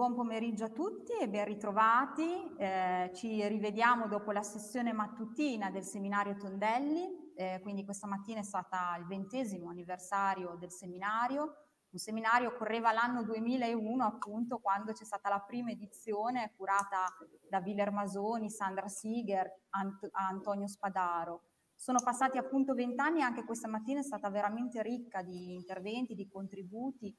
Buon pomeriggio a tutti e ben ritrovati. Eh, ci rivediamo dopo la sessione mattutina del seminario Tondelli, eh, quindi questa mattina è stata il ventesimo anniversario del seminario. Un seminario correva l'anno 2001 appunto quando c'è stata la prima edizione curata da Willer Masoni, Sandra Siger, Ant- Antonio Spadaro. Sono passati appunto vent'anni e anche questa mattina è stata veramente ricca di interventi, di contributi,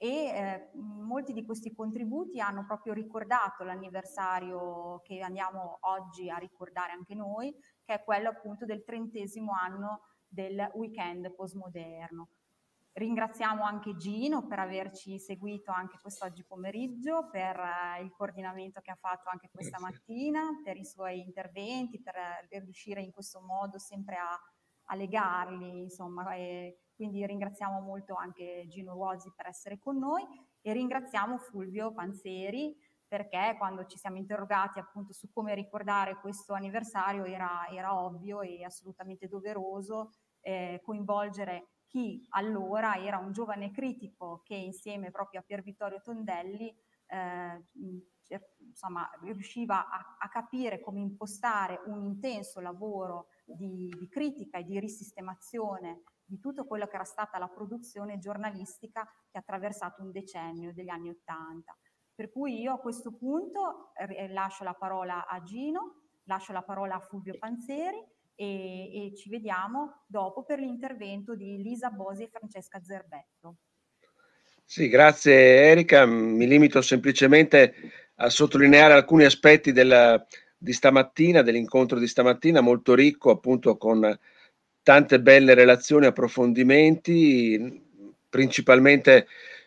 e eh, molti di questi contributi hanno proprio ricordato l'anniversario che andiamo oggi a ricordare anche noi, che è quello appunto del trentesimo anno del weekend postmoderno. Ringraziamo anche Gino per averci seguito anche quest'oggi pomeriggio, per eh, il coordinamento che ha fatto anche questa Grazie. mattina, per i suoi interventi, per, per eh, riuscire in questo modo sempre a, a legarli, insomma, e, quindi ringraziamo molto anche Gino Ruozzi per essere con noi e ringraziamo Fulvio Panzeri perché quando ci siamo interrogati appunto su come ricordare questo anniversario era, era ovvio e assolutamente doveroso eh, coinvolgere chi allora era un giovane critico che insieme proprio a Pier Vittorio Tondelli eh, insomma, riusciva a, a, capire come impostare un intenso lavoro di, di critica e di risistemazione di tutto quello che era stata la produzione giornalistica che ha attraversato un decennio degli anni Ottanta. Per cui io a questo punto eh, eh lascio la parola a Gino, lascio la parola a Fulvio Panzeri e, e ci vediamo dopo per l'intervento di Lisa Bosi e Francesca Zerbetto. Sì, grazie Erika. Mi limito semplicemente a sottolineare alcuni aspetti della, di stamattina, dell'incontro di stamattina, molto ricco appunto con tante belle relazioni, approfondimenti, principalmente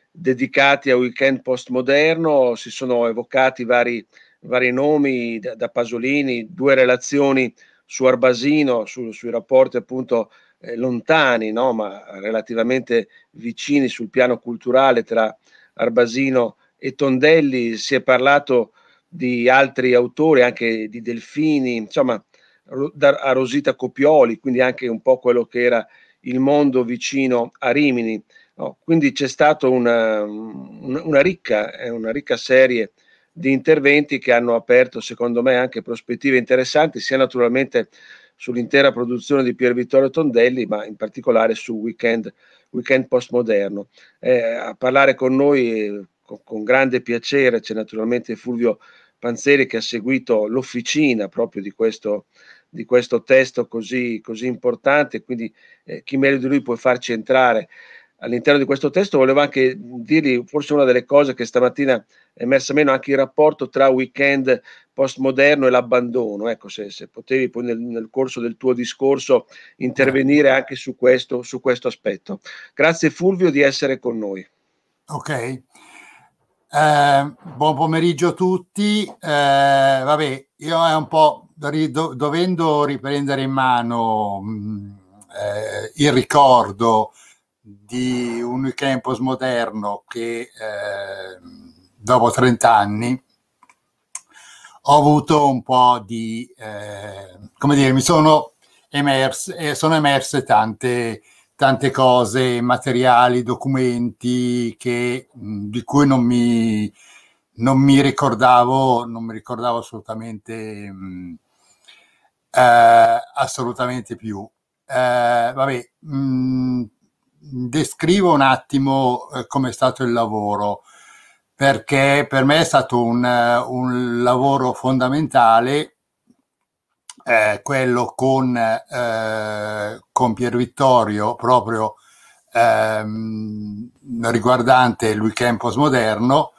dedicati a weekend postmoderno, si sono evocati vari, vari nomi da, da, Pasolini, due relazioni su Arbasino, su, sui rapporti appunto eh, lontani, no? ma relativamente vicini sul piano culturale tra Arbasino e Tondelli, si è parlato di altri autori, anche di Delfini, insomma a Rosita Copioli, quindi anche un po' quello che era il mondo vicino a Rimini. No? Quindi c'è stata una, una, ricca, eh, una ricca serie di interventi che hanno aperto, secondo me, anche prospettive interessanti, sia naturalmente sull'intera produzione di Pier Vittorio Tondelli, ma in particolare su Weekend, weekend Postmoderno. Eh, a parlare con noi con, con grande piacere c'è naturalmente Fulvio Panzeri che ha seguito l'officina proprio di questo, di questo testo così, così importante, quindi eh, chi meglio di lui può farci entrare all'interno di questo testo. Volevo anche dirgli forse una delle cose che stamattina è messa meno, anche il rapporto tra weekend postmoderno e l'abbandono. Ecco, se, se potevi poi nel, nel, corso del tuo discorso intervenire certo. anche su questo, su questo aspetto. Grazie Fulvio di essere con noi. Ok. Eh, buon pomeriggio a tutti. Eh, vabbè, io è un po' dovendo riprendere in mano mm, eh, il ricordo di un weekend postmoderno che eh, dopo 30 anni ho avuto un po' di, eh, come dire, mi sono emerse, eh, sono emerse tante, tante cose, materiali, documenti che, mm, di cui non mi, non mi ricordavo, non mi ricordavo assolutamente mh, mm, eh, assolutamente più. Eh, vabbè, mh, mm, descrivo un attimo eh, è stato il lavoro, perché per me è stato un, un lavoro fondamentale, eh, quello con, eh, con Pier Vittorio, proprio ehm, riguardante il weekend postmoderno,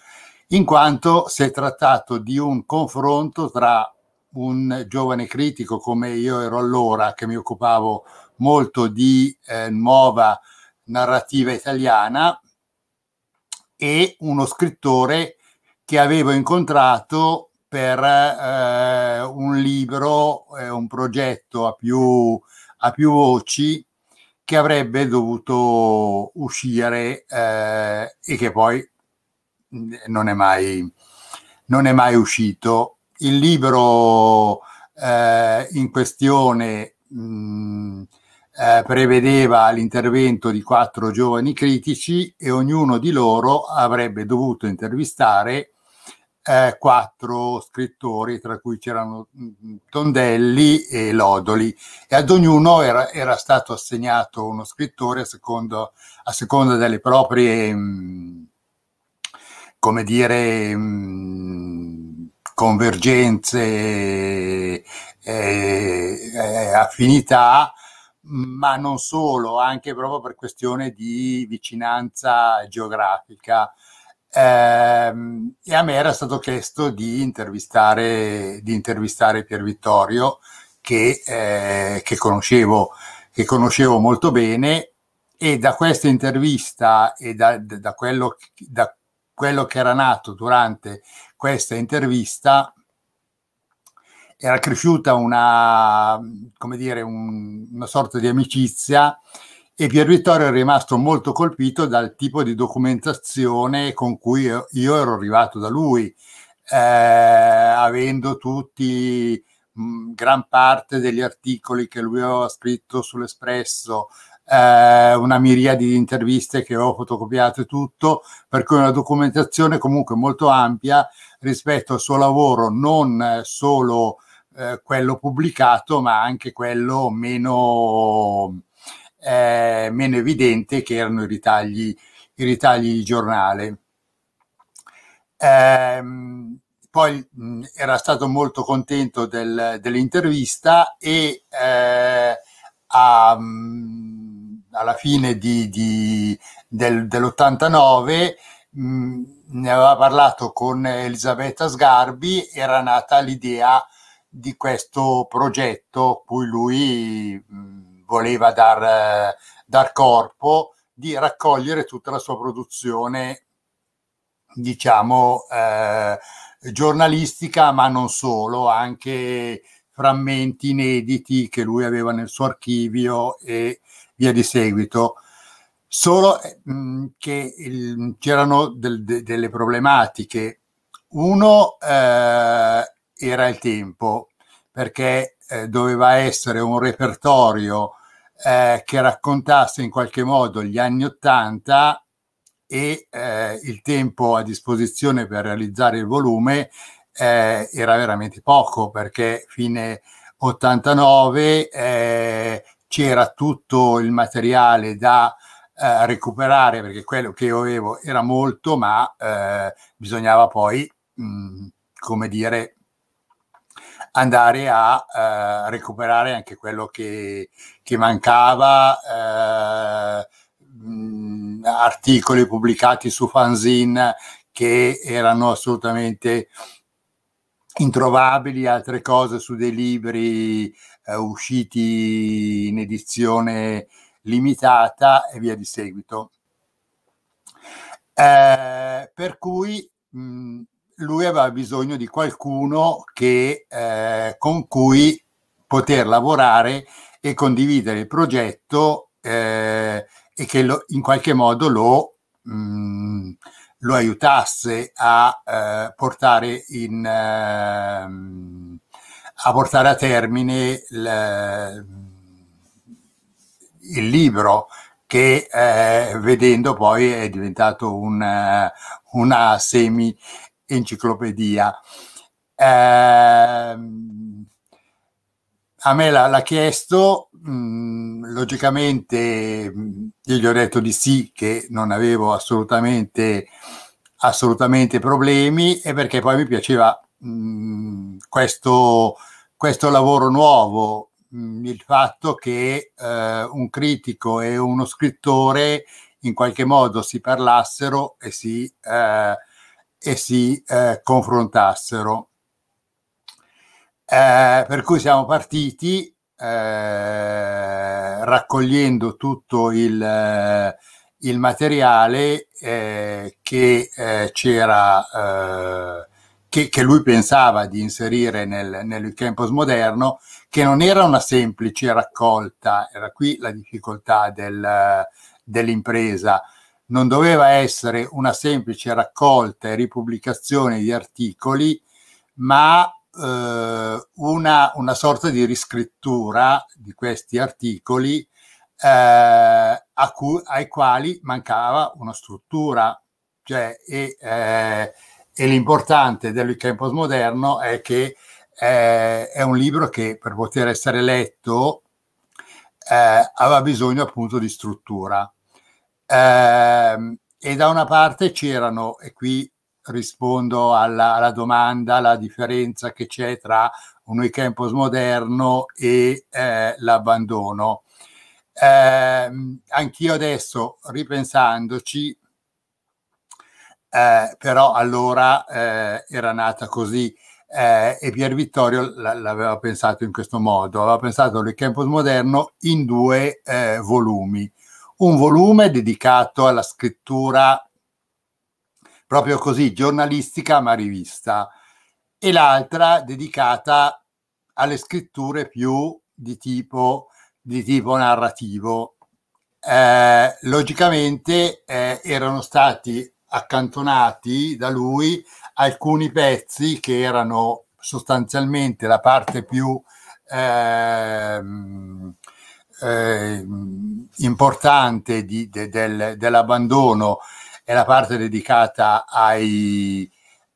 in quanto si è trattato di un confronto tra un giovane critico come io ero allora, che mi occupavo molto di eh, nuova narrativa italiana, e uno scrittore che avevo incontrato per eh, un libro, eh, un progetto a più, a più voci che avrebbe dovuto uscire eh, e che poi mm, non è mai, non è mai uscito il libro eh, in questione mh, mm, eh, prevedeva l'intervento di quattro giovani critici e ognuno di loro avrebbe dovuto intervistare eh, quattro scrittori, tra cui c'erano mm, Tondelli e Lodoli, e ad ognuno era, era stato assegnato uno scrittore a, secondo, a seconda delle proprie, mh, mm, come dire, mh, convergenze, eh, affinità, ma non solo, anche proprio per questione di vicinanza geografica. Eh, e a me era stato chiesto di intervistare, di intervistare Pier Vittorio, che, eh, che, conoscevo, che conoscevo molto bene, e da questa intervista e da, da quello, da quello che era nato durante questa intervista era cresciuta una, come dire, un, una sorta di amicizia e Pier Vittorio è rimasto molto colpito dal tipo di documentazione con cui io, io ero arrivato da lui, eh, avendo tutti mh, gran parte degli articoli che lui aveva scritto sull'Espresso, eh, una miriade di interviste che ho fotocopiato e tutto, per cui una documentazione comunque molto ampia rispetto al suo lavoro, non solo eh, quello pubblicato, ma anche quello meno, eh, meno evidente che erano i ritagli, i ritagli di giornale. Ehm, poi mh, mm, era stato molto contento del, dell'intervista e eh, ha, mh, mm, alla fine di, di, del, dell'89 mh, mm, ne aveva parlato con Elisabetta Sgarbi, era nata l'idea di questo progetto cui lui mh, mm, voleva dar, dar corpo, di raccogliere tutta la sua produzione, diciamo, eh, giornalistica, ma non solo, anche frammenti inediti che lui aveva nel suo archivio e via di seguito. Solo mm, che c'erano delle problematiche. Uno eh, era il tempo, perché eh, doveva essere un repertorio eh, che raccontasse in qualche modo gli anni Ottanta e eh, il tempo a disposizione per realizzare il volume eh, era veramente poco perché fine 89 eh, c'era tutto il materiale da eh, recuperare perché quello che io avevo era molto, ma eh, bisognava poi, mh, mm, come dire, andare a eh, recuperare anche quello che, che mancava, mh, eh, mm, articoli pubblicati su fanzine che erano assolutamente introvabili, altre cose su dei libri eh, usciti in edizione limitata e via di seguito. Eh, per cui mh, lui aveva bisogno di qualcuno che, eh, con cui poter lavorare e condividere il progetto eh, e che lo, in qualche modo lo, mh, lo aiutasse a eh, portare in ehm, a portare a termine il, eh, il libro che eh, vedendo poi è diventato un, eh, una semi enciclopedia. Eh, a me l'ha, l'ha chiesto, mh, mm, logicamente mm, io gli ho detto di sì che non avevo assolutamente, assolutamente problemi e perché poi mi piaceva mh, mm, questo questo lavoro nuovo, mm, il fatto che eh, un critico e uno scrittore in qualche modo si parlassero e si, eh, e si eh, confrontassero. Eh, per cui siamo partiti eh, raccogliendo tutto il, il materiale eh, che eh, c'era Eh, che, che lui pensava di inserire nel, nel campus moderno, che non era una semplice raccolta, era qui la difficoltà del, dell'impresa, non doveva essere una semplice raccolta e ripubblicazione di articoli, ma eh, una, una, sorta di riscrittura di questi articoli eh, cu- ai quali mancava una struttura. Cioè, e, eh, e l'importante del campus moderno è che eh, è un libro che per poter essere letto eh, aveva bisogno appunto di struttura. Eh, e da una parte c'erano, e qui rispondo alla, alla domanda, la differenza che c'è tra un campus moderno e eh, l'abbandono. Eh, anch'io adesso, ripensandoci, eh, però allora eh, era nata così eh, e Pier Vittorio l'aveva pensato in questo modo, aveva pensato il campus moderno in due eh, volumi, un volume dedicato alla scrittura proprio così giornalistica ma rivista e l'altra dedicata alle scritture più di tipo, di tipo narrativo. Eh, logicamente eh, erano stati accantonati da lui alcuni pezzi che erano sostanzialmente la parte più eh, eh, importante di, de, del, dell'abbandono e la parte dedicata ai,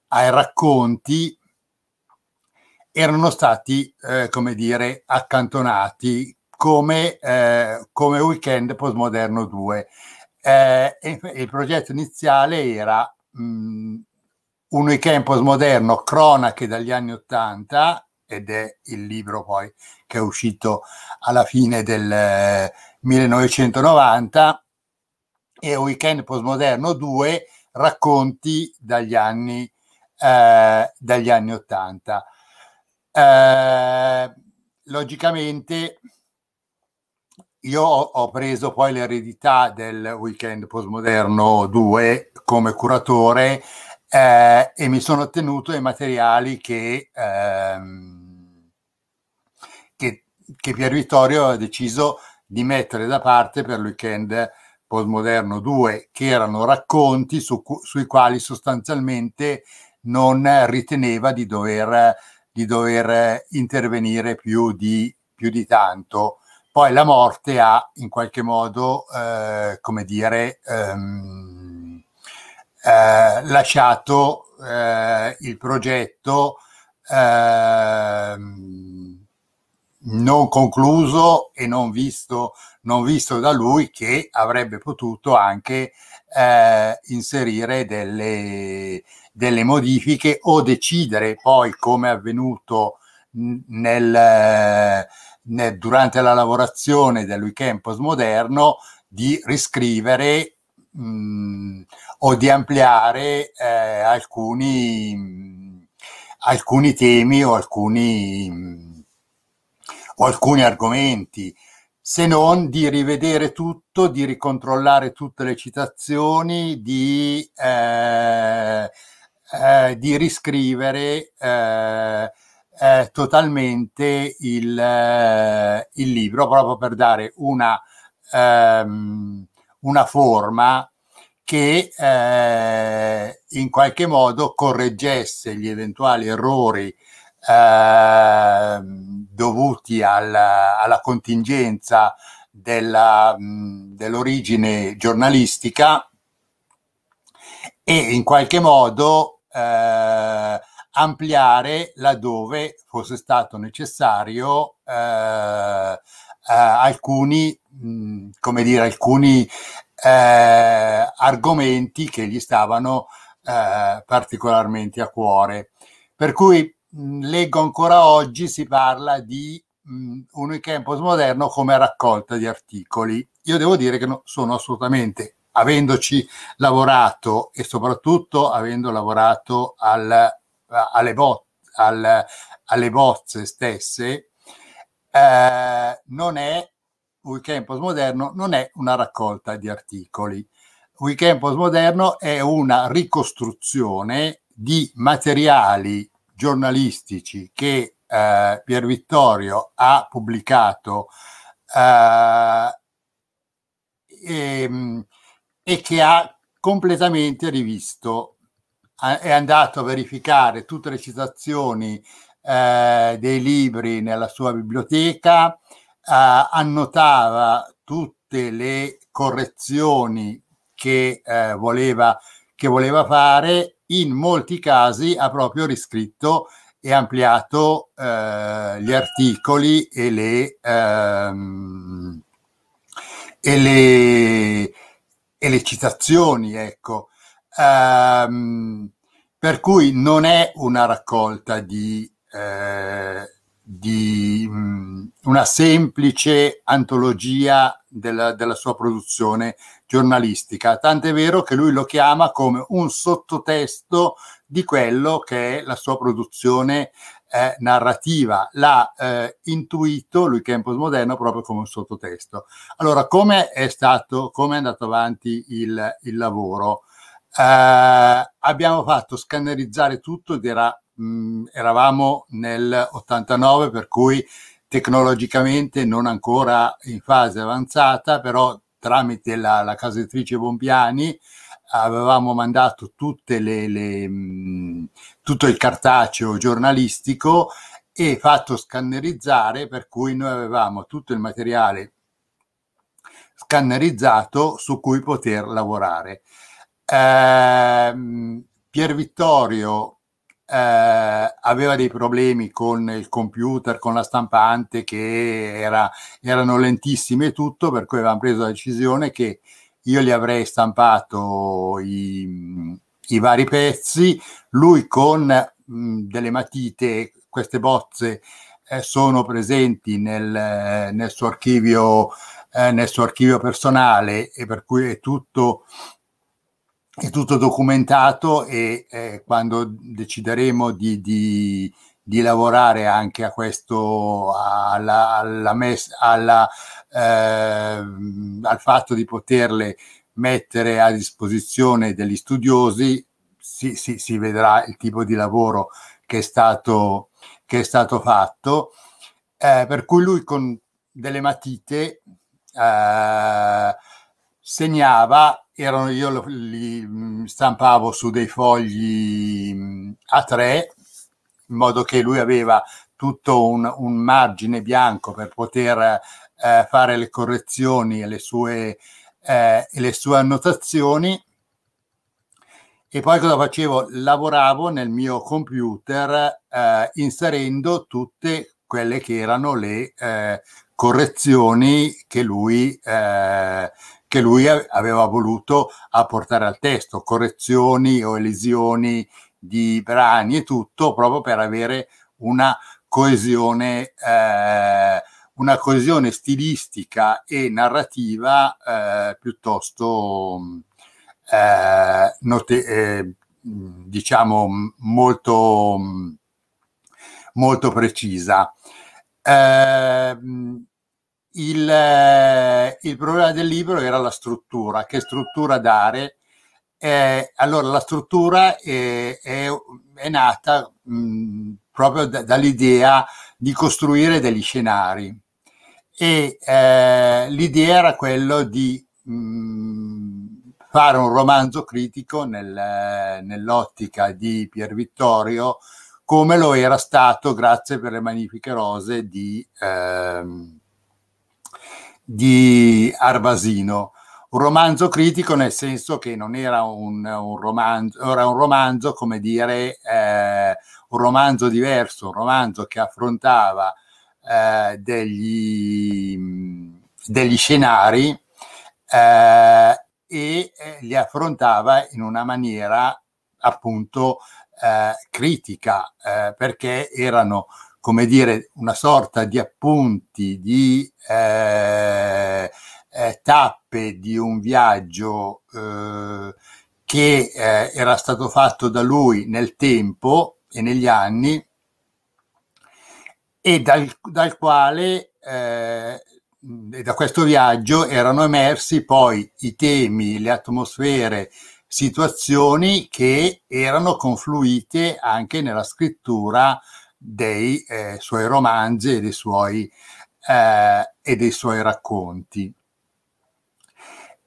ai racconti erano stati, eh, come dire, accantonati come, eh, come Weekend Postmoderno 2 eh, il progetto iniziale era mh, un weekend postmoderno, cronache dagli anni Ottanta, ed è il libro poi che è uscito alla fine del 1990, eh, e Weekend Postmoderno 2, racconti dagli anni, eh, dagli anni 80. Eh, logicamente io ho preso poi l'eredità del Weekend Postmoderno 2 come curatore eh, e mi sono tenuto i materiali che, ehm, che, che Pier Vittorio ha deciso di mettere da parte per il Weekend Postmoderno 2, che erano racconti su, sui quali sostanzialmente non riteneva di dover, di dover intervenire più di, più di tanto. Poi la morte ha in qualche modo, eh, come dire, ehm, eh, lasciato eh, il progetto ehm, non concluso e non visto, non visto, da lui che avrebbe potuto anche eh, inserire delle, delle, modifiche o decidere poi come è avvenuto nel, durante la lavorazione del weekend postmoderno di riscrivere mh, mm, o di ampliare eh, alcuni, mh, mm, alcuni, temi o alcuni, mh, mm, o alcuni argomenti, se non di rivedere tutto, di ricontrollare tutte le citazioni, di, eh, eh, di riscrivere eh, eh, totalmente il, eh, il, libro proprio per dare una, ehm, una forma che eh, in qualche modo correggesse gli eventuali errori ehm, dovuti alla, alla contingenza della, mh, dell'origine giornalistica e in qualche modo eh, ampliare laddove fosse stato necessario eh, eh, alcuni, mh, come dire, alcuni eh, argomenti che gli stavano eh, particolarmente a cuore. Per cui mh, leggo ancora oggi si parla di mh, un weekend postmoderno come raccolta di articoli. Io devo dire che no, sono assolutamente avendoci lavorato e soprattutto avendo lavorato al alle, bot, al, alle bozze stesse, eh, non è Weekend Postmoderno non è una raccolta di articoli. Weekend Postmoderno è una ricostruzione di materiali giornalistici che eh, Pier Vittorio ha pubblicato eh, e, ehm, e, che ha completamente rivisto è andato a verificare tutte le citazioni eh, dei libri nella sua biblioteca, eh, annotava tutte le correzioni che, eh, voleva, che voleva fare, in molti casi ha proprio riscritto e ampliato eh, gli articoli e le, ehm, e le, e le citazioni, ecco. Ehm, per cui non è una raccolta di, eh, di mh, mm, una semplice antologia della, della sua produzione giornalistica, tant'è vero che lui lo chiama come un sottotesto di quello che è la sua produzione eh, narrativa, l'ha eh, intuito lui che è un postmoderno proprio come un sottotesto. Allora, come è stato, come è andato avanti il, il lavoro? Eh, abbiamo fatto scannerizzare tutto ed era, mh, mm, eravamo nel 89, per cui tecnologicamente non ancora in fase avanzata, però tramite la, la casa editrice Bompiani avevamo mandato le, le, mh, mm, tutto il cartaceo giornalistico e fatto scannerizzare, per cui noi avevamo tutto il materiale scannerizzato su cui poter lavorare. Eh, Pier Vittorio eh, aveva dei problemi con il computer, con la stampante che era, erano lentissime e tutto, per cui avevamo preso la decisione che io gli avrei stampato i, i vari pezzi, lui con mh, mm, delle matite, queste bozze eh, sono presenti nel, nel, suo archivio, eh, nel suo archivio personale e per cui è tutto è tutto documentato e eh, quando decideremo di, di, di, lavorare anche a questo, alla, alla mes, alla, eh, al fatto di poterle mettere a disposizione degli studiosi, si, si, si vedrà il tipo di lavoro che è stato, che è stato fatto. Eh, per cui lui con delle matite eh, segnava erano, io li mm, stampavo su dei fogli mm, a tre, in modo che lui aveva tutto un, un margine bianco per poter eh, fare le correzioni e le sue, eh, le sue annotazioni. E poi cosa facevo? Lavoravo nel mio computer eh, inserendo tutte quelle che erano le eh, correzioni che lui eh, che lui aveva voluto apportare al testo, correzioni o elisioni di brani e tutto, proprio per avere una coesione, eh, una coesione stilistica e narrativa eh, piuttosto eh, note- eh, diciamo molto, molto precisa. Eh, il, eh, il, problema del libro era la struttura, che struttura dare. Eh, allora, la struttura è, eh, è, è nata mh, proprio da, dall'idea di costruire degli scenari e eh, l'idea era quella di mh, fare un romanzo critico nel, nell'ottica di Pier Vittorio come lo era stato grazie per le magnifiche rose di... Ehm, di Arvasino. Un romanzo critico nel senso che non era un, un romanzo, era un romanzo, come dire, eh, un romanzo diverso, un romanzo che affrontava eh, degli, degli, scenari eh, e eh, li affrontava in una maniera appunto eh, critica, eh, perché erano come dire, una sorta di appunti, di eh, eh, tappe di un viaggio eh, che eh, era stato fatto da lui nel tempo e negli anni e dal, dal quale eh, da questo viaggio erano emersi poi i temi, le atmosfere, situazioni che erano confluite anche nella scrittura dei eh, suoi romanzi e dei suoi, eh, e dei suoi racconti.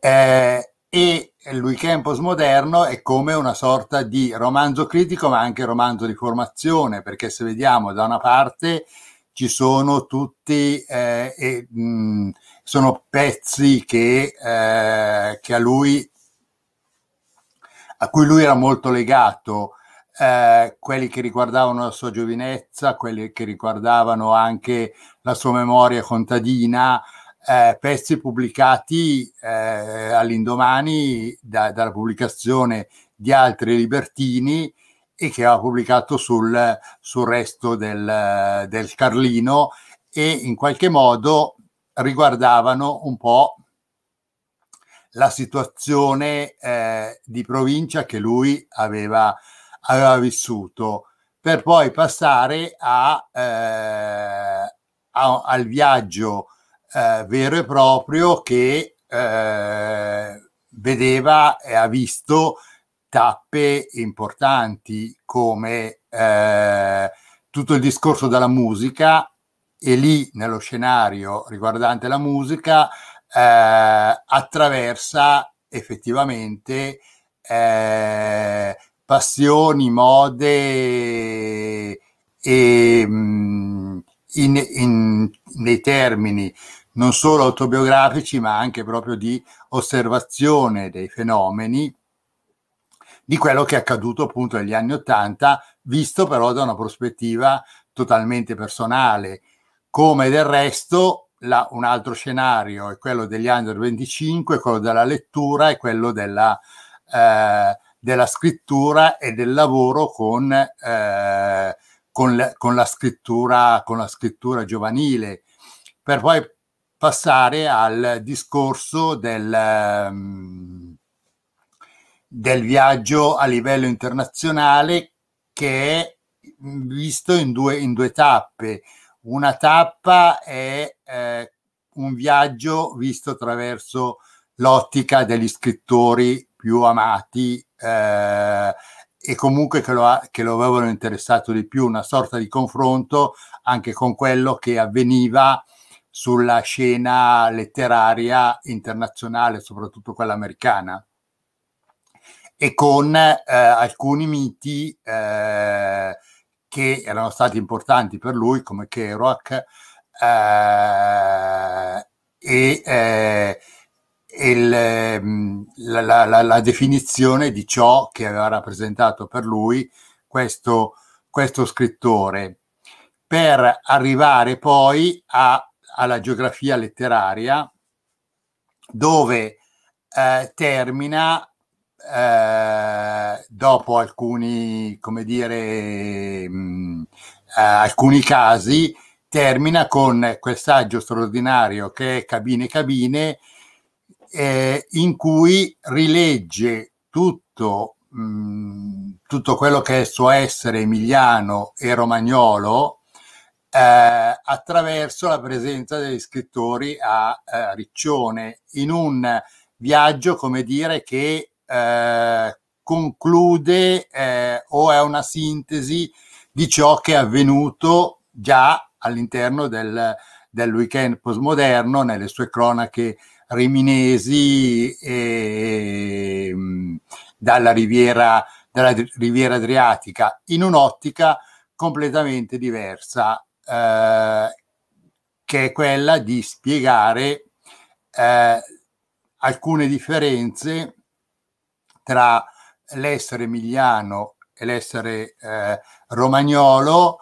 Eh, e il weekend postmoderno è come una sorta di romanzo critico, ma anche romanzo di formazione, perché se vediamo da una parte ci sono tutti eh, e, mh, mm, sono pezzi che, eh, che a lui a cui lui era molto legato eh, quelli che riguardavano la sua giovinezza, quelli che riguardavano anche la sua memoria contadina, eh, pezzi pubblicati eh, all'indomani da, dalla pubblicazione di altri libertini e che aveva pubblicato sul, sul resto del, del Carlino e in qualche modo riguardavano un po' la situazione eh, di provincia che lui aveva aveva vissuto, per poi passare a, eh, a, al viaggio eh, vero e proprio che eh, vedeva e ha visto tappe importanti come eh, tutto il discorso della musica e lì nello scenario riguardante la musica eh, attraversa effettivamente eh, passioni, mode e mm, in, in, nei termini non solo autobiografici ma anche proprio di osservazione dei fenomeni di quello che è accaduto appunto negli anni Ottanta, visto però da una prospettiva totalmente personale, come del resto la, un altro scenario è quello degli under 25, quello della lettura e quello della eh, della scrittura e del lavoro con, eh, con, la, con, la, scrittura, con la scrittura giovanile, per poi passare al discorso del, ehm, del viaggio a livello internazionale che è visto in due, in due tappe. Una tappa è eh, un viaggio visto attraverso l'ottica degli scrittori più amati eh, e comunque che lo, ha, che lo, avevano interessato di più, una sorta di confronto anche con quello che avveniva sulla scena letteraria internazionale, soprattutto quella americana, e con eh, alcuni miti eh, che erano stati importanti per lui, come Kerouac, eh, e eh, il, ehm, la, la, la, definizione di ciò che aveva rappresentato per lui questo, questo scrittore, per arrivare poi a, alla geografia letteraria, dove eh, termina eh, dopo alcuni, come dire, mh, mm, eh, alcuni casi, termina con quel saggio straordinario che è Cabine Cabine, eh, in cui rilegge tutto, mh, tutto, quello che è il suo essere emiliano e romagnolo eh, attraverso la presenza degli scrittori a eh, Riccione in un viaggio, come dire, che eh, conclude eh, o è una sintesi di ciò che è avvenuto già all'interno del, del weekend postmoderno nelle sue cronache Riminesi e ehm, dalla riviera, dalla riviera Adriatica in un'ottica completamente diversa eh, che è quella di spiegare eh, alcune differenze tra l'essere emiliano e l'essere eh, romagnolo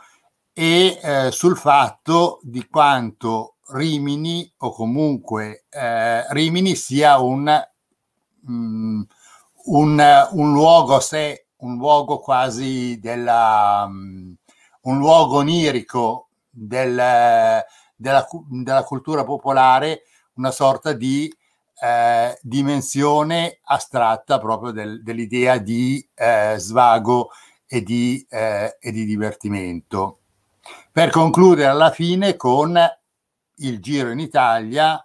e eh, sul fatto di quanto Rimini o comunque eh, Rimini sia un, um, un, un, luogo a sé, un luogo quasi della, um, un luogo onirico del, della, della, cultura popolare, una sorta di eh, dimensione astratta proprio del, dell'idea di eh, svago e di, eh, e di divertimento. Per concludere alla fine con il Giro in Italia,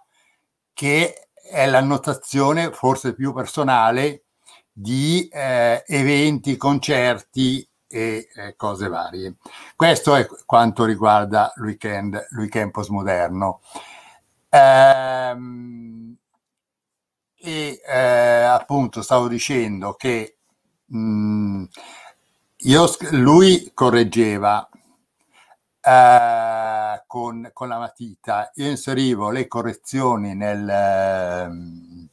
che è l'annotazione forse più personale di eh, eventi, concerti e eh, cose varie. Questo è quanto riguarda il weekend, il weekend postmoderno. Ehm, e eh, appunto stavo dicendo che mh, mm, io, lui correggeva eh, con, con, la matita, io inserivo le correzioni nel, ehm,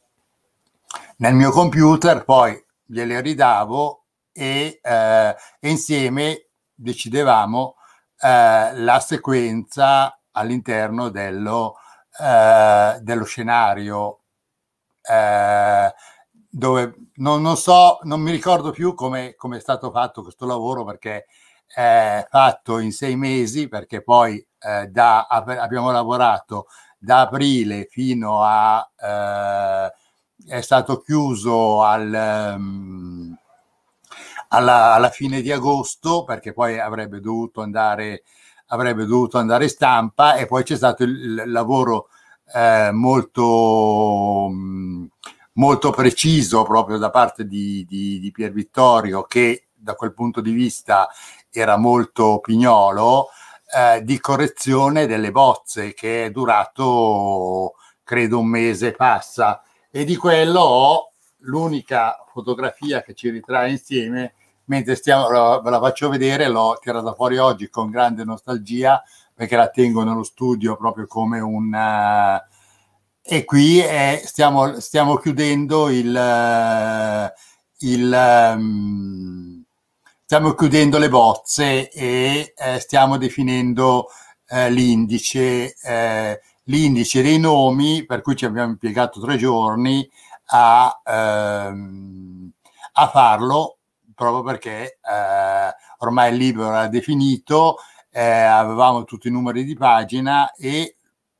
nel mio computer, poi gliele ridavo e, eh, insieme decidevamo eh, la sequenza all'interno dello, eh, dello scenario eh, dove non, non, so, non mi ricordo più come, come è stato fatto questo lavoro perché eh, fatto in sei mesi, perché poi eh, da, ab- abbiamo lavorato da aprile fino a... Eh, è stato chiuso al... Um, alla, alla, fine di agosto, perché poi avrebbe dovuto andare, avrebbe dovuto andare stampa, e poi c'è stato il, il lavoro eh, molto, mh, mm, molto preciso proprio da parte di, di, di Pier Vittorio, che da quel punto di vista era molto pignolo, eh, di correzione delle bozze che è durato credo un mese e passa e di quello ho l'unica fotografia che ci ritrae insieme mentre stiamo, ve la faccio vedere, l'ho tirata fuori oggi con grande nostalgia perché la tengo nello studio proprio come un... Eh, e qui è, stiamo, stiamo chiudendo il... Eh, il um, stiamo chiudendo le bozze e eh, stiamo definendo eh, l'indice, eh, l'indice dei nomi, per cui ci abbiamo impiegato tre giorni a, ehm, a farlo, proprio perché eh, ormai il libro era definito, eh, avevamo tutti i numeri di pagina e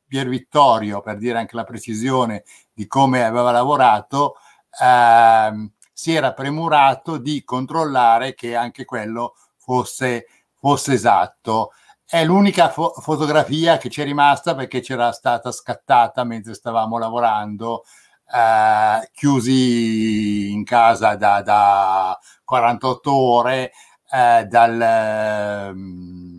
Pier Vittorio, per dire anche la precisione di come aveva lavorato, eh, si era premurato di controllare che anche quello fosse, fosse esatto. È l'unica fo- fotografia che ci è rimasta perché c'era stata scattata mentre stavamo lavorando, eh, chiusi in casa da, da 48 ore eh, dal... Ehm,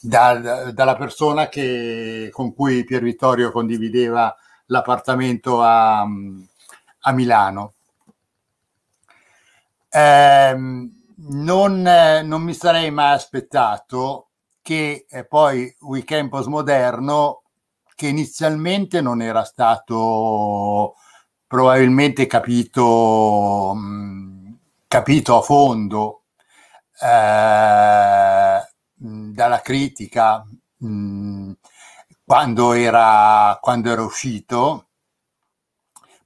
dal, dalla persona che, con cui Pier Vittorio condivideva l'appartamento a, a Milano ehm, non, eh, non, mi sarei mai aspettato che eh, poi Weekend Postmoderno, che inizialmente non era stato probabilmente capito, mh, mm, capito a fondo eh, mm, dalla critica mh, mm, quando, era, quando era uscito,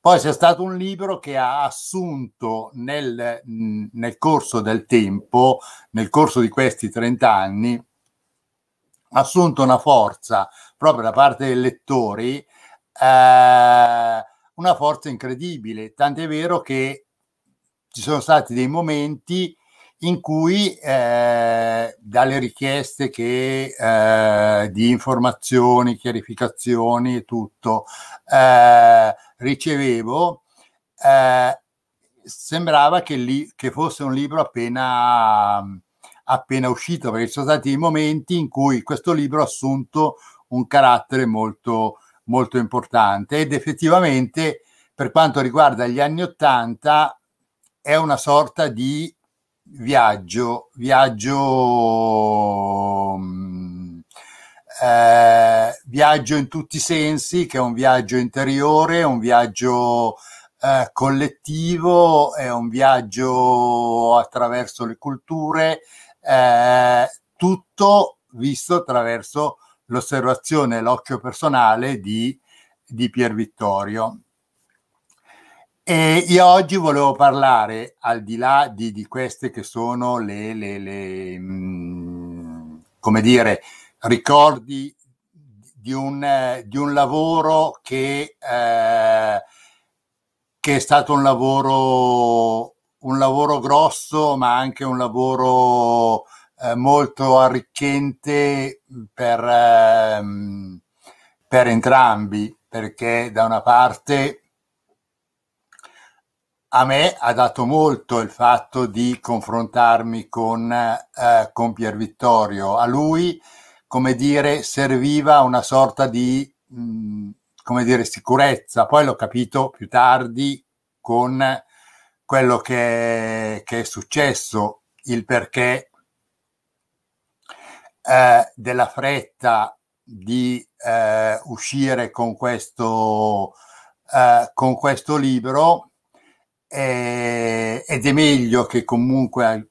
poi c'è stato un libro che ha assunto nel, nel corso del tempo, nel corso di questi 30 anni, assunto una forza proprio da parte dei lettori, eh, una forza incredibile, tant'è vero che ci sono stati dei momenti in cui eh, dalle richieste che, eh, di informazioni, chiarificazioni e tutto eh, ricevevo, eh, sembrava che, li, che, fosse un libro appena, appena uscito, perché ci sono stati momenti in cui questo libro ha assunto un carattere molto, molto importante ed effettivamente per quanto riguarda gli anni Ottanta è una sorta di viaggio, viaggio, mm, eh, viaggio in tutti i sensi, che è un viaggio interiore, un viaggio eh, collettivo, è un viaggio attraverso le culture, eh, tutto visto attraverso l'osservazione e l'occhio personale di, di Pier Vittorio. E io oggi volevo parlare, al di là di, di queste che sono le, le, le mh, mm, come dire, ricordi di un, di un lavoro che, eh, che è stato un lavoro, un lavoro grosso, ma anche un lavoro eh, molto arricchente per, eh, per entrambi, perché da una parte a me ha dato molto il fatto di confrontarmi con, eh, con Pier Vittorio. A lui, come dire, serviva una sorta di mh, mm, come dire, sicurezza. Poi l'ho capito più tardi con quello che, che è successo, il perché eh, della fretta di eh, uscire con questo, eh, con questo libro eh, ed è meglio che comunque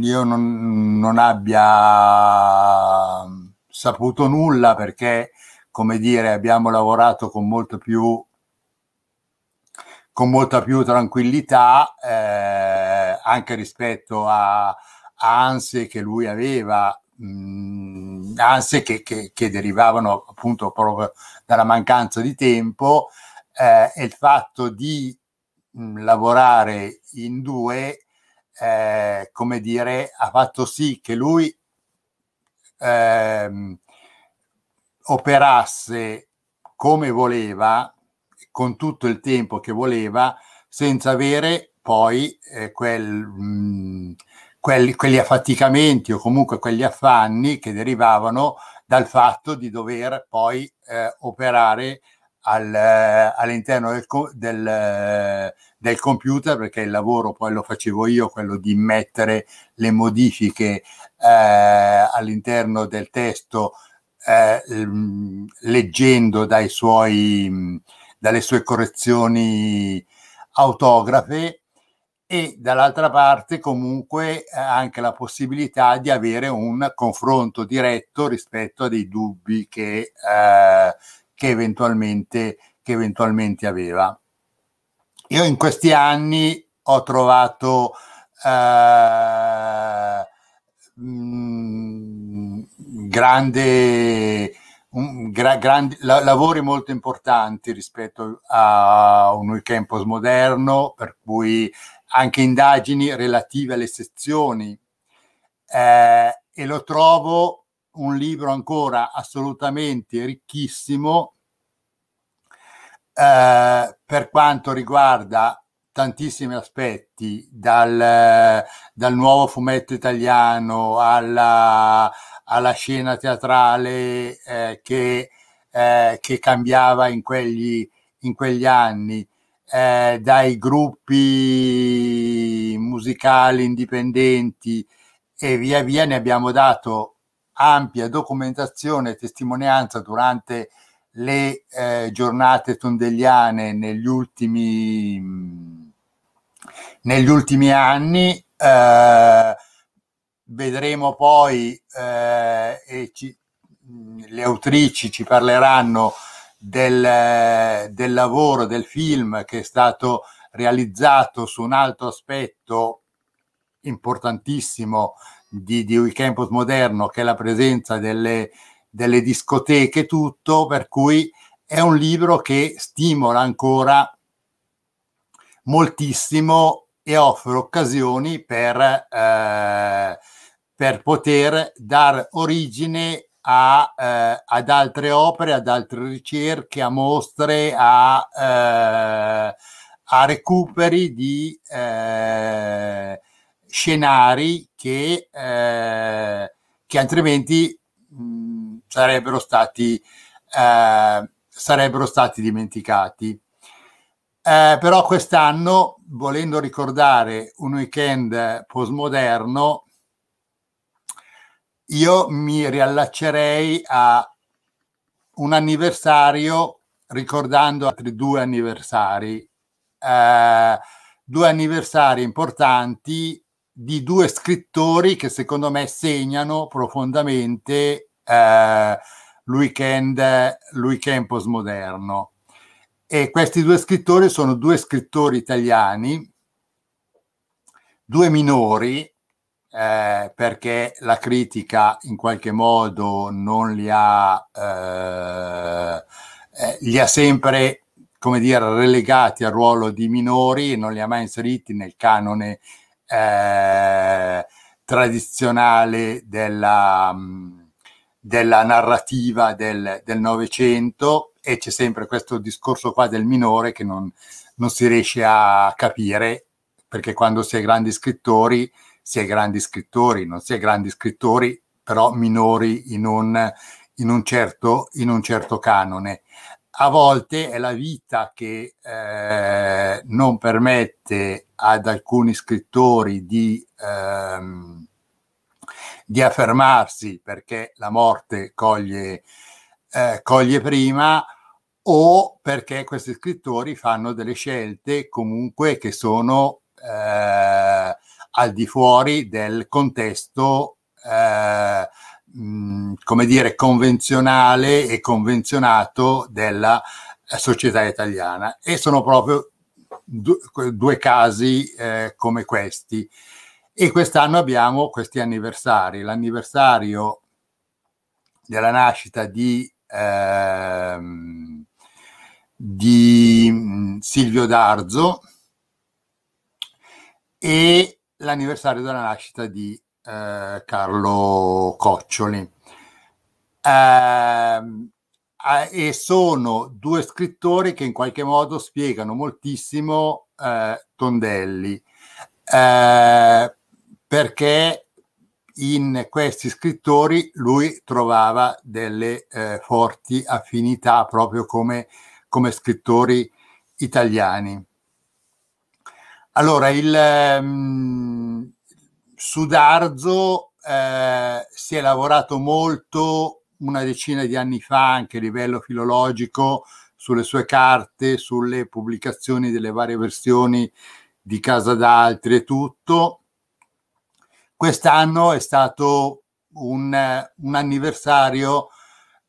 io non, non abbia saputo nulla perché, come dire, abbiamo lavorato con molto più con molta più tranquillità eh, anche rispetto a, a ansie che lui aveva, mh, ansie che, che, che, derivavano appunto proprio dalla mancanza di tempo eh, e il fatto di mh, mm, lavorare in due, eh, come dire, ha fatto sì che lui ehm, operasse come voleva, con tutto il tempo che voleva, senza avere poi eh, quel, mh, mm, quelli, quegli affaticamenti o comunque quegli affanni che derivavano dal fatto di dover poi eh, operare al, all'interno del, del, del, computer, perché il lavoro poi lo facevo io, quello di mettere le modifiche eh, all'interno del testo eh, ehm, leggendo dai suoi, dalle sue correzioni autografe e dall'altra parte comunque eh, anche la possibilità di avere un confronto diretto rispetto a dei dubbi che eh, che eventualmente, che eventualmente aveva. Io in questi anni ho trovato eh, mm, grande, un, gra, grandi, la, lavori molto importanti rispetto a un campus moderno, per cui anche indagini relative alle sezioni. Eh, e lo trovo un libro ancora assolutamente ricchissimo eh, per quanto riguarda tantissimi aspetti, dal, dal nuovo fumetto italiano alla, alla scena teatrale eh, che, eh, che, cambiava in quegli, in quegli anni, eh, dai gruppi musicali indipendenti e via via ne abbiamo dato ampia documentazione e testimonianza durante le eh, giornate tondeliane negli ultimi, negli ultimi anni. Eh, vedremo poi eh, e ci, le autrici ci parleranno del, del, lavoro, del film che è stato realizzato su un altro aspetto importantissimo di, di Wikicampus moderno che è la presenza delle, delle discoteche, tutto, per cui è un libro che stimola ancora moltissimo e offre occasioni per, eh, per poter dar origine a, eh, ad altre opere, ad altre ricerche, a mostre, a, eh, a recuperi di, eh, scenari che, eh, che altrimenti mh, sarebbero, stati, eh, sarebbero stati dimenticati. Eh, però quest'anno, volendo ricordare un weekend postmoderno, io mi riallaccerei a un anniversario ricordando altri due anniversari, eh, due anniversari importanti di due scrittori che secondo me segnano profondamente eh, il weekend, postmoderno. E questi due scrittori sono due scrittori italiani, due minori, eh, perché la critica in qualche modo non li ha, eh, eh li ha sempre, come dire, relegati al ruolo di minori e non li ha mai inseriti nel canone eh, tradizionale della, mm, della narrativa del Novecento e c'è sempre questo discorso qua del minore che non, non si riesce a capire perché quando si è grandi scrittori si è grandi scrittori, non si è grandi scrittori però minori in un, in un, certo, in un certo canone a volte è la vita che eh, non permette ad alcuni scrittori di, ehm, di affermarsi perché la morte coglie, eh, coglie prima o perché questi scrittori fanno delle scelte comunque che sono eh, al di fuori del contesto eh, Mm, come dire, convenzionale e convenzionato della società italiana. E sono proprio due, due casi eh, come questi. E quest'anno abbiamo questi anniversari. L'anniversario della nascita di, ehm, di mm, Silvio D'Arzo e l'anniversario della nascita di eh, Carlo Coccioli. Eh, e sono due scrittori che in qualche modo spiegano moltissimo eh, Tondelli, eh, perché in questi scrittori lui trovava delle eh, forti affinità proprio come, come scrittori italiani. Allora, il, ehm, Sudarzo eh, si è lavorato molto una decina di anni fa anche a livello filologico sulle sue carte, sulle pubblicazioni delle varie versioni di Casa d'Altri e tutto. Quest'anno è stato un, un anniversario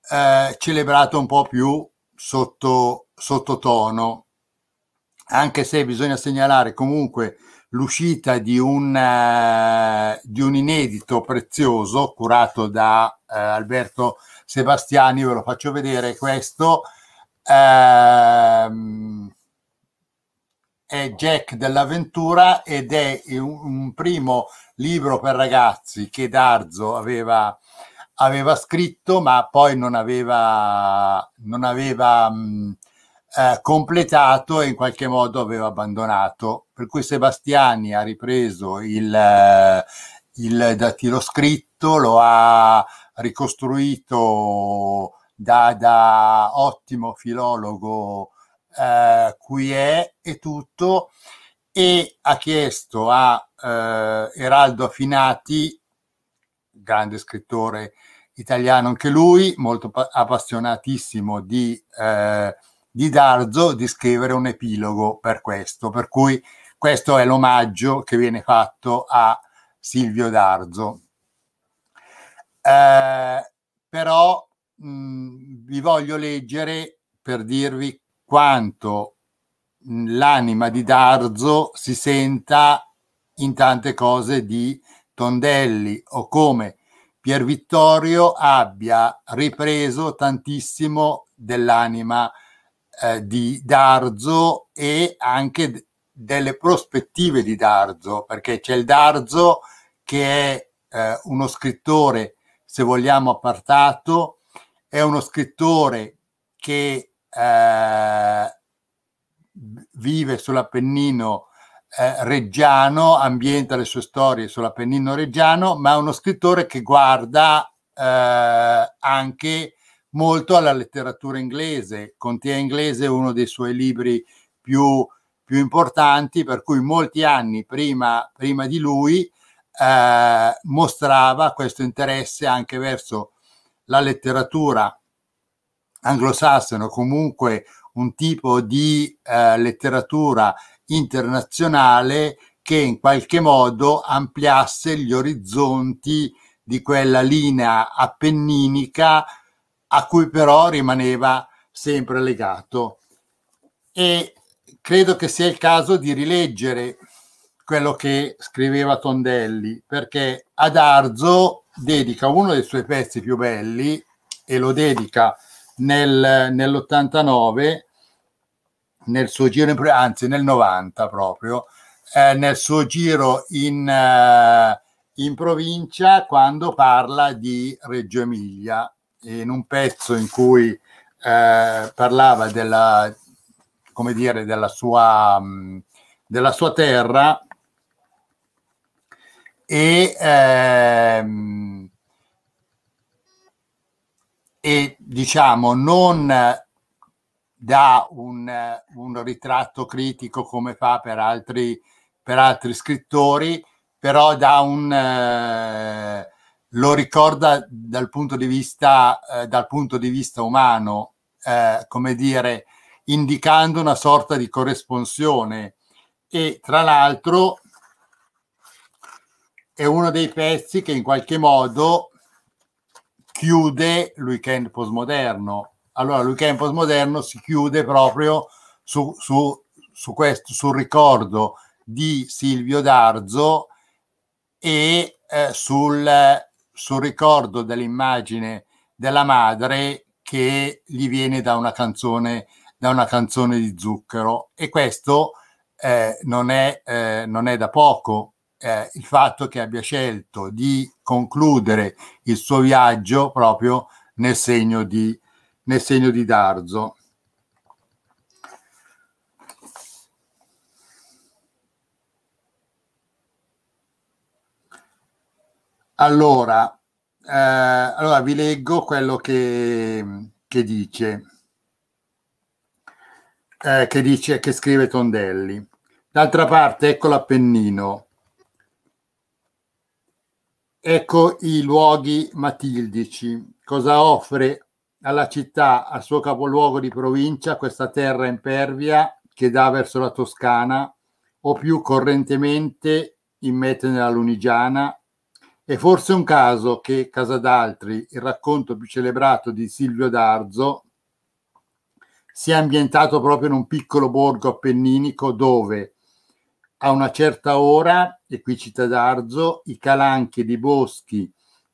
eh, celebrato un po' più sottotono, sotto anche se bisogna segnalare comunque l'uscita di un, eh, di un, inedito prezioso curato da eh, Alberto Sebastiani, ve lo faccio vedere questo. Ehm, è Jack dell'avventura ed è un, un, primo libro per ragazzi che Darzo aveva, aveva scritto ma poi non aveva, non aveva mh, mm, eh, completato e in qualche modo aveva abbandonato per cui Sebastiani ha ripreso il, eh, il dattilo scritto, lo ha ricostruito da, da ottimo filologo eh, cui è e tutto e ha chiesto a eh, Eraldo Affinati, grande scrittore italiano anche lui, molto appassionatissimo di, eh, di Darzo, di scrivere un epilogo per questo, per cui questo è l'omaggio che viene fatto a Silvio Darzo. Eh, però mh, mm, vi voglio leggere per dirvi quanto mm, l'anima di Darzo si senta in tante cose di Tondelli o come Pier Vittorio abbia ripreso tantissimo dell'anima eh, di Darzo e anche delle prospettive di Darzo, perché c'è il Darzo che è eh, uno scrittore, se vogliamo, appartato, è uno scrittore che eh, vive sull'Appennino eh, reggiano, ambienta le sue storie sull'Appennino reggiano, ma è uno scrittore che guarda eh, anche molto alla letteratura inglese. Contea inglese è uno dei suoi libri più più importanti, per cui molti anni prima, prima di lui eh, mostrava questo interesse anche verso la letteratura anglosassone, o comunque un tipo di eh, letteratura internazionale che in qualche modo ampliasse gli orizzonti di quella linea appenninica a cui però rimaneva sempre legato. E credo che sia il caso di rileggere quello che scriveva Tondelli, perché ad Arzo dedica uno dei suoi pezzi più belli e lo dedica nel, nell'89, nel suo giro, in, anzi nel 90 proprio, eh, nel suo giro in, eh, in provincia quando parla di Reggio Emilia, in un pezzo in cui eh, parlava della, come dire, della sua, della sua terra e, ehm, e diciamo non da un, un, ritratto critico come fa per altri, per altri scrittori, però da un, eh, lo ricorda dal punto di vista, eh, punto di vista umano, eh, come dire, indicando una sorta di corresponsione e tra l'altro è uno dei pezzi che in qualche modo chiude il weekend postmoderno. Allora, il weekend postmoderno si chiude proprio su, su, su questo, sul ricordo di Silvio Darzo e eh, sul, sul ricordo dell'immagine della madre che gli viene da una canzone da una canzone di zucchero e questo eh, non, è, eh, non, è, da poco. Eh, il fatto che abbia scelto di concludere il suo viaggio proprio nel segno di, nel segno di Darzo. Allora, eh, allora vi leggo quello che, che dice eh, che dice che scrive Tondelli. D'altra parte, ecco l'Appennino, ecco i luoghi matildici. Cosa offre alla città, al suo capoluogo di provincia, questa terra impervia che dà verso la Toscana o più correntemente in immette nella Lunigiana? È forse un caso che Casa d'Altri, il racconto più celebrato di Silvio D'Arzo, si è ambientato proprio in un piccolo borgo appenninico dove a una certa ora, e qui cita D'Arzo, i calanchi di boschi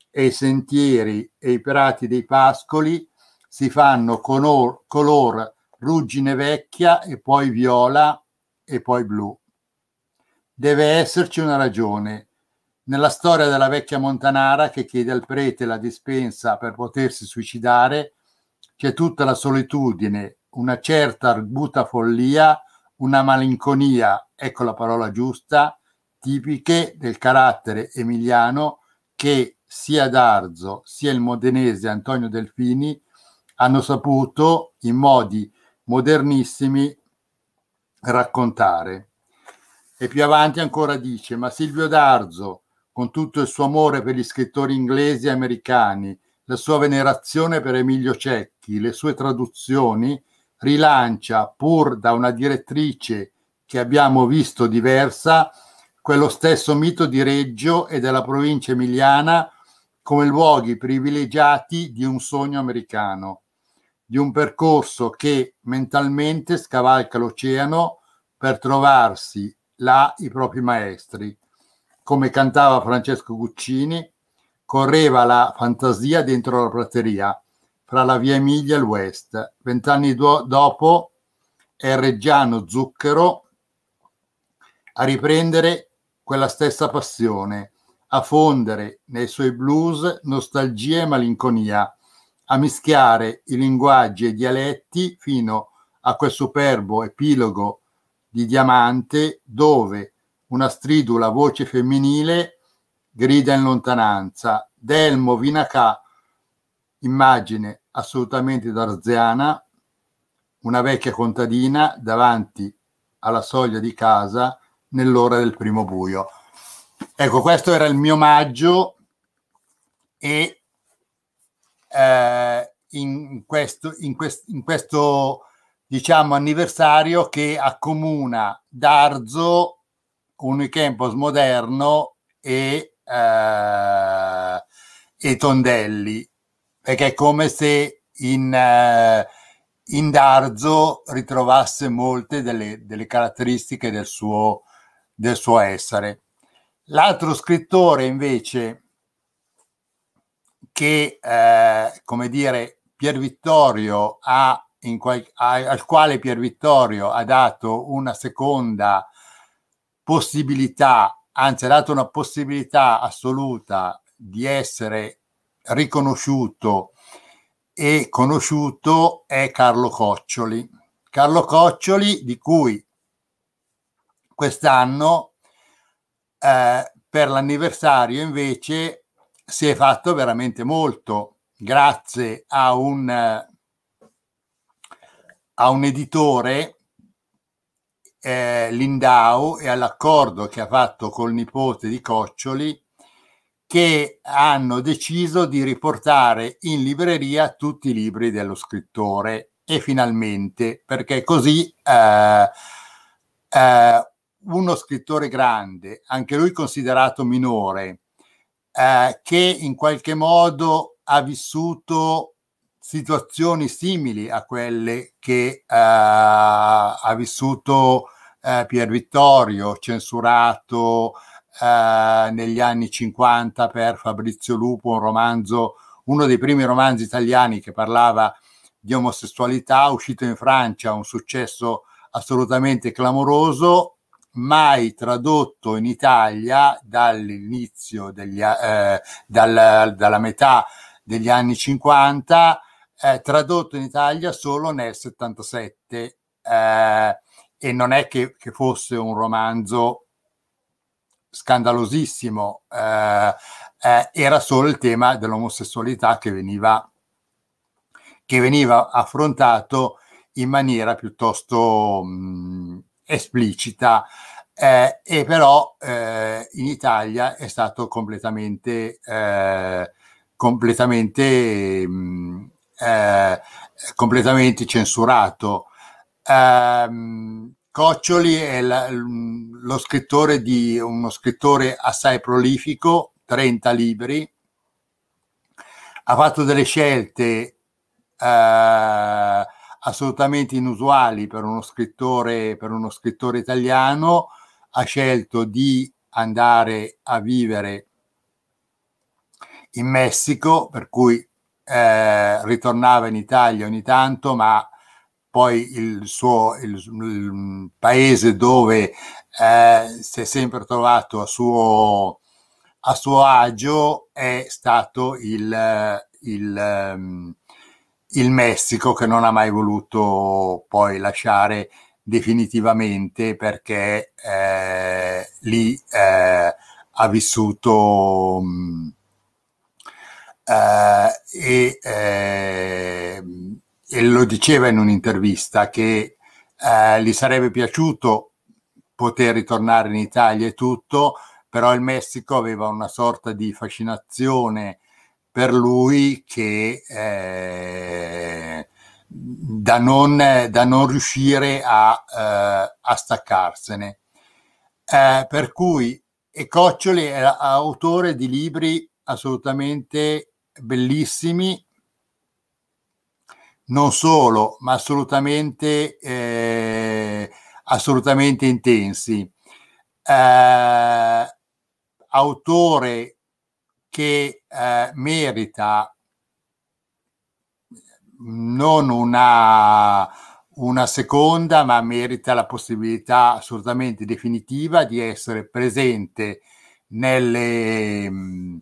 e i sentieri e i prati dei pascoli si fanno color, color ruggine vecchia e poi viola e poi blu. Deve esserci una ragione. Nella storia della vecchia montanara che chiede al prete la dispensa per potersi suicidare, c'è tutta la solitudine una certa arguta follia, una malinconia, ecco la parola giusta, tipiche del carattere emiliano che sia D'Arzo sia il modenese Antonio Delfini hanno saputo in modi modernissimi raccontare. E più avanti ancora dice, ma Silvio D'Arzo, con tutto il suo amore per gli scrittori inglesi e americani, la sua venerazione per Emilio Cecchi, le sue traduzioni, rilancia, pur da una direttrice che abbiamo visto diversa, quello stesso mito di Reggio e della provincia emiliana come luoghi privilegiati di un sogno americano, di un percorso che mentalmente scavalca l'oceano per trovarsi là i propri maestri. Come cantava Francesco Guccini, correva la fantasia dentro la prateria fra la via Emilia e l'Ouest. Vent'anni do- dopo è Reggiano Zucchero a riprendere quella stessa passione, a fondere nei suoi blues nostalgia e malinconia, a mischiare i linguaggi e i dialetti fino a quel superbo epilogo di diamante dove una stridula voce femminile grida in lontananza, Delmo Vinacà Immagine assolutamente darziana, una vecchia contadina davanti alla soglia di casa nell'ora del primo buio. Ecco, questo era il mio maggio e eh, in, questo, in, quest, in questo, diciamo, anniversario che accomuna Darzo, un weekend postmoderno e, eh, e Tondelli perché è come se in, eh, in Darzo ritrovasse molte delle, delle caratteristiche del suo, del suo essere. L'altro scrittore invece che, eh, come dire, Pier Vittorio ha qual- al quale Pier Vittorio ha dato una seconda possibilità, anzi ha dato una possibilità assoluta di essere riconosciuto e conosciuto è Carlo Coccioli. Carlo Coccioli di cui quest'anno eh, per l'anniversario invece si è fatto veramente molto grazie a un, a un editore eh, Lindau e all'accordo che ha fatto col nipote di Coccioli che hanno deciso di riportare in libreria tutti i libri dello scrittore e finalmente perché così eh, eh, uno scrittore grande, anche lui considerato minore, eh, che in qualche modo ha vissuto situazioni simili a quelle che eh, ha vissuto eh, Pier Vittorio, censurato, eh, negli anni 50 per Fabrizio Lupo, un romanzo, uno dei primi romanzi italiani che parlava di omosessualità, uscito in Francia, un successo assolutamente clamoroso, mai tradotto in Italia dall'inizio degli, eh, dal, dalla metà degli anni 50, eh, tradotto in Italia solo nel 77 eh, e non è che, che fosse un romanzo scandalosissimo eh, eh, era solo il tema dell'omosessualità che veniva, che veniva affrontato in maniera piuttosto mh, mm, esplicita eh, e però eh, in Italia è stato completamente, eh, completamente, mh, mm, eh, completamente censurato. Um, Coccioli è la, lo scrittore di uno scrittore assai prolifico, 30 libri, ha fatto delle scelte eh, assolutamente inusuali per uno, per uno scrittore italiano, ha scelto di andare a vivere in Messico, per cui eh, ritornava in Italia ogni tanto, ma poi il suo il, il mm, paese dove eh, si è sempre trovato a suo, a suo agio è stato il, il, mm, il Messico che non ha mai voluto poi lasciare definitivamente perché eh, lì eh, ha vissuto mh, mm, eh, e eh, e lo diceva in un'intervista che eh, gli sarebbe piaciuto poter ritornare in Italia e tutto, però il Messico aveva una sorta di fascinazione per lui che eh, da, non, da, non, riuscire a, eh, a staccarsene. Eh, per cui e Coccioli è autore di libri assolutamente bellissimi non solo, ma assolutamente, eh, assolutamente intensi. Eh, autore che eh, merita non una, una seconda, ma merita la possibilità assolutamente definitiva di essere presente nelle mm,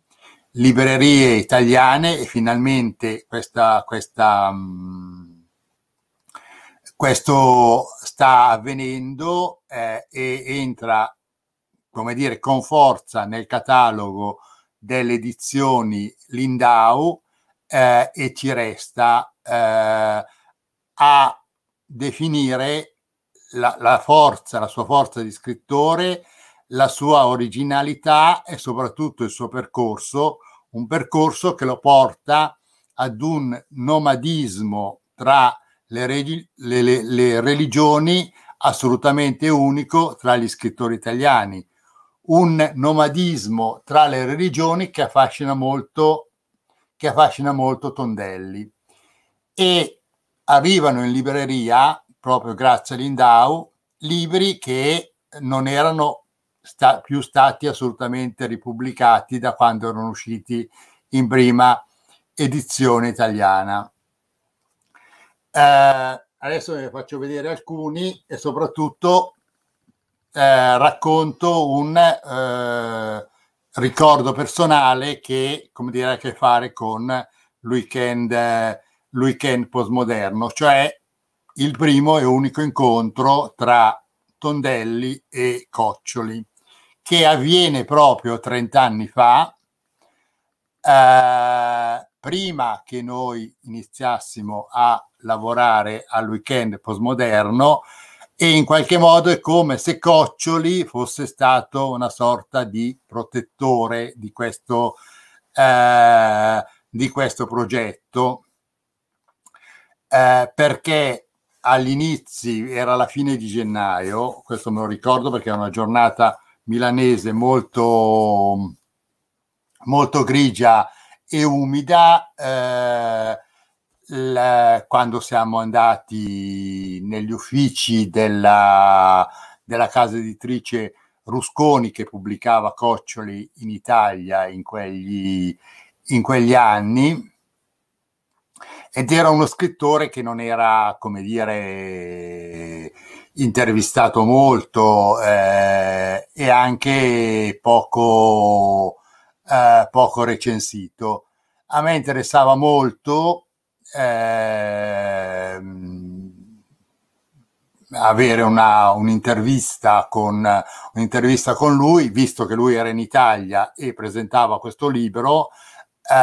librerie italiane e finalmente questa, questa, mm, questo sta avvenendo eh, e entra come dire, con forza nel catalogo delle edizioni Lindau eh, e ci resta eh, a definire la, la, forza, la sua forza di scrittore, la sua originalità e soprattutto il suo percorso un percorso che lo porta ad un nomadismo tra le, regi- le, le, le religioni assolutamente unico tra gli scrittori italiani, un nomadismo tra le religioni che affascina molto, che affascina molto Tondelli. E arrivano in libreria, proprio grazie all'Indau, libri che non erano sta, più stati assolutamente ripubblicati da quando erano usciti in prima edizione italiana. Eh, adesso ne faccio vedere alcuni e soprattutto eh, racconto un eh, ricordo personale che, come dire, ha a che fare con il weekend, eh, weekend postmoderno, cioè il primo e unico incontro tra Tondelli e Coccioli che avviene proprio 30 anni fa, eh, prima che noi iniziassimo a lavorare al weekend postmoderno e in qualche modo è come se Coccioli fosse stato una sorta di protettore di questo, eh, di questo progetto, eh, perché all'inizio era la fine di gennaio, questo me lo ricordo perché era una giornata milanese molto, molto grigia e umida. Eh, la, quando siamo andati negli uffici della, della casa editrice Rusconi che pubblicava Coccioli in Italia in quegli, in quegli anni ed era uno scrittore che non era, come dire, intervistato molto eh, e anche poco, eh, poco recensito. A me interessava molto eh, avere una, un'intervista, con, un'intervista con lui, visto che lui era in Italia e presentava questo libro eh,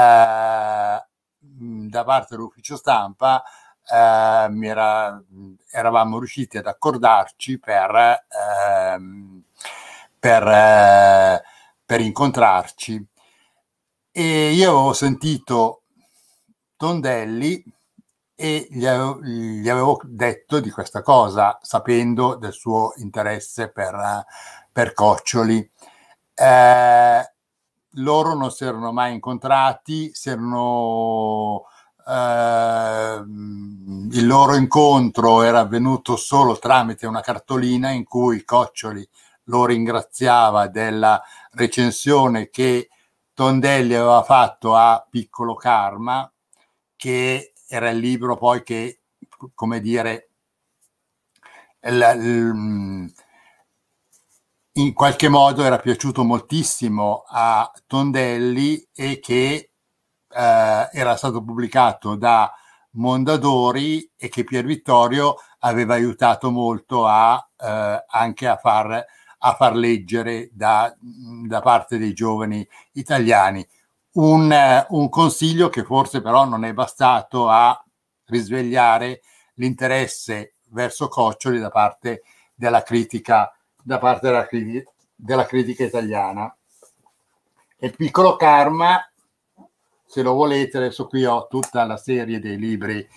da parte dell'ufficio stampa eh, era, eravamo riusciti ad accordarci per, eh, per, eh, per incontrarci. E io avevo sentito Tondelli e gli avevo, gli avevo, detto di questa cosa, sapendo del suo interesse per, per Coccioli. Eh, loro non si erano mai incontrati, si erano eh, il loro incontro era avvenuto solo tramite una cartolina in cui Coccioli lo ringraziava della recensione che Tondelli aveva fatto a Piccolo Karma, che era il libro poi che, come dire, in qualche modo era piaciuto moltissimo a Tondelli e che eh, era stato pubblicato da Mondadori e che Pier Vittorio aveva aiutato molto a, eh, anche a far, a far leggere da, da, parte dei giovani italiani. Un, eh, un, consiglio che forse però non è bastato a risvegliare l'interesse verso Coccioli da parte della critica, da parte della, della critica italiana. il piccolo karma se lo volete, adesso qui ho tutta la serie dei libri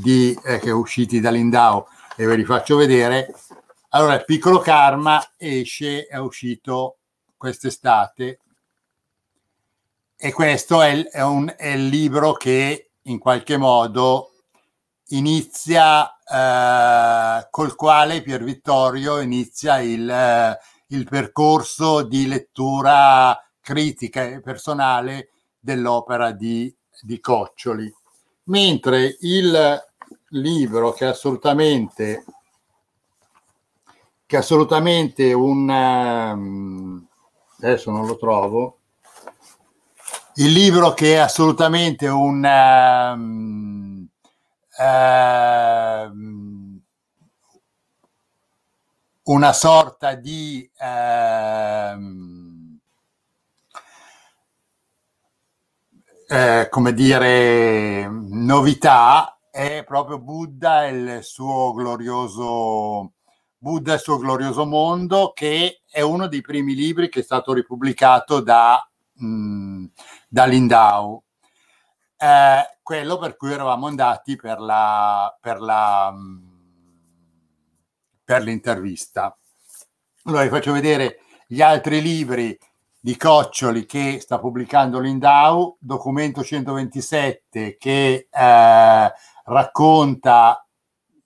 di, eh, che usciti da Lindau e ve li faccio vedere. Allora, il piccolo karma esce, è uscito quest'estate e questo è, è, un, è il libro che in qualche modo inizia eh, col quale Pier Vittorio inizia il, eh, il percorso di lettura critica e personale dell'opera di, di Coccioli. Mentre il libro che è assolutamente che è assolutamente un eh, adesso non lo trovo il libro che è assolutamente un um, um, una sorta di um, eh, come dire, novità è proprio Buddha e il suo glorioso Buddha e il suo glorioso mondo, che è uno dei primi libri che è stato ripubblicato da, mh, mm, da Lindau. Eh, quello per cui eravamo andati per, la, per, la, mm, per l'intervista. Allora vi faccio vedere gli altri libri di Coccioli che sta pubblicando l'Indau, documento 127 che eh, racconta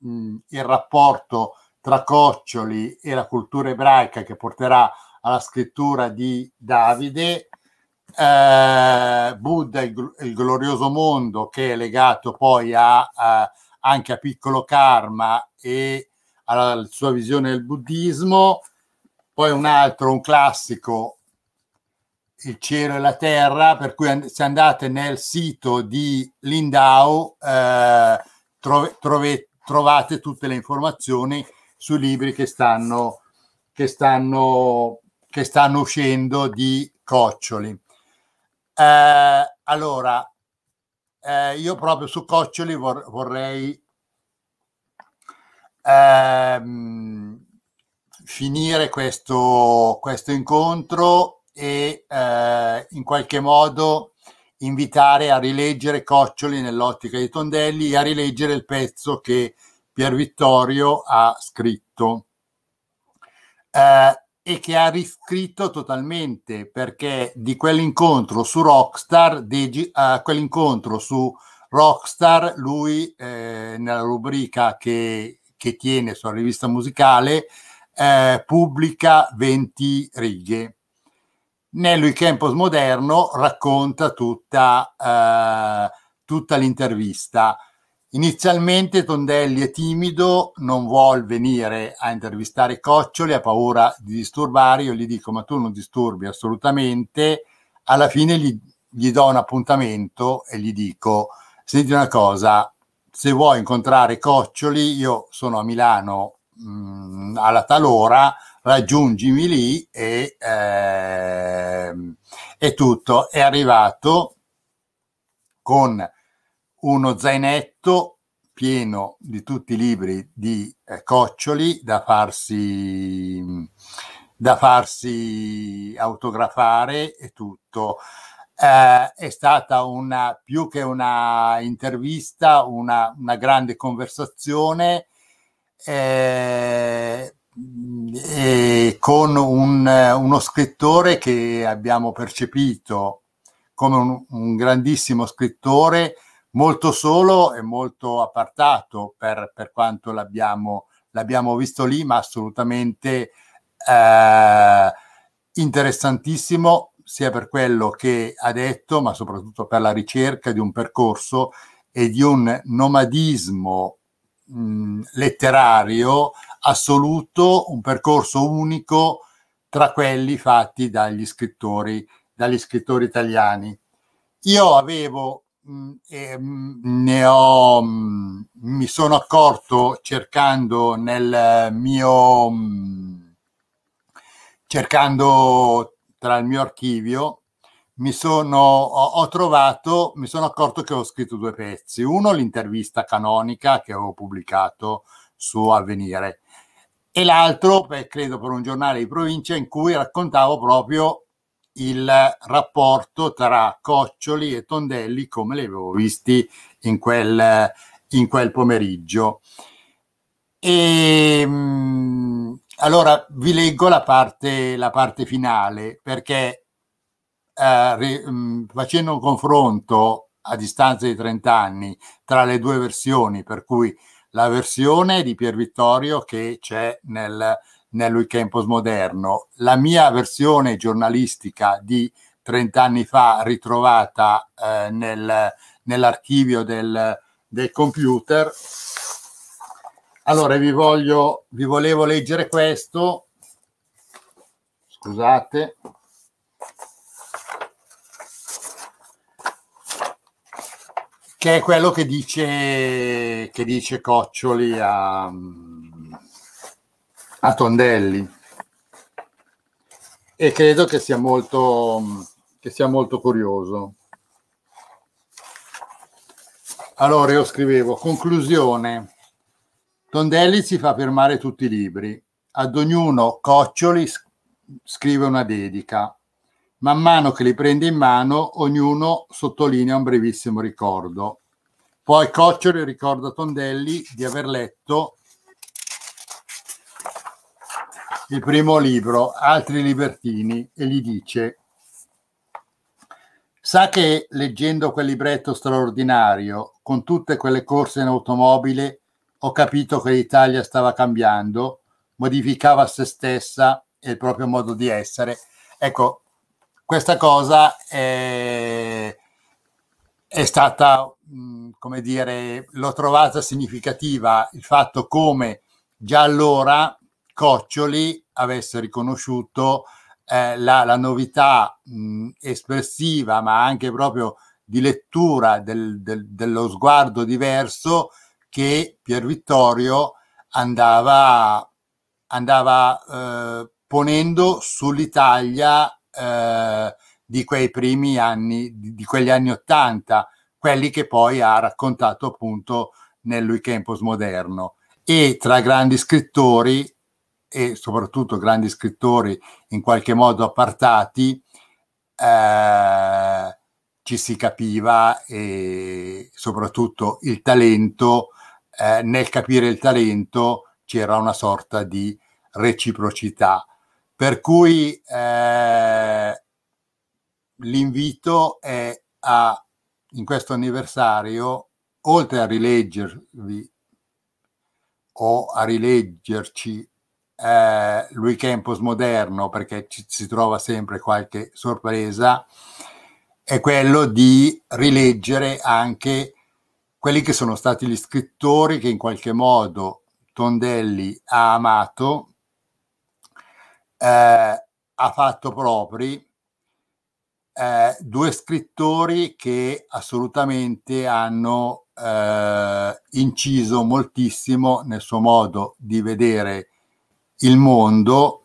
mh, il rapporto tra Coccioli e la cultura ebraica che porterà alla scrittura di Davide, eh, Buddha il, il, glorioso mondo che è legato poi a, a, anche a piccolo karma e alla sua visione del buddismo, poi un altro, un classico il cielo e la terra, per cui se andate nel sito di Lindau eh, trove, trove, trovate tutte le informazioni sui libri che stanno, che stanno, che stanno uscendo di Coccioli. Eh, allora, eh, io proprio su Coccioli vor, vorrei ehm, finire questo, questo incontro e eh, in qualche modo invitare a rileggere Coccioli nell'ottica di Tondelli e a rileggere il pezzo che Pier Vittorio ha scritto eh, e che ha riscritto totalmente perché di quell'incontro su Rockstar, di, uh, eh, quell'incontro su Rockstar, lui eh, nella rubrica che, che, tiene sulla rivista musicale eh, pubblica 20 righe nel il Campos moderno racconta tutta, eh, tutta l'intervista. Inizialmente Tondelli è timido, non vuol venire a intervistare Coccioli, ha paura di disturbare, io gli dico ma tu non disturbi assolutamente, alla fine gli, gli do un appuntamento e gli dico senti una cosa, se vuoi incontrare Coccioli, io sono a Milano mh, mm, alla talora, raggiungimi lì e, eh, e tutto. È arrivato con uno zainetto pieno di tutti i libri di eh, Coccioli da farsi, da farsi autografare e tutto. Eh, è stata una più che una intervista, una, una grande conversazione. Eh, e con un, uno scrittore che abbiamo percepito come un, un, grandissimo scrittore, molto solo e molto appartato per, per quanto l'abbiamo, l'abbiamo, visto lì, ma assolutamente eh, interessantissimo sia per quello che ha detto, ma soprattutto per la ricerca di un percorso e di un nomadismo mh, mm, letterario assoluto, un percorso unico tra quelli fatti dagli scrittori, dagli scrittori italiani. Io avevo, mh, mm, e, ehm, mh, ne ho, mh, mm, mi sono accorto cercando nel mio, cercando tra il mio archivio, mi sono, ho, ho, trovato, mi sono accorto che ho scritto due pezzi. Uno l'intervista canonica che avevo pubblicato su Avvenire e l'altro, beh, credo per un giornale di provincia, in cui raccontavo proprio il rapporto tra Coccioli e Tondelli come li avevo visti in quel, in quel pomeriggio. E, ehm, allora vi leggo la parte, la parte finale perché eh, ri, mh, mm, facendo un confronto a distanza di 30 anni tra le due versioni, per cui la versione di Pier Vittorio che c'è nel, nel weekend postmoderno, la mia versione giornalistica di 30 anni fa ritrovata eh, nel, nell'archivio del, del, computer. Allora vi voglio, vi volevo leggere questo, scusate, che è quello che dice, che dice Coccioli a, a Tondelli e credo che sia molto, che sia molto curioso. Allora io scrivevo, conclusione, Tondelli si fa firmare tutti i libri, ad ognuno Coccioli scrive una dedica, Man mano che li prende in mano, ognuno sottolinea un brevissimo ricordo. Poi Coccioli ricorda a Tondelli di aver letto il primo libro, Altri Libertini, e gli dice Sa che leggendo quel libretto straordinario, con tutte quelle corse in automobile, ho capito che l'Italia stava cambiando, modificava se stessa e il proprio modo di essere. Ecco, questa cosa è, è stata, mh, mm, come dire, l'ho trovata significativa il fatto come già allora Coccioli avesse riconosciuto eh, la, la, novità mh, mm, espressiva, ma anche proprio di lettura del, del, dello sguardo diverso che Pier Vittorio andava, andava eh, ponendo sull'Italia eh, di quei primi anni, di quegli anni Ottanta, quelli che poi ha raccontato appunto nel weekend postmoderno. E tra grandi scrittori, e soprattutto grandi scrittori in qualche modo appartati, eh, ci si capiva e soprattutto il talento, eh, nel capire il talento c'era una sorta di reciprocità per cui eh, l'invito è a, in questo anniversario, oltre a rileggervi o a rileggerci eh, lui Campos moderno, perché ci, si trova sempre qualche sorpresa, è quello di rileggere anche quelli che sono stati gli scrittori che in qualche modo Tondelli ha amato eh, ha fatto propri eh, due scrittori che assolutamente hanno eh, inciso moltissimo nel suo modo di vedere il mondo,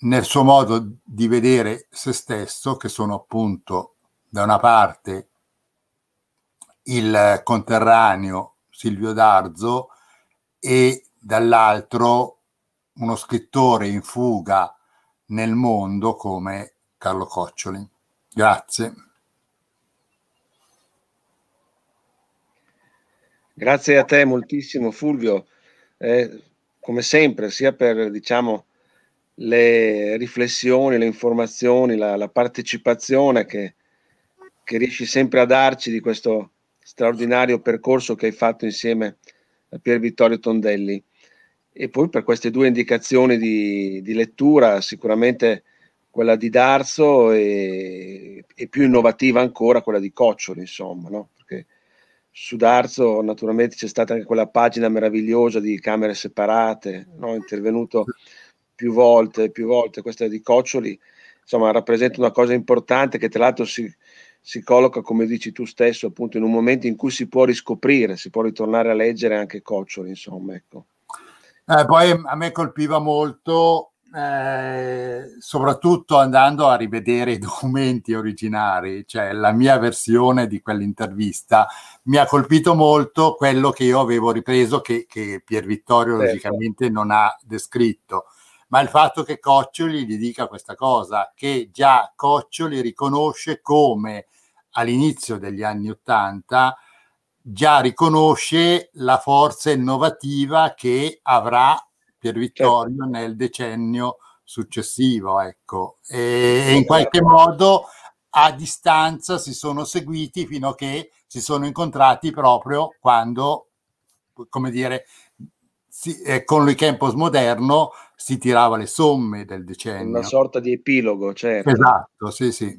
nel suo modo di vedere se stesso, che sono appunto da una parte il conterraneo Silvio Darzo e dall'altro uno scrittore in fuga nel mondo come Carlo Coccioli. Grazie. Grazie a te moltissimo Fulvio, eh, come sempre, sia per diciamo, le riflessioni, le informazioni, la, la partecipazione che, che, riesci sempre a darci di questo straordinario percorso che hai fatto insieme a Pier Vittorio Tondelli. E poi per queste due indicazioni di, di lettura, sicuramente quella di Darzo e, e, più innovativa ancora quella di Coccioli, insomma, no? Perché su Darzo naturalmente c'è stata anche quella pagina meravigliosa di camere separate, no? intervenuto più volte, più volte, questa di Coccioli, insomma, rappresenta una cosa importante che tra l'altro si, si colloca, come dici tu stesso, appunto in un momento in cui si può riscoprire, si può ritornare a leggere anche Coccioli, insomma, ecco. Eh, poi a me colpiva molto, eh, soprattutto andando a rivedere i documenti originari, cioè la mia versione di quell'intervista, mi ha colpito molto quello che io avevo ripreso, che, che Pier Vittorio certo. logicamente non ha descritto. Ma il fatto che Coccioli gli dica questa cosa, che già Coccioli riconosce come all'inizio degli anni Ottanta già riconosce la forza innovativa che avrà Pier Vittorio certo. nel decennio successivo, ecco. E in qualche certo. modo a distanza si sono seguiti fino a che si sono incontrati proprio quando, come dire, si, eh, con il campus moderno si tirava le somme del decennio. Una sorta di epilogo, certo. Esatto, sì, sì.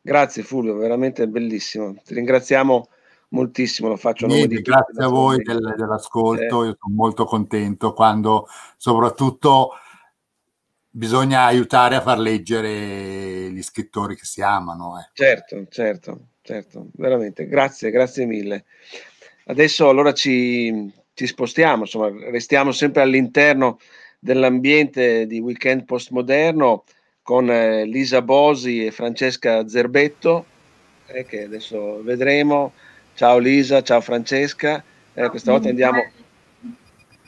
Grazie Fulvio, veramente bellissimo. Ti ringraziamo moltissimo, lo faccio a nome Niente, di tutti. Grazie a voi del, eh, dell'ascolto, eh. io sono molto contento quando soprattutto bisogna aiutare a far leggere gli scrittori che si amano. Eh. Certo, certo, certo, veramente, grazie, grazie mille. Adesso allora ci, ci spostiamo, insomma, restiamo sempre all'interno dell'ambiente di Weekend Postmoderno con eh, Lisa Bosi e Francesca Zerbetto, eh, che adesso vedremo Ciao Lisa, ciao Francesca. Eh, questa volta andiamo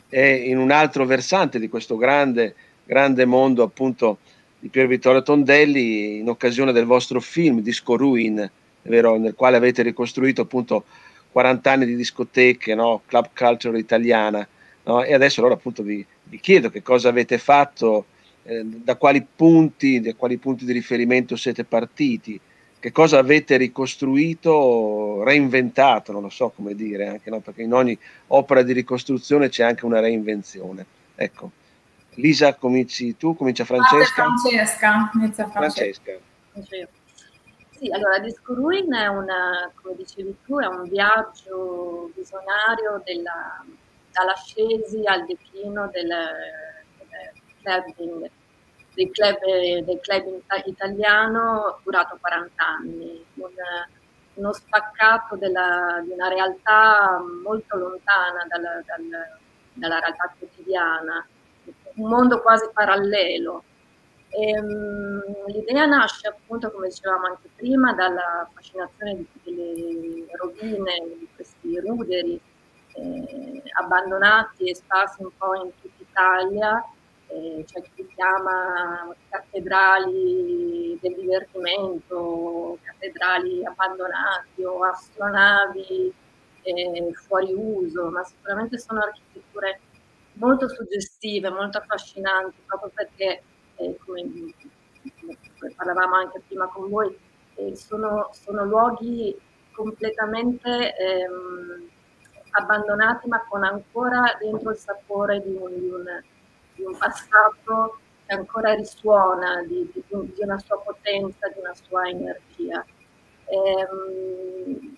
eh, in un altro versante di questo grande, grande mondo appunto di Pier Vittorio Tondelli in occasione del vostro film Disco Ruin, vero, nel quale avete ricostruito appunto 40 anni di discoteche, no? club culture italiana. No? E adesso allora appunto vi, vi, chiedo che cosa avete fatto, eh, da, quali punti, da quali punti di riferimento siete partiti che cosa avete ricostruito, reinventato, non lo so come dire, anche no? perché in ogni opera di ricostruzione c'è anche una reinvenzione. Ecco. Lisa, cominci tu, comincia Francesca. Francesca, inizia Francesca. Francesca. Sì, allora Disco Ruin è una, come dicevi tu, è un viaggio visionario della, dall'ascesi al declino del, del clubbing dei club, del club italiano durato 40 anni, un, uno spaccato della, di una realtà molto lontana dalla, dalla, dalla realtà quotidiana, un mondo quasi parallelo. E, um, l'idea nasce appunto, come dicevamo anche prima, dalla fascinazione di, delle rovine, di questi ruderi eh, abbandonati e sparsi un po' in tutta Italia eh, c'è cioè, chi chiama cattedrali del divertimento, cattedrali abbandonati o astronavi eh, fuori uso, ma sicuramente sono architetture molto suggestive, molto affascinanti, proprio perché, eh, come, come, parlavamo anche prima con voi, eh, sono, sono, luoghi completamente... Ehm, abbandonati ma con ancora dentro il sapore di un, di un di un passato che ancora risuona, di, di, di una sua potenza, di una sua energia. Ehm,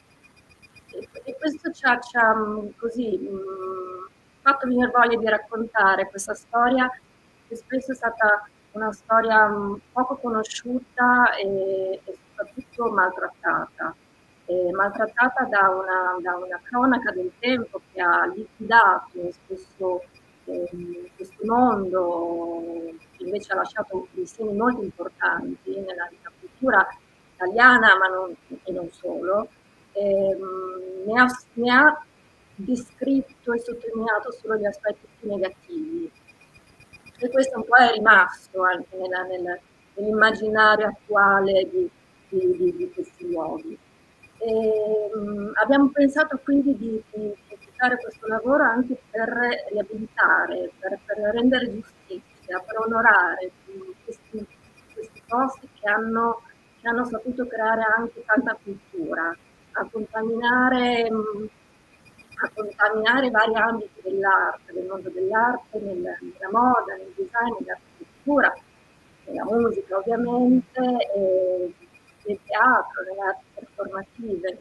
e, e questo ci ha, ci ha mm, così, mh, mm, fatto venire voglia di raccontare questa storia che spesso è stata una storia mm, poco conosciuta e, e soprattutto maltrattata. E maltrattata da una, da una, cronaca del tempo che ha liquidato spesso eh, questo mondo che invece ha lasciato dei segni molto importanti nella cultura italiana, ma non, e non solo, ehm, ne, ha, ne, ha, descritto e sottolineato solo gli aspetti più negativi. E questo un po' è rimasto anche nella, nella, nell'immaginario attuale di, di, di, di questi luoghi. E, um, abbiamo pensato quindi di, di, utilizzare questo lavoro anche per riabilitare, per, per rendere giustizia, per onorare questi, questi posti che hanno, che hanno, saputo creare anche tanta cultura, a contaminare, a contaminare vari ambiti dell'arte, del mondo dell'arte, nella, nella moda, nel design, nell'architettura, nella musica ovviamente, nel teatro, nelle arti performative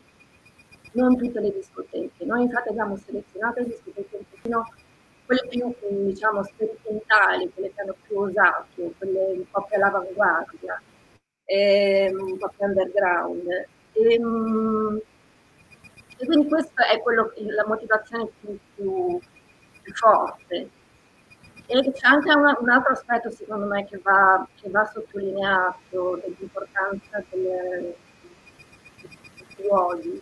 non tutte le discoteche. Noi infatti abbiamo selezionato le discoteche un pochino quelle più diciamo sperimentali, quelle che hanno più osato, quelle un po' più all'avanguardia, ehm, un po' più underground. E, ehm, e quindi questa è quello, la motivazione più, più, più forte. E c'è anche una, un altro aspetto, secondo me, che va, che va sottolineato dell'importanza delle, dei luoghi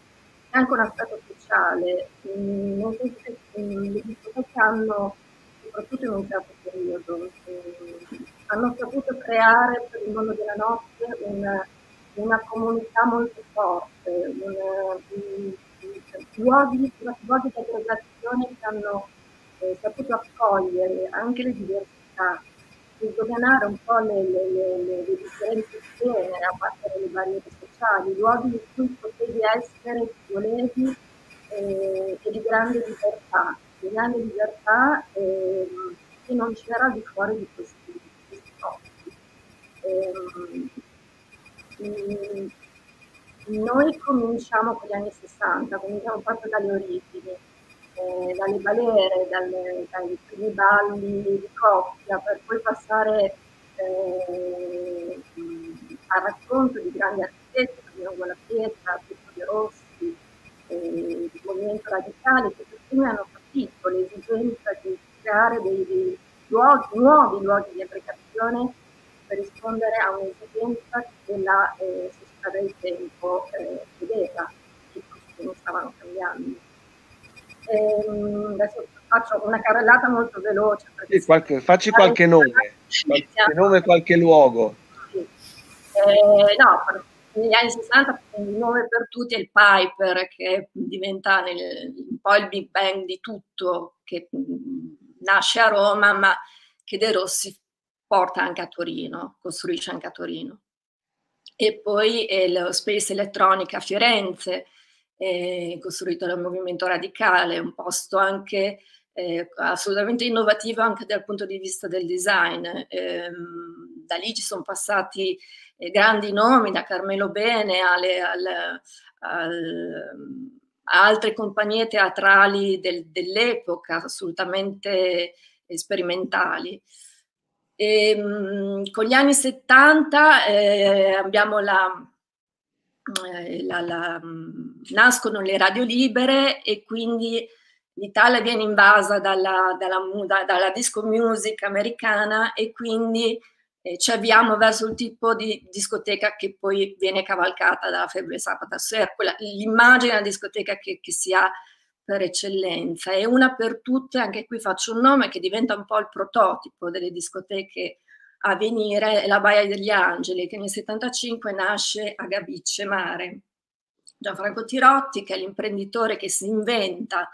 è anche un aspetto sociale, mm, non tutte mm, le difficoltà hanno, soprattutto in un certo periodo, mm, hanno saputo creare per il mondo della notte una, una comunità molto forte, una, di, di, di luoghi di aggregazione che hanno eh, saputo accogliere anche le diversità sdoganare un po' le, le, le, le differenze di genere, a parte le barriere sociali, luoghi in cui potevi essere volevi eh, e di grande libertà, di grande libertà eh, che non c'era di fuori di questi, posti. Ehm, mm, noi cominciamo con gli anni 60, cominciamo proprio dalle origini dalle balere, dalle, dai primi balli di coppia, per poi passare eh, al racconto di grandi architetti, come Ugo La Pietra, Pietro Rossi, eh, il Movimento Radicale, che tutti hanno capito l'esigenza di creare dei, dei luoghi, nuovi luoghi di applicazione per rispondere a un'esigenza che la eh, società del tempo eh, vedeva, che non stavano cambiando. Ehm, adesso faccio una carrellata molto veloce. Sì, qualche, facci qualche nome, qualche nome, qualche luogo. Sì. Eh, no, negli anni 60 il nome per tutti è il Piper, che diventa nel, un po' il Big Bang di tutto, che mm, nasce a Roma, ma che De Rossi porta anche a Torino, costruisce anche a Torino. E poi lo Space Electronic a Firenze, eh, costruito dal movimento radicale, un posto anche eh, assolutamente innovativo anche dal punto di vista del design. Eh, da lì ci sono passati eh, grandi nomi, da Carmelo Bene alle, alle, alle altre compagnie teatrali del, dell'epoca, assolutamente sperimentali. E, ehm, mh, con gli anni 70 eh, abbiamo la, eh, la, la, nascono le radio libere e quindi l'Italia viene invasa dalla, dalla, dalla, dalla disco music americana e quindi eh, ci avviamo verso il tipo di discoteca che poi viene cavalcata dalla febbre sabata sera, quella, l'immagine della discoteca che, che, si ha per eccellenza e una per tutte, anche qui faccio un nome che diventa un po' il prototipo delle discoteche a venire è la Baia degli Angeli, che nel 75 nasce a Gabicce Mare. Gianfranco Tirotti, che è l'imprenditore che si inventa,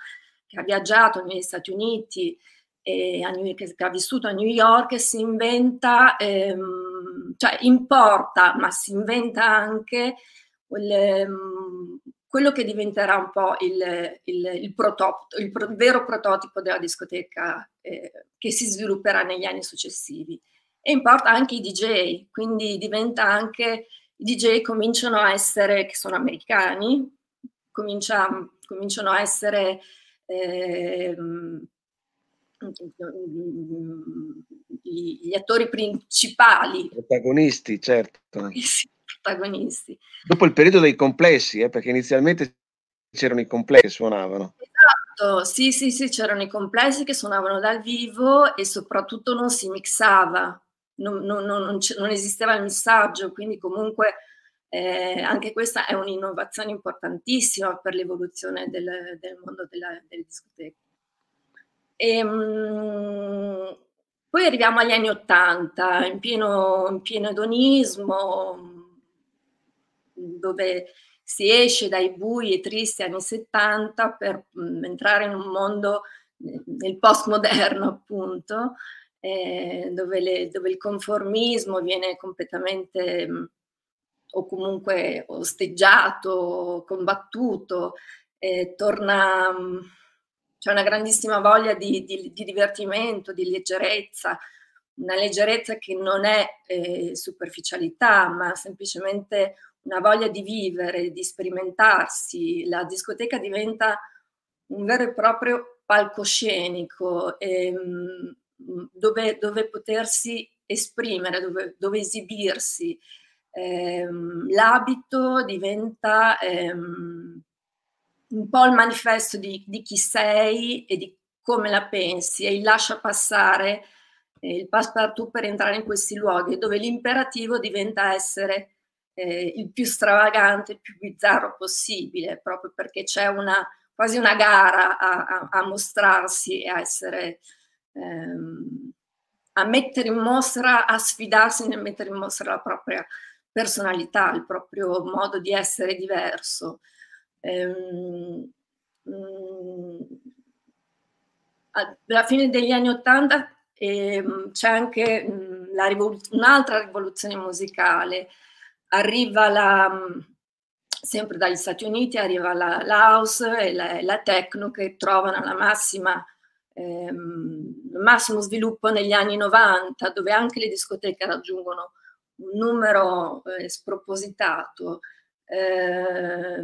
che ha viaggiato negli Stati Uniti, e che ha vissuto a New York, e si inventa, ehm, cioè importa, ma si inventa anche quel, ehm, quello che diventerà un po' il, il, il, prototipo, il pro, vero prototipo della discoteca eh, che si svilupperà negli anni successivi e importa anche i DJ, quindi diventa anche i DJ cominciano a essere, che sono americani, comincia, cominciano a essere eh, gli attori principali. Protagonisti, certo. protagonisti. Dopo il periodo dei complessi, eh, perché inizialmente c'erano i complessi che suonavano. Esatto, sì, sì, sì, c'erano i complessi che suonavano dal vivo e soprattutto non si mixava, non, non, non, non esisteva il messaggio, quindi comunque eh, anche questa è un'innovazione importantissima per l'evoluzione del, del mondo della, delle discoteche. E, ehm, mh, poi arriviamo agli anni Ottanta, in, in pieno, edonismo, dove si esce dai bui e tristi anni 70 per mh, mm, entrare in un mondo eh, nel postmoderno appunto, eh, dove, le, dove, il conformismo viene completamente mh, mm, o comunque osteggiato, combattuto, eh, torna, mm, c'è una grandissima voglia di, di, di, divertimento, di leggerezza, una leggerezza che non è eh, superficialità, ma semplicemente una voglia di vivere, di sperimentarsi. La discoteca diventa un vero e proprio palcoscenico. Ehm, Mm, dove, dove potersi esprimere, dove, dove esibirsi. Eh, l'abito diventa ehm, un po' il manifesto di, di, chi sei e di come la pensi e il lascia passare eh, il passepartout per entrare in questi luoghi dove l'imperativo diventa essere eh, il più stravagante, il più bizzarro possibile, proprio perché c'è una, quasi una gara a, a, a mostrarsi e a essere ehm, a mettere in mostra, a sfidarsi nel mettere in mostra la propria personalità, il proprio modo di essere diverso. Ehm, mh, mm, alla fine degli anni Ottanta ehm, c'è anche mh, mm, rivol- un'altra rivoluzione musicale. Arriva la, mm, sempre dagli Stati Uniti, arriva la, house e la, la techno che trovano la massima ehm, massimo sviluppo negli anni 90, dove anche le discoteche raggiungono un numero eh, spropositato. Eh,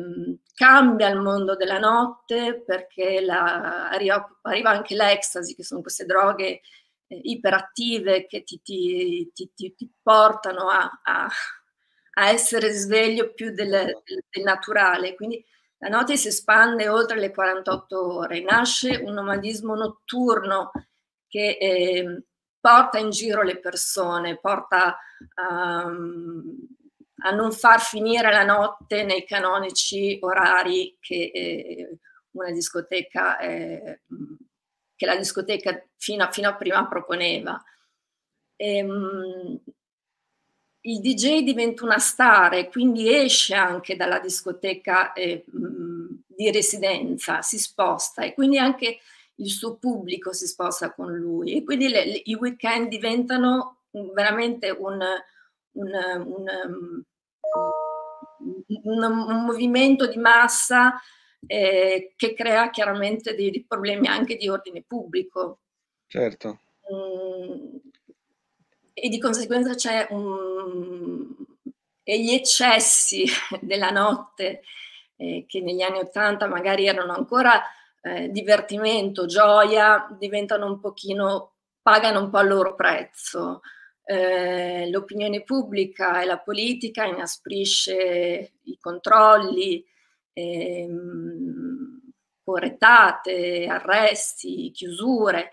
cambia il mondo della notte perché la, arriva, arriva, anche l'ecstasy, che sono queste droghe eh, iperattive che ti, ti, ti, ti portano a, a, a, essere sveglio più del, del naturale. Quindi la notte si espande oltre le 48 ore, nasce un nomadismo notturno che eh, porta in giro le persone, porta um, a non far finire la notte nei canonici orari che, eh, eh, che la discoteca fino a, fino a prima proponeva. E, um, il DJ diventa una star e quindi esce anche dalla discoteca eh, mm, di residenza, si sposta e quindi anche il suo pubblico si sposta con lui e quindi le, le, i weekend diventano veramente un, un, mm, un, un, movimento di massa eh, che crea chiaramente dei, dei, problemi anche di ordine pubblico. Certo. Mm, e di conseguenza c'è un... e gli eccessi della notte eh, che negli anni Ottanta magari erano ancora eh, divertimento, gioia, diventano un pochino, pagano un po' il loro prezzo. Eh, l'opinione pubblica e la politica inasprisce i controlli, ehm, correttate, arresti, chiusure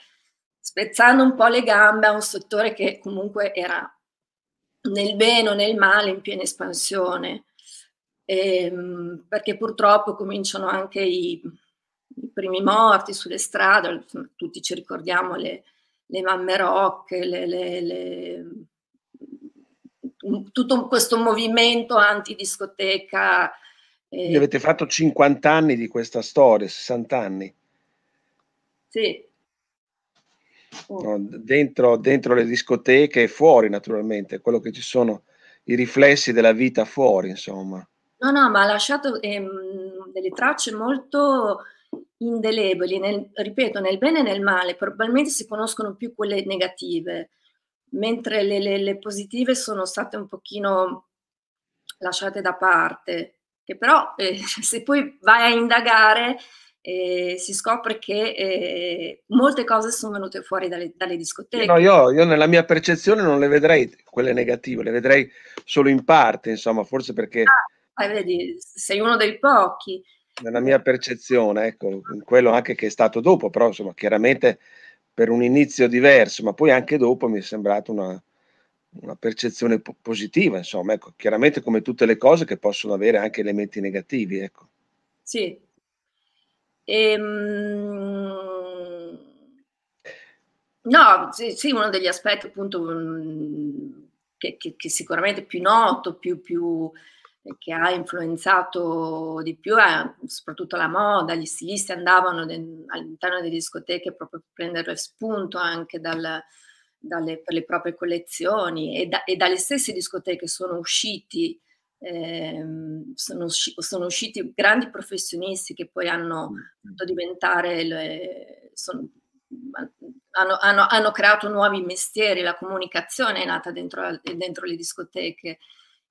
spezzando un po' le gambe a un settore che comunque era nel bene o nel male in piena espansione, ehm, perché purtroppo cominciano anche i, i, primi morti sulle strade, tutti ci ricordiamo le, le mamme rock, le, le, le tutto questo movimento antidiscoteca. Eh. Avete fatto 50 anni di questa storia, 60 anni. Sì, Mm. dentro, dentro le discoteche e fuori naturalmente, quello che ci sono i riflessi della vita fuori, insomma. No, no, ma ha lasciato ehm, delle tracce molto indelebili, nel, ripeto, nel bene e nel male, probabilmente si conoscono più quelle negative, mentre le, le, le positive sono state un pochino lasciate da parte, che però eh, se poi vai a indagare eh, si scopre che eh, molte cose sono venute fuori dalle, dalle discoteche. No, io, io, nella mia percezione non le vedrei quelle negative, le vedrei solo in parte, insomma, forse perché... Ah, vedi, sei uno dei pochi. Nella mia percezione, ecco, quello anche che è stato dopo, però insomma, chiaramente per un inizio diverso, ma poi anche dopo mi è sembrata una, una percezione po- positiva, insomma, ecco, chiaramente come tutte le cose che possono avere anche elementi negativi, ecco. Sì, Ehm, no, sì, sì, uno degli aspetti appunto mm, che, che, che sicuramente più noto, più, più, eh, che ha influenzato di più è soprattutto la moda, gli stilisti andavano de, all'interno delle discoteche proprio per prendere spunto anche dal, dalle, per le proprie collezioni e, da, e dalle stesse discoteche sono usciti eh, sono, usci- sono, usciti grandi professionisti che poi hanno mm, mm. fatto diventare, le, sono, hanno, hanno, hanno, creato nuovi mestieri, la comunicazione è nata dentro, dentro le discoteche,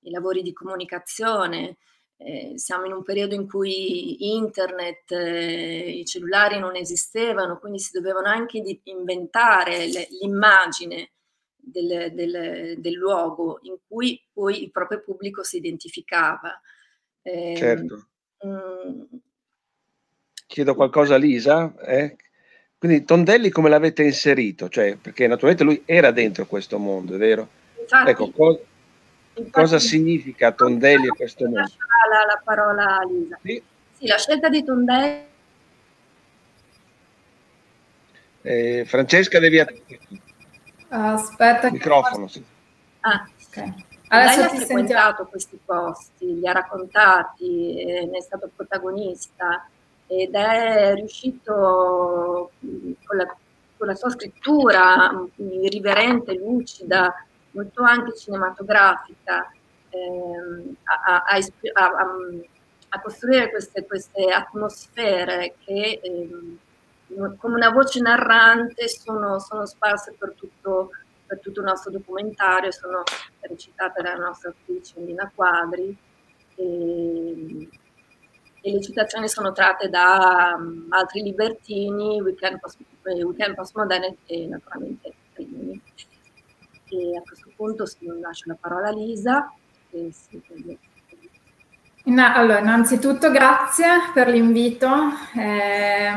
i lavori di comunicazione. Eh, siamo in un periodo in cui internet, eh, i cellulari non esistevano, quindi si dovevano anche di- inventare le, l'immagine del, del, del, luogo in cui poi il proprio pubblico si identificava. Eh, certo. Mh, mm, Chiedo qualcosa a Lisa. Eh? Quindi Tondelli come l'avete inserito? Cioè, perché naturalmente lui era dentro questo mondo, è vero? Infatti, ecco, co- infatti, cosa significa Tondelli e questo mondo? La, la parola a Lisa. Sì? sì, la scelta di Tondelli eh, Francesca devi attivare. Aspetta. Microfono, sì. Ah, ok. Adesso Lei ha frequentato questi posti, li ha raccontati, eh, ne è stato protagonista ed è riuscito mm, con la, con la sua scrittura mm, irriverente, lucida, molto anche cinematografica, ehm, a, a, a, mm, a, costruire queste, queste atmosfere che ehm, come una voce narrante sono, sono sparse per tutto, per tutto, il nostro documentario, sono recitate dalla nostra attrice Andina Quadri e, ehm, e, le citazioni sono tratte da um, altri libertini, Weekend, post, eh, weekend e naturalmente Primi. E a questo punto lascio la parola a Lisa che si prende allora, innanzitutto grazie per l'invito. Eh,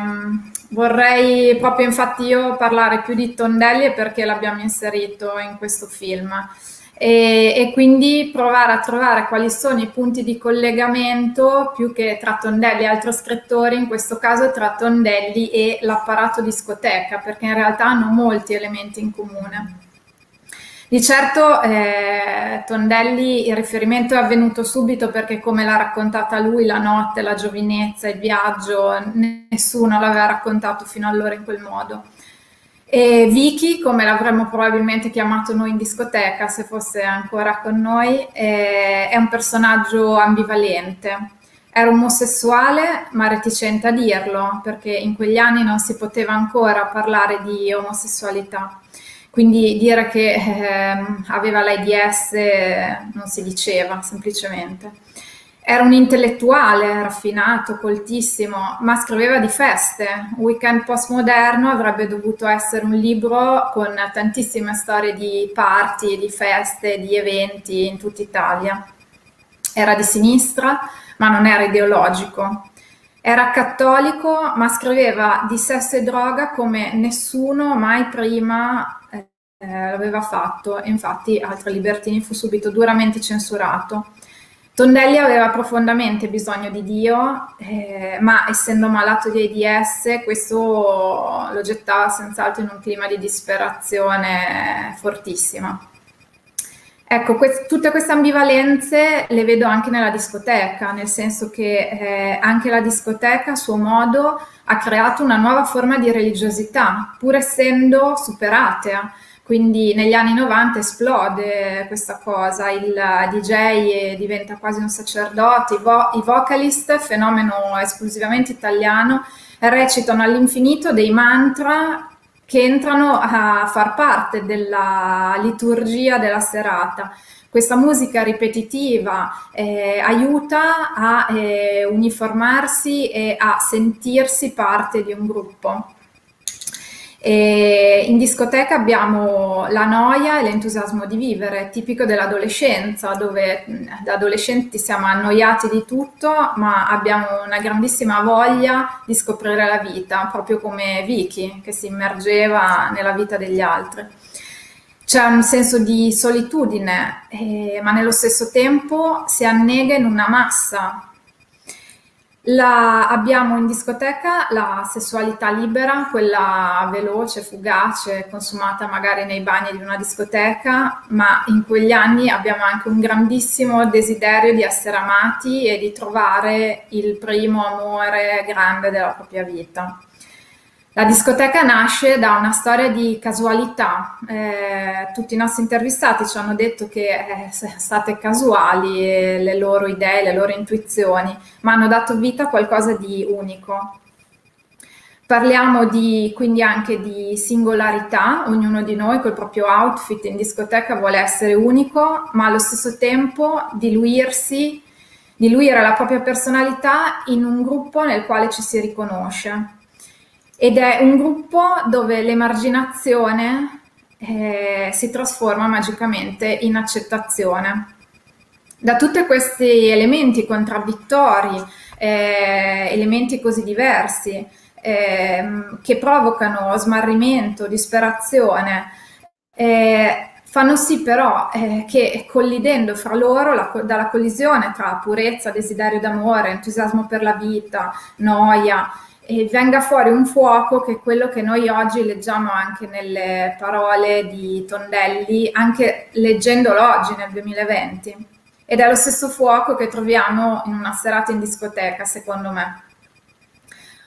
vorrei proprio infatti io parlare più di Tondelli perché l'abbiamo inserito in questo film e, e, quindi provare a trovare quali sono i punti di collegamento più che tra Tondelli e altri scrittori, in questo caso tra Tondelli e l'apparato discoteca perché in realtà hanno molti elementi in comune. Di certo eh, Tondelli il riferimento è avvenuto subito perché come l'ha raccontata lui la notte, la giovinezza, il viaggio, nessuno l'aveva raccontato fino allora in quel modo. E Vicky, come l'avremmo probabilmente chiamato noi in discoteca se fosse ancora con noi, eh, è un personaggio ambivalente. Era omosessuale ma reticente a dirlo perché in quegli anni non si poteva ancora parlare di omosessualità. Quindi dire che eh, aveva l'AIDS non si diceva semplicemente. Era un intellettuale raffinato, coltissimo, ma scriveva di feste. Weekend postmoderno avrebbe dovuto essere un libro con tantissime storie di party, di feste, di eventi in tutta Italia. Era di sinistra, ma non era ideologico. Era cattolico, ma scriveva di sesso e droga come nessuno mai prima eh, l'aveva fatto e infatti Altri Libertini fu subito duramente censurato. Tondelli aveva profondamente bisogno di Dio, eh, ma essendo malato di AIDS, questo lo gettava senz'altro in un clima di disperazione fortissima. Ecco, quest- tutte queste ambivalenze le vedo anche nella discoteca, nel senso che eh, anche la discoteca a suo modo ha creato una nuova forma di religiosità, pur essendo superatea. Quindi negli anni 90 esplode questa cosa, il DJ diventa quasi un sacerdote, i, vo- i vocalist, fenomeno esclusivamente italiano, recitano all'infinito dei mantra che entrano a far parte della liturgia della serata. Questa musica ripetitiva eh, aiuta a eh, uniformarsi e a sentirsi parte di un gruppo. E in discoteca abbiamo la noia e l'entusiasmo di vivere, tipico dell'adolescenza, dove da adolescenti siamo annoiati di tutto, ma abbiamo una grandissima voglia di scoprire la vita, proprio come Vicky che si immergeva nella vita degli altri. C'è un senso di solitudine, eh, ma nello stesso tempo si annega in una massa la, abbiamo in discoteca la sessualità libera, quella veloce, fugace, consumata magari nei bagni di una discoteca, ma in quegli anni abbiamo anche un grandissimo desiderio di essere amati e di trovare il primo amore grande della propria vita. La discoteca nasce da una storia di casualità. Eh, tutti i nostri intervistati ci hanno detto che eh, sono state casuali eh, le loro idee, le loro intuizioni, ma hanno dato vita a qualcosa di unico. Parliamo di, quindi anche di singolarità, ognuno di noi col proprio outfit in discoteca vuole essere unico, ma allo stesso tempo diluirsi, diluire la propria personalità in un gruppo nel quale ci si riconosce. Ed è un gruppo dove l'emarginazione eh, si trasforma magicamente in accettazione. Da tutti questi elementi contraddittori, eh, elementi così diversi, eh, che provocano smarrimento, disperazione, eh, fanno sì però eh, che collidendo fra loro, la, dalla collisione tra purezza, desiderio d'amore, entusiasmo per la vita, noia, e venga fuori un fuoco che è quello che noi oggi leggiamo anche nelle parole di Tondelli, anche leggendolo oggi nel 2020. Ed è lo stesso fuoco che troviamo in una serata in discoteca, secondo me.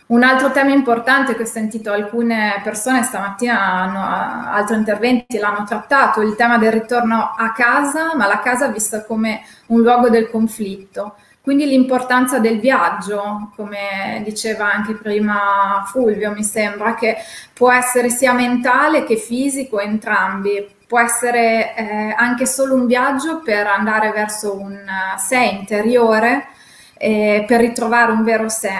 Un altro tema importante che ho sentito alcune persone stamattina hanno altri interventi l'hanno trattato, il tema del ritorno a casa, ma la casa vista come un luogo del conflitto. Quindi l'importanza del viaggio, come diceva anche prima Fulvio, mi sembra che può essere sia mentale che fisico, entrambi. Può essere eh, anche solo un viaggio per andare verso un eh, sé interiore, eh, per ritrovare un vero sé.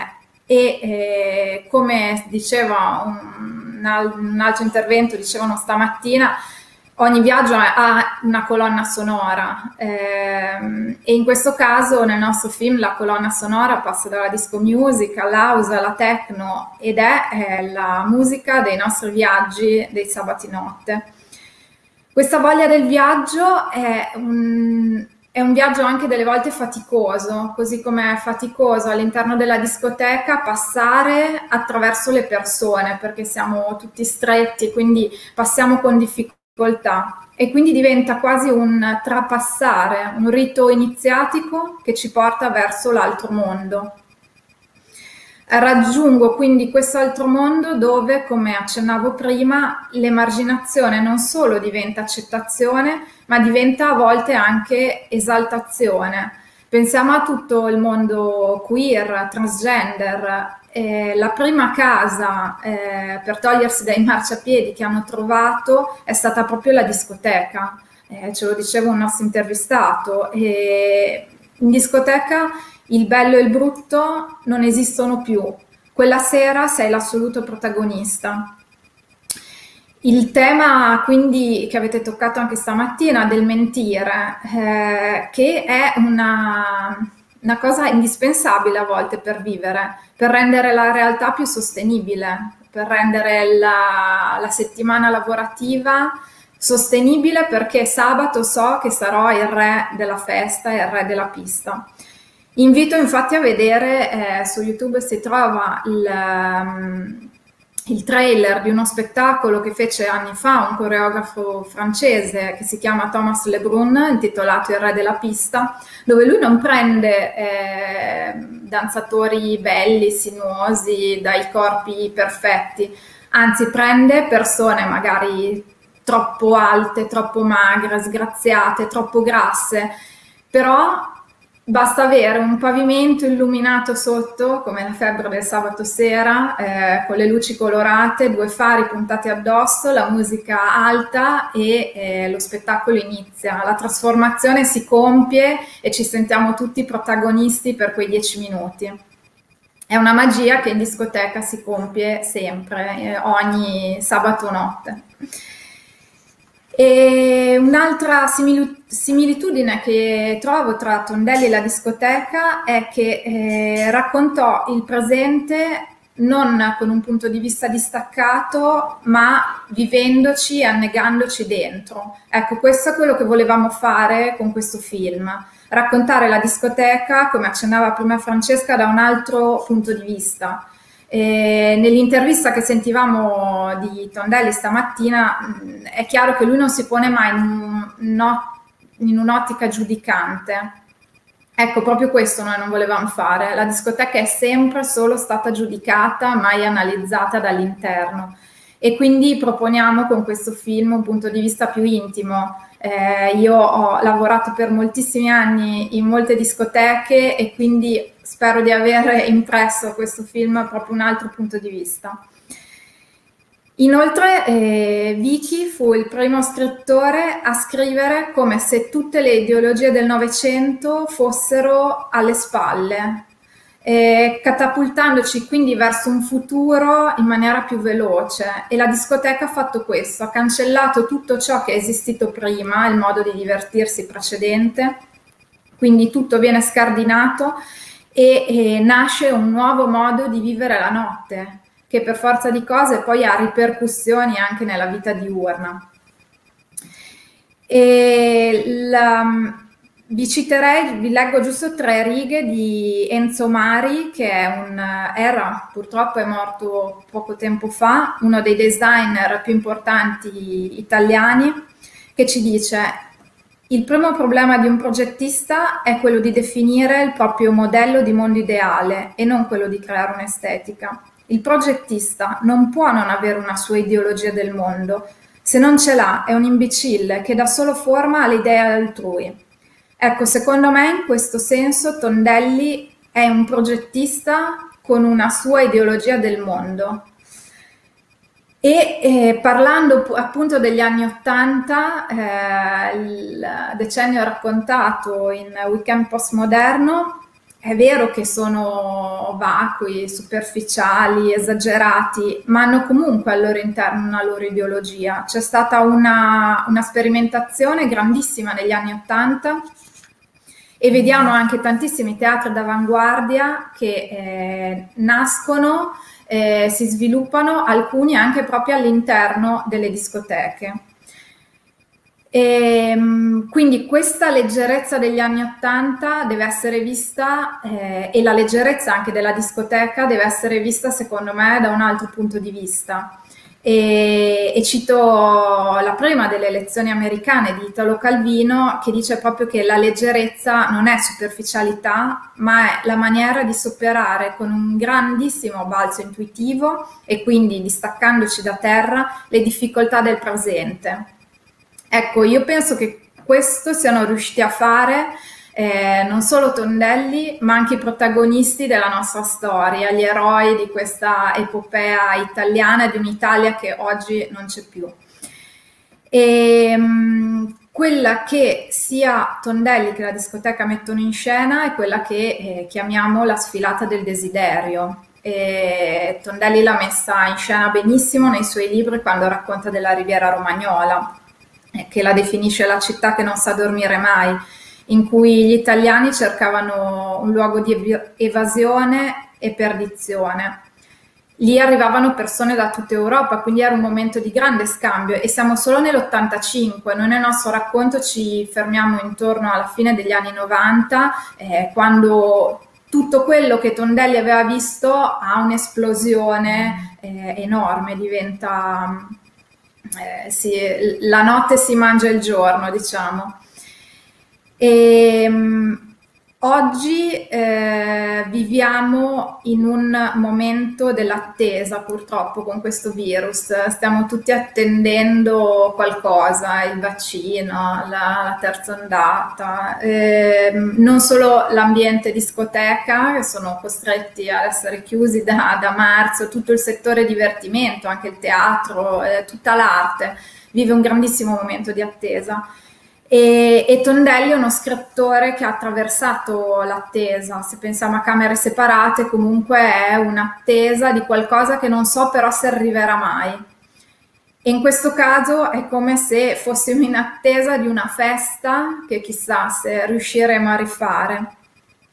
E eh, come diceva un, un altro intervento, dicevano stamattina, ogni viaggio ha una colonna sonora ehm, e in questo caso nel nostro film la colonna sonora passa dalla disco music all'house alla techno ed è eh, la musica dei nostri viaggi dei sabati notte. Questa voglia del viaggio è un, è un viaggio anche delle volte faticoso, così come è faticoso all'interno della discoteca passare attraverso le persone perché siamo tutti stretti, quindi passiamo con difficoltà e quindi diventa quasi un trapassare, un rito iniziatico che ci porta verso l'altro mondo. Raggiungo quindi questo altro mondo dove, come accennavo prima, l'emarginazione non solo diventa accettazione, ma diventa a volte anche esaltazione. Pensiamo a tutto il mondo queer, transgender, eh, la prima casa eh, per togliersi dai marciapiedi che hanno trovato è stata proprio la discoteca. Eh, ce lo diceva un nostro intervistato. E in discoteca il bello e il brutto non esistono più. Quella sera sei l'assoluto protagonista. Il tema quindi che avete toccato anche stamattina del mentire, eh, che è una, una, cosa indispensabile a volte per vivere, per rendere la realtà più sostenibile, per rendere la, la settimana lavorativa sostenibile perché sabato so che sarò il re della festa e il re della pista. Invito infatti a vedere eh, su YouTube si trova il, um, il trailer di uno spettacolo che fece anni fa un coreografo francese che si chiama Thomas Lebrun, intitolato Il re della pista, dove lui non prende eh, danzatori belli, sinuosi, dai corpi perfetti, anzi prende persone magari troppo alte, troppo magre, sgraziate, troppo grasse, però Basta avere un pavimento illuminato sotto, come la febbre del sabato sera, eh, con le luci colorate, due fari puntati addosso, la musica alta e eh, lo spettacolo inizia. La trasformazione si compie e ci sentiamo tutti protagonisti per quei dieci minuti. È una magia che in discoteca si compie sempre, eh, ogni sabato notte. E un'altra similitudine che trovo tra Tondelli e la discoteca è che eh, raccontò il presente non con un punto di vista distaccato, ma vivendoci e annegandoci dentro. Ecco, questo è quello che volevamo fare con questo film, raccontare la discoteca, come accennava prima Francesca, da un altro punto di vista e nell'intervista che sentivamo di Tondelli stamattina mh, mm, è chiaro che lui non si pone mai in, un, in un'ottica giudicante. Ecco, proprio questo noi non volevamo fare. La discoteca è sempre solo stata giudicata, mai analizzata dall'interno. E quindi proponiamo con questo film un punto di vista più intimo. Eh, io ho lavorato per moltissimi anni in molte discoteche e quindi spero di aver impresso a questo film proprio un altro punto di vista. Inoltre, eh, Vicky fu il primo scrittore a scrivere come se tutte le ideologie del Novecento fossero alle spalle, eh, catapultandoci quindi verso un futuro in maniera più veloce. E la discoteca ha fatto questo, ha cancellato tutto ciò che è esistito prima, il modo di divertirsi precedente, quindi tutto viene scardinato e, e nasce un nuovo modo di vivere la notte, che per forza di cose poi ha ripercussioni anche nella vita diurna. E la, vi citerei, vi leggo giusto tre righe di Enzo Mari, che un, era, purtroppo è morto poco tempo fa, uno dei designer più importanti italiani, che ci dice il primo problema di un progettista è quello di definire il proprio modello di mondo ideale e non quello di creare un'estetica. Il progettista non può non avere una sua ideologia del mondo. Se non ce l'ha, è un imbecille che dà solo forma alle idee altrui. Ecco, secondo me in questo senso Tondelli è un progettista con una sua ideologia del mondo, e eh, parlando appunto degli anni Ottanta, eh, il decennio raccontato in Weekend Postmoderno, è vero che sono vacui, superficiali, esagerati, ma hanno comunque al loro interno una loro ideologia. C'è stata una, una sperimentazione grandissima negli anni Ottanta e vediamo anche tantissimi teatri d'avanguardia che eh, nascono eh, si sviluppano alcuni anche proprio all'interno delle discoteche. E, ehm, quindi questa leggerezza degli anni Ottanta deve essere vista eh, e la leggerezza anche della discoteca deve essere vista secondo me da un altro punto di vista e, e, cito la prima delle lezioni americane di Italo Calvino che dice proprio che la leggerezza non è superficialità, ma è la maniera di superare con un grandissimo balzo intuitivo e quindi distaccandoci da terra le difficoltà del presente. Ecco, io penso che questo siano riusciti a fare eh, non solo Tondelli, ma anche i protagonisti della nostra storia, gli eroi di questa epopea italiana, di un'Italia che oggi non c'è più. E, ehm, mh, quella che sia Tondelli che la discoteca mettono in scena è quella che eh, chiamiamo la sfilata del desiderio. E Tondelli l'ha messa in scena benissimo nei suoi libri quando racconta della Riviera Romagnola, eh, che la definisce la città che non sa dormire mai in cui gli italiani cercavano un luogo di evasione e perdizione. Lì arrivavano persone da tutta Europa, quindi era un momento di grande scambio e siamo solo nell'85, noi nel nostro racconto ci fermiamo intorno alla fine degli anni 90, eh, quando tutto quello che Tondelli aveva visto ha un'esplosione eh, enorme, diventa... Eh, sì, la notte si mangia il giorno, diciamo. E, ehm, Oggi eh, viviamo in un momento dell'attesa purtroppo con questo virus, stiamo tutti attendendo qualcosa, il vaccino, la, la terza ondata, eh, non solo l'ambiente discoteca che sono costretti ad essere chiusi da, da marzo, tutto il settore divertimento, anche il teatro, eh, tutta l'arte vive un grandissimo momento di attesa. E, e, Tondelli è uno scrittore che ha attraversato l'attesa, se pensiamo a camere separate comunque è un'attesa di qualcosa che non so però se arriverà mai. E in questo caso è come se fossimo in attesa di una festa che chissà se riusciremo a rifare.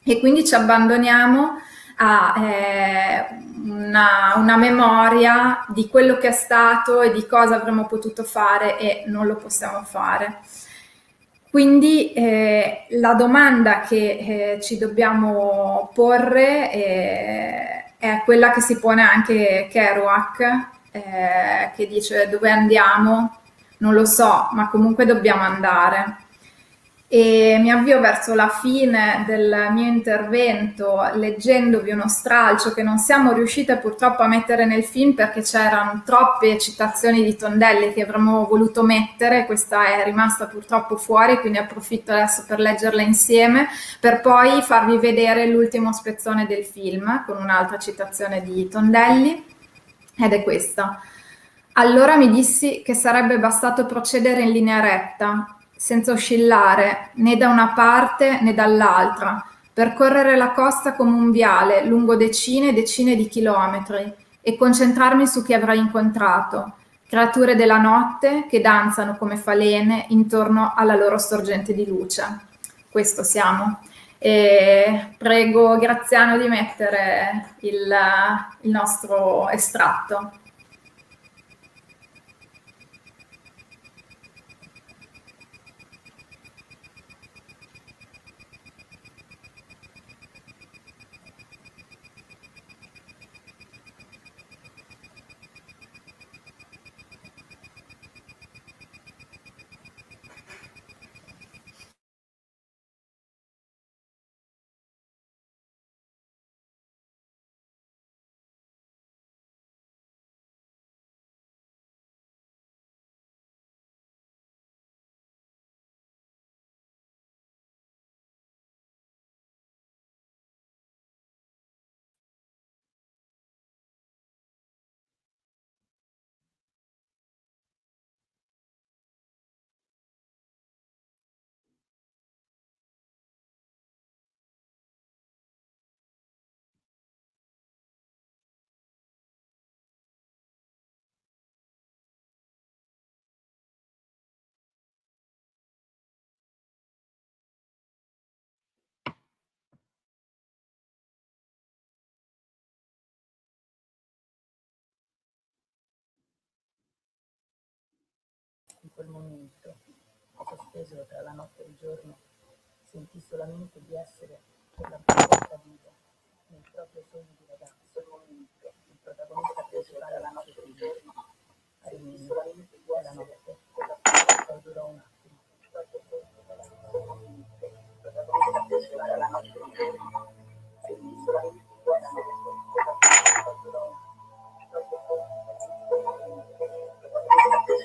E quindi ci abbandoniamo a eh, una, una memoria di quello che è stato e di cosa avremmo potuto fare e non lo possiamo fare. Quindi eh, la domanda che eh, ci dobbiamo porre eh, è quella che si pone anche Kerouac, eh, che dice dove andiamo? Non lo so, ma comunque dobbiamo andare e mi avvio verso la fine del mio intervento leggendovi uno stralcio che non siamo riuscite purtroppo a mettere nel film perché c'erano troppe citazioni di Tondelli che avremmo voluto mettere, questa è rimasta purtroppo fuori, quindi approfitto adesso per leggerla insieme per poi farvi vedere l'ultimo spezzone del film con un'altra citazione di Tondelli ed è questa. Allora mi dissi che sarebbe bastato procedere in linea retta, senza oscillare né da una parte né dall'altra, percorrere la costa come un viale lungo decine e decine di chilometri e concentrarmi su chi avrei incontrato, creature della notte che danzano come falene intorno alla loro sorgente di luce. Questo siamo. E prego Graziano di mettere il, il nostro estratto. quel momento, sospeso tra la notte e il giorno, sentì solamente di essere per la prima volta vivo, nel proprio sogno di ragazzo, il momento, il protagonista principale della notte e il giorno, a rimini, la notte, poi durò un attimo. Il protagonista principale della notte e il giorno, a rimini, la notte.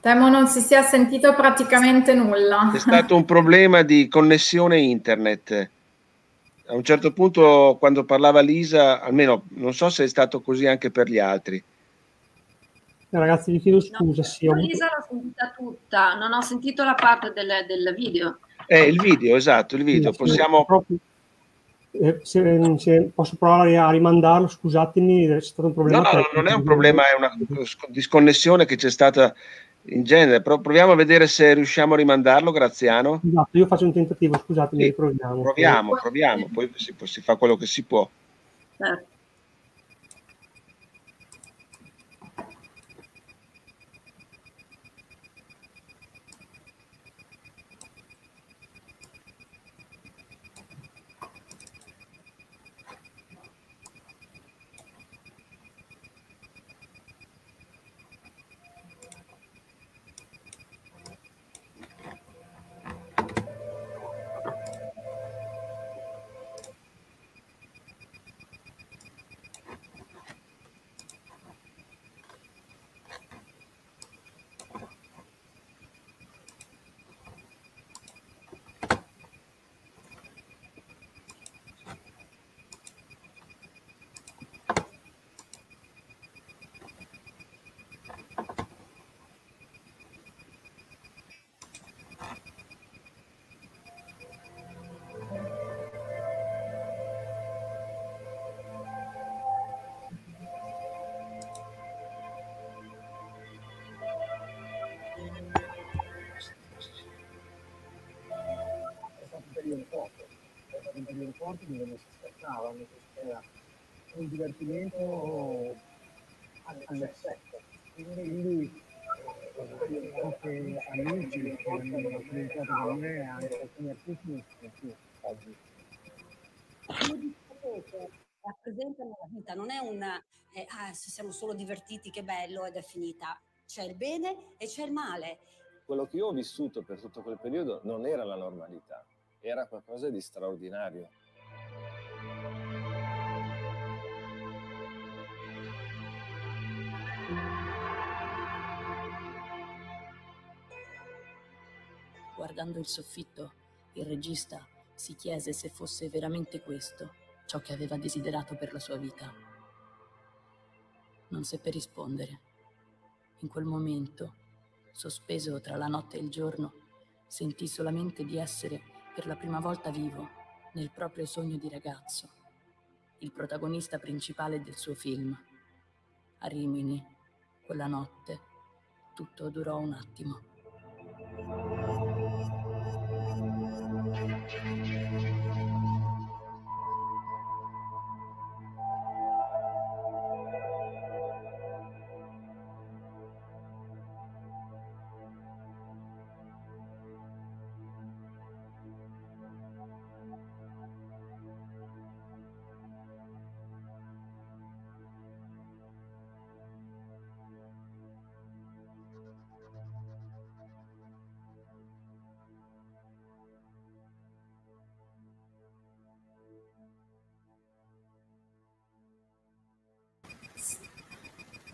Temo non si sia sentito praticamente nulla. È stato un problema di connessione internet. A un certo punto, quando parlava Lisa, almeno non so se è stato così anche per gli altri. Eh, ragazzi, vi chiedo scusa. No, sì, ho... Lisa l'ho sentita tutta, non ho sentito la parte del, del video. Eh, il video, esatto, il video. Sì, Possiamo... Proprio... Eh, se, se, posso provare a rimandarlo, scusatemi, c'è stato un problema. No, no, non è un problema, è una disconnessione che c'è stata in genere, Pro- proviamo a vedere se riusciamo a rimandarlo, Graziano. Esatto, io faccio un tentativo, scusatemi, sì, proviamo. Proviamo, proviamo, poi si, si, fa quello che si può. Certo. sempre gli incontri dove non si staccava, era un divertimento all'effetto. Quindi lui, eh, anche amici che hanno presentato con me, anche alcuni artisti, sì, oggi. Come discoteke rappresentano la vita, non è un eh, ah, se siamo solo divertiti che bello ed è finita. C'è il bene e c'è il male. Quello che io ho vissuto per tutto quel periodo non era la normalità, era qualcosa di straordinario. Guardando il soffitto, il regista si chiese se fosse veramente questo ciò che aveva desiderato per la sua vita. Non seppe rispondere. In quel momento, sospeso tra la notte e il giorno, sentì solamente di essere per la prima volta vivo nel proprio sogno di ragazzo, il protagonista principale del suo film. A Rimini, quella notte, tutto durò un attimo.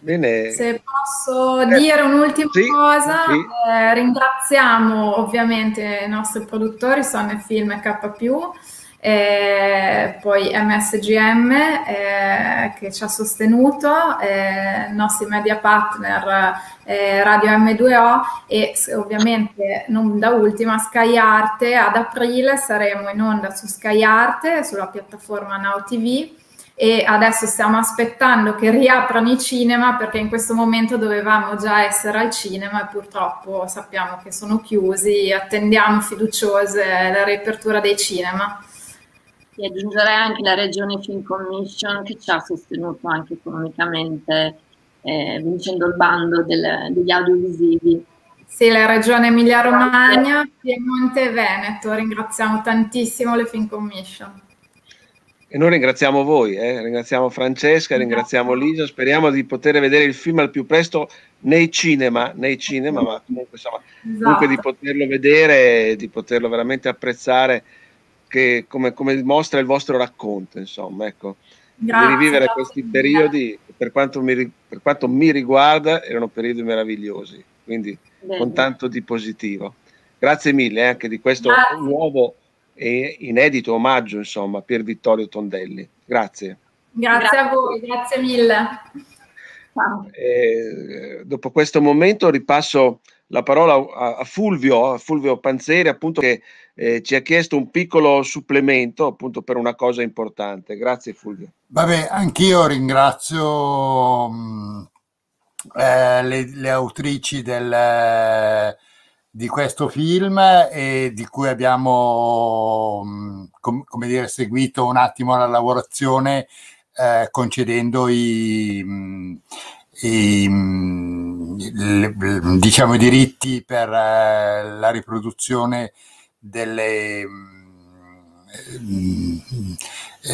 Bene. Se posso eh, dire un'ultima sì, cosa, sì. Eh, ringraziamo ovviamente i nostri produttori, Sonne Film e K+, eh, poi MSGM che ci ha sostenuto, eh, i nostri media partner eh, Radio M2O e ovviamente non da ultima Sky Arte, ad aprile saremo in onda su Sky Arte, sulla piattaforma Now TV e adesso stiamo aspettando che riaprano i cinema perché in questo momento dovevamo già essere al cinema e purtroppo sappiamo che sono chiusi, attendiamo fiduciose la riapertura dei cinema. E aggiungerei anche la Regione Film Commission che ci ha sostenuto anche economicamente eh, vincendo il bando del, degli audiovisivi. Sì, la Regione Emilia-Romagna, Piemonte e Veneto, ringraziamo tantissimo le Film Commission. E noi ringraziamo voi, eh? ringraziamo Francesca, ringraziamo Lisa, speriamo di poter vedere il film al più presto nei cinema, nei cinema ma comunque, insomma, esatto. comunque di esatto. poterlo vedere e di poterlo veramente apprezzare che, come, come mostra il vostro racconto, insomma, ecco. Grazie, di rivivere questi periodi, per quanto, mi, per quanto mi riguarda, erano periodi meravigliosi, quindi Bene. con tanto di positivo. Grazie mille eh, anche di questo Grazie. nuovo e inedito omaggio, insomma, Pier Vittorio Tondelli. Grazie. Grazie, a voi, grazie mille. E, dopo questo momento ripasso la parola a, a, Fulvio, a Fulvio Panzeri, appunto che eh, ci ha chiesto un piccolo supplemento appunto per una cosa importante. Grazie Fulvio. Vabbè, anch'io ringrazio mh, mm, eh, le, le, autrici del, di questo film e di cui abbiamo com- come dire, seguito un attimo la lavorazione eh, concedendo i, i, le, diciamo, i diritti per eh, la riproduzione delle,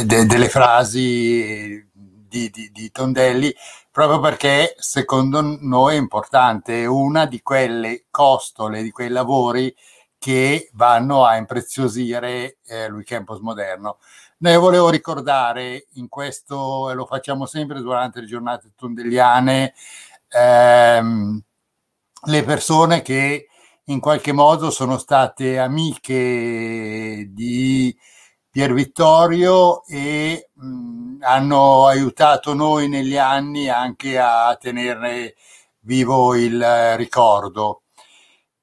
de, delle frasi di, di, di Tondelli, proprio perché secondo noi è importante, è una di quelle costole, di quei lavori che vanno a impreziosire eh, il campus moderno. Noi volevo ricordare in questo, e lo facciamo sempre durante le giornate tondelliane, ehm, le persone che in qualche modo sono state amiche di Pier Vittorio e mh, hanno aiutato noi negli anni anche a tenerne vivo il eh, ricordo.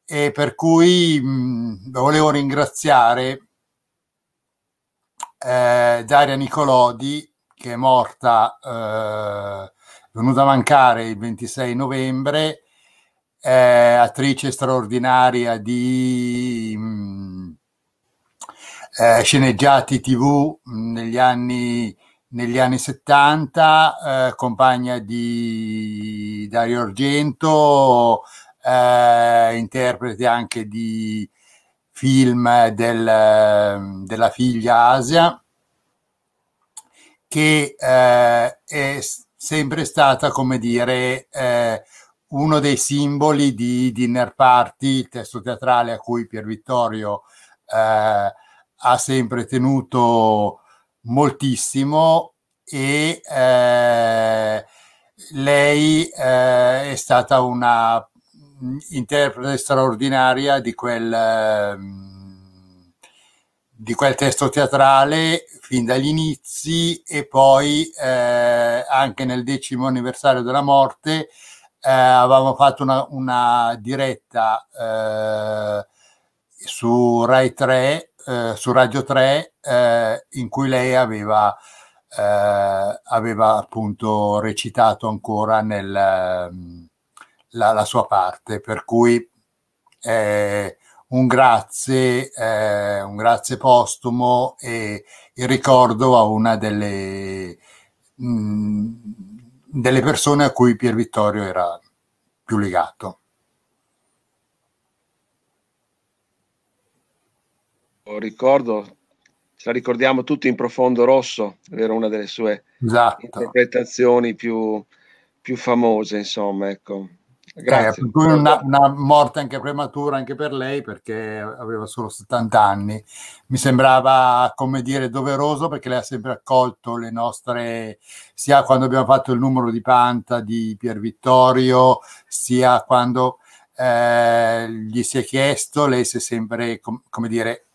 E per cui mh, volevo ringraziare eh, Daria Nicolodi che è morta, eh, venuta a mancare il 26 novembre, eh, attrice straordinaria di... Mh, eh, sceneggiati tv mm, negli anni, negli anni 70, eh, compagna di Dario Argento, eh, interprete anche di film del, della figlia Asia, che eh, è sempre stata, come dire, eh, uno dei simboli di Dinner Party, il testo teatrale a cui Pier Vittorio eh, ha sempre tenuto moltissimo e eh, lei eh, è stata una mm, interprete straordinaria di quel ehm, di quel testo teatrale fin dagli inizi e poi eh, anche nel decimo anniversario della morte eh, avevamo fatto una, una diretta eh, su Rai 3 eh, su Radio 3 eh, in cui lei aveva, eh, aveva appunto recitato ancora nel, mm, la, la, sua parte, per cui eh, un grazie, eh, un grazie postumo e il ricordo a una delle, mh, mm, delle persone a cui Pier Vittorio era più legato. ricordo, ce la ricordiamo tutti in profondo rosso, era una delle sue esatto. interpretazioni più, più, famose, insomma, ecco. Eh, Grazie. Eh, una, una, morte anche prematura anche per lei perché aveva solo 70 anni. Mi sembrava, come dire, doveroso perché lei ha sempre accolto le nostre, sia quando abbiamo fatto il numero di Panta di Pier Vittorio, sia quando eh, gli si è chiesto, lei si è sempre, com- come dire,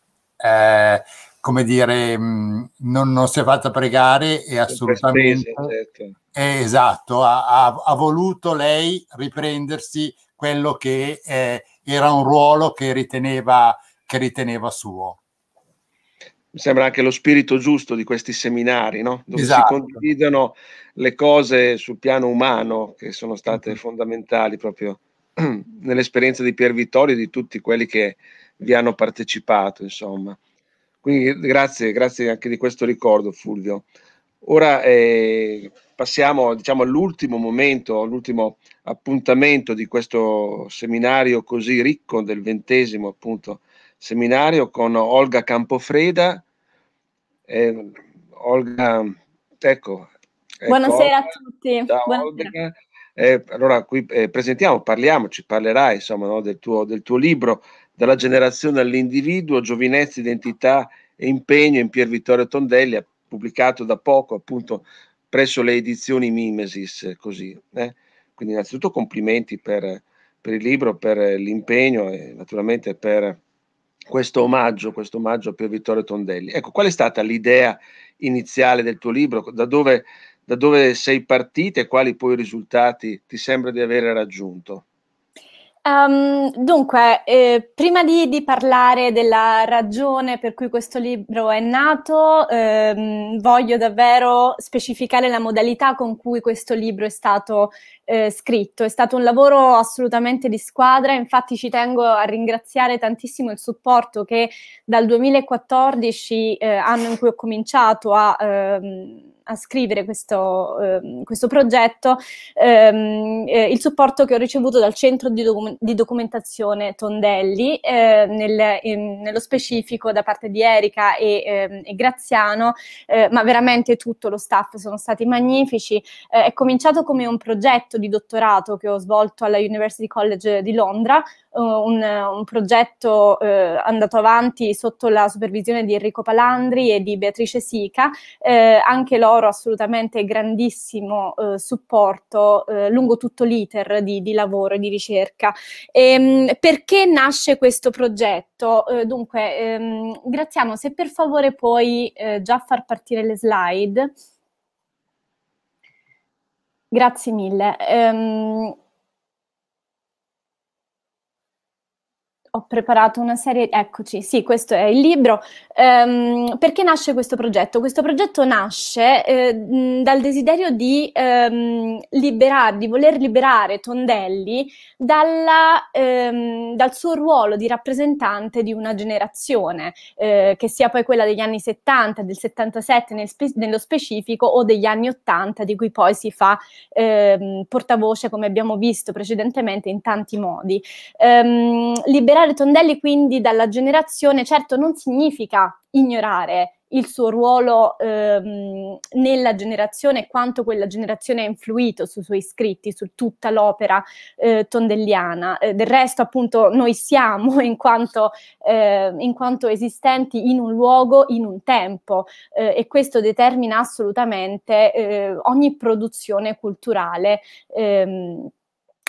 eh, come dire, mm, non, non, si è fatta pregare e assolutamente... Spese, certo. eh, esatto, ha, ha, ha, voluto lei riprendersi quello che eh, era un ruolo che riteneva, che riteneva suo mi sembra anche lo spirito giusto di questi seminari, no? dove esatto. si condividono le cose sul piano umano che sono state mhm. fondamentali proprio nell'esperienza di Pier Vittorio e di tutti quelli che vi hanno partecipato, insomma. Quindi grazie, grazie anche di questo ricordo Fulvio. Ora eh, passiamo diciamo, all'ultimo momento, all'ultimo appuntamento di questo seminario così ricco del ventesimo appunto seminario con Olga Campofreda. Eh, Olga, ecco. ecco Buonasera ecco, a tutti. Buonasera. Eh, allora qui eh, presentiamo, parliamo, ci parlerai insomma no, del, tuo, del tuo libro dalla generazione all'individuo, giovinezza, identità e impegno in Pier Vittorio Tondelli, pubblicato da poco appunto presso le edizioni Mimesis, così. Eh? Quindi innanzitutto complimenti per, per il libro, per l'impegno e naturalmente per questo omaggio, questo omaggio a Pier Vittorio Tondelli. Ecco, qual è stata l'idea iniziale del tuo libro? Da dove, da dove sei partita e quali poi risultati ti sembra di avere raggiunto? Um, dunque, eh, prima di, di, parlare della ragione per cui questo libro è nato, ehm, voglio davvero specificare la modalità con cui questo libro è stato eh, scritto. È stato un lavoro assolutamente di squadra, infatti ci tengo a ringraziare tantissimo il supporto che dal 2014, eh, anno in cui ho cominciato a... Ehm, a scrivere questo, eh, questo progetto ehm, eh, il supporto che ho ricevuto dal centro di, docu- di documentazione Tondelli, eh, nel, in, nello specifico da parte di Erika e, ehm, e Graziano, eh, ma veramente tutto lo staff sono stati magnifici. Eh, è cominciato come un progetto di dottorato che ho svolto alla University College di Londra, eh, un, un, progetto eh, andato avanti sotto la supervisione di Enrico Palandri e di Beatrice Sica, eh, anche loro loro assolutamente grandissimo eh, supporto eh, lungo tutto l'iter di, di, lavoro e di ricerca. E, ehm, perché nasce questo progetto? Eh, dunque, ehm, Graziano, se per favore puoi eh, già far partire le slide. Grazie mille. Um, ho preparato una serie, eccoci, sì, questo è il libro. Um, perché nasce questo progetto? Questo progetto nasce eh, dal desiderio di, um, ehm, liberare, di voler liberare Tondelli dalla, um, dal suo ruolo di rappresentante di una generazione, eh, che sia poi quella degli anni 70, del 77 nel spe- nello specifico, o degli anni 80, di cui poi si fa eh, portavoce, come abbiamo visto precedentemente, in tanti modi. liberare Ignorare Tondelli quindi dalla generazione certo non significa ignorare il suo ruolo ehm, nella generazione e quanto quella generazione ha influito sui suoi scritti, su tutta l'opera eh, tondelliana. Eh, del resto, appunto, noi siamo in quanto, eh, in quanto, esistenti in un luogo, in un tempo, eh, e questo determina assolutamente eh, ogni produzione culturale. Ehm,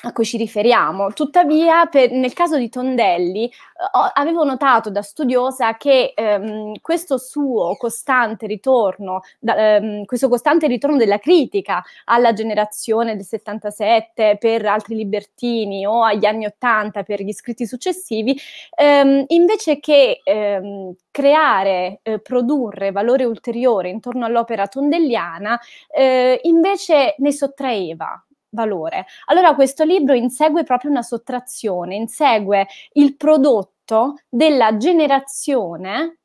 a cui ci riferiamo. Tuttavia, per, nel caso di Tondelli, eh, ho, avevo notato da studiosa che ehm, questo suo costante ritorno, da, ehm, questo costante ritorno della critica alla generazione del 77 per altri libertini o agli anni 80 per gli scritti successivi, ehm, invece che ehm, creare, eh, produrre valore ulteriore intorno all'opera tondelliana, eh, invece ne sottraeva valore. Allora questo libro insegue proprio una sottrazione, insegue il prodotto della generazione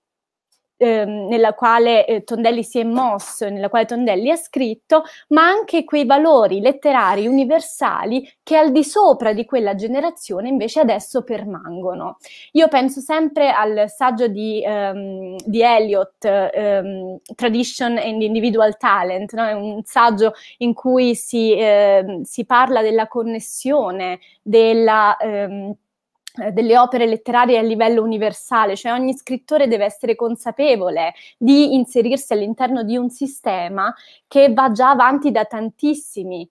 Ehm, nella quale eh, Tondelli si è mosso, e nella quale Tondelli ha scritto, ma anche quei valori letterari universali che al di sopra di quella generazione invece adesso permangono. Io penso sempre al saggio di, ehm, di Eliot, ehm, Tradition and Individual Talent, no? è un saggio in cui si, eh, si parla della connessione, della... Ehm, eh, delle opere letterarie a livello universale, cioè ogni scrittore deve essere consapevole di inserirsi all'interno di un sistema che va già avanti da tantissimi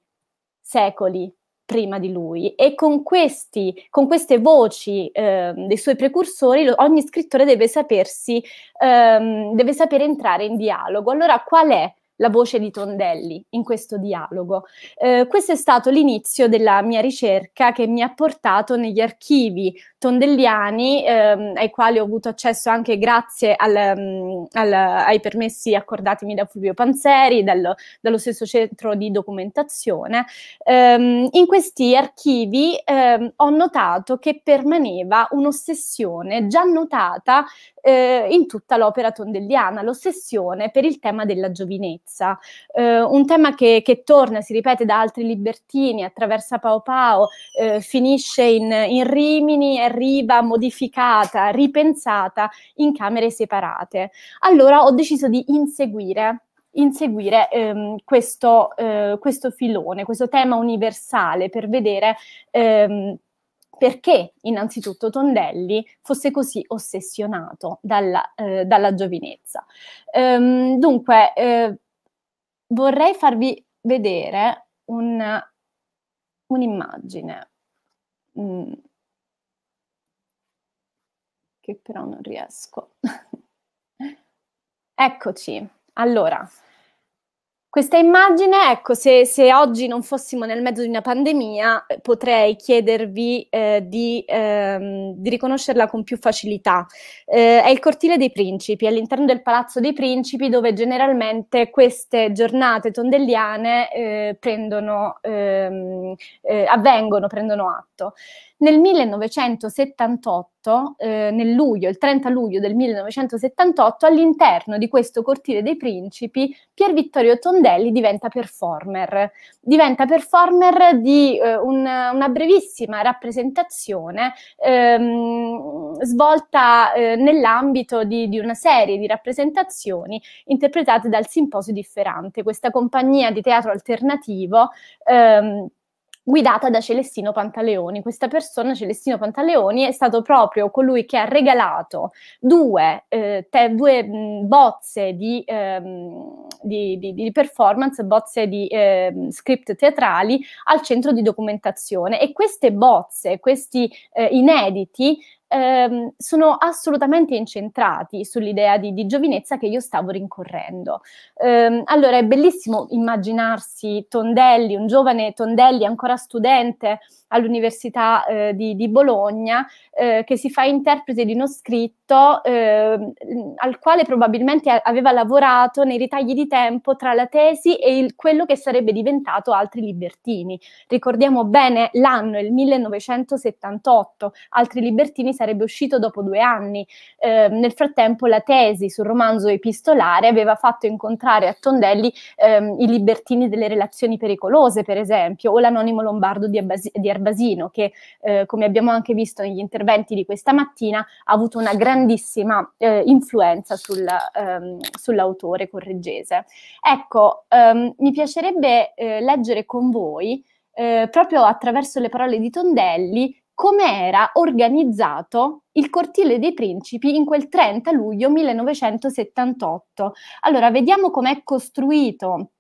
secoli prima di lui e con, questi, con queste voci eh, dei suoi precursori ogni scrittore deve sapersi, ehm, deve sapere entrare in dialogo. Allora qual è la voce di Tondelli in questo dialogo. Eh, questo è stato l'inizio della mia ricerca che mi ha portato negli archivi tondelliani, ehm, ai quali ho avuto accesso anche grazie al, mm, al, ai permessi accordatimi da Fulvio Panzeri, dal, dallo stesso centro di documentazione. Ehm, in questi archivi ehm, ho notato che permaneva un'ossessione già notata eh, in tutta l'opera tondelliana, l'ossessione per il tema della giovinezza, eh, un tema che, che, torna, si ripete da altri libertini, attraversa Pao Pao, eh, finisce in, in Rimini, arriva modificata, ripensata in camere separate. Allora ho deciso di inseguire inseguire ehm, questo, eh, questo, filone, questo tema universale per vedere ehm, perché innanzitutto Tondelli fosse così ossessionato dalla, eh, dalla giovinezza. Ehm, dunque, eh, vorrei farvi vedere un'immagine. Un mm che però non riesco. Eccoci, allora, questa immagine, ecco, se, se, oggi non fossimo nel mezzo di una pandemia, eh, potrei chiedervi eh, di, ehm, di, riconoscerla con più facilità. Eh, è il cortile dei principi, all'interno del Palazzo dei Principi, dove generalmente queste giornate tondelliane eh, prendono, ehm, eh, avvengono, prendono atto. Nel 1978, eh, nel luglio, il 30 luglio del 1978, all'interno di questo cortile dei principi, Pier Vittorio Tondelli diventa performer. Diventa performer di eh, un, una brevissima rappresentazione ehm, svolta eh, nell'ambito di, di una serie di rappresentazioni interpretate dal Simposio Differente, questa compagnia di teatro alternativo. Ehm, guidata da Celestino Pantaleoni. Questa persona, Celestino Pantaleoni, è stato proprio colui che ha regalato due, eh, te, due mh, mm, bozze di, ehm, di, di, di, performance, bozze di eh, script teatrali al centro di documentazione e queste bozze, questi eh, inediti ehm, sono assolutamente incentrati sull'idea di, di, giovinezza che io stavo rincorrendo. Ehm, allora è bellissimo immaginarsi Tondelli, un giovane Tondelli ancora studente all'Università eh, di, di, Bologna, eh, che si fa interprete di uno scritto progetto eh, al quale probabilmente aveva lavorato nei ritagli di tempo tra la tesi e il, quello che sarebbe diventato Altri Libertini. Ricordiamo bene l'anno, il 1978, Altri Libertini sarebbe uscito dopo due anni. Eh, nel frattempo la tesi sul romanzo epistolare aveva fatto incontrare a Tondelli ehm, i libertini delle relazioni pericolose, per esempio, o l'anonimo lombardo di, Abasi- di Arbasino, che eh, come abbiamo anche visto negli interventi di questa mattina, ha avuto una grande grandissima eh, influenza sul, ehm, sull'autore correggese. Ecco, ehm, mi piacerebbe eh, leggere con voi, eh, proprio attraverso le parole di Tondelli, come era organizzato il cortile dei principi in quel 30 luglio 1978. Allora, vediamo com'è costruito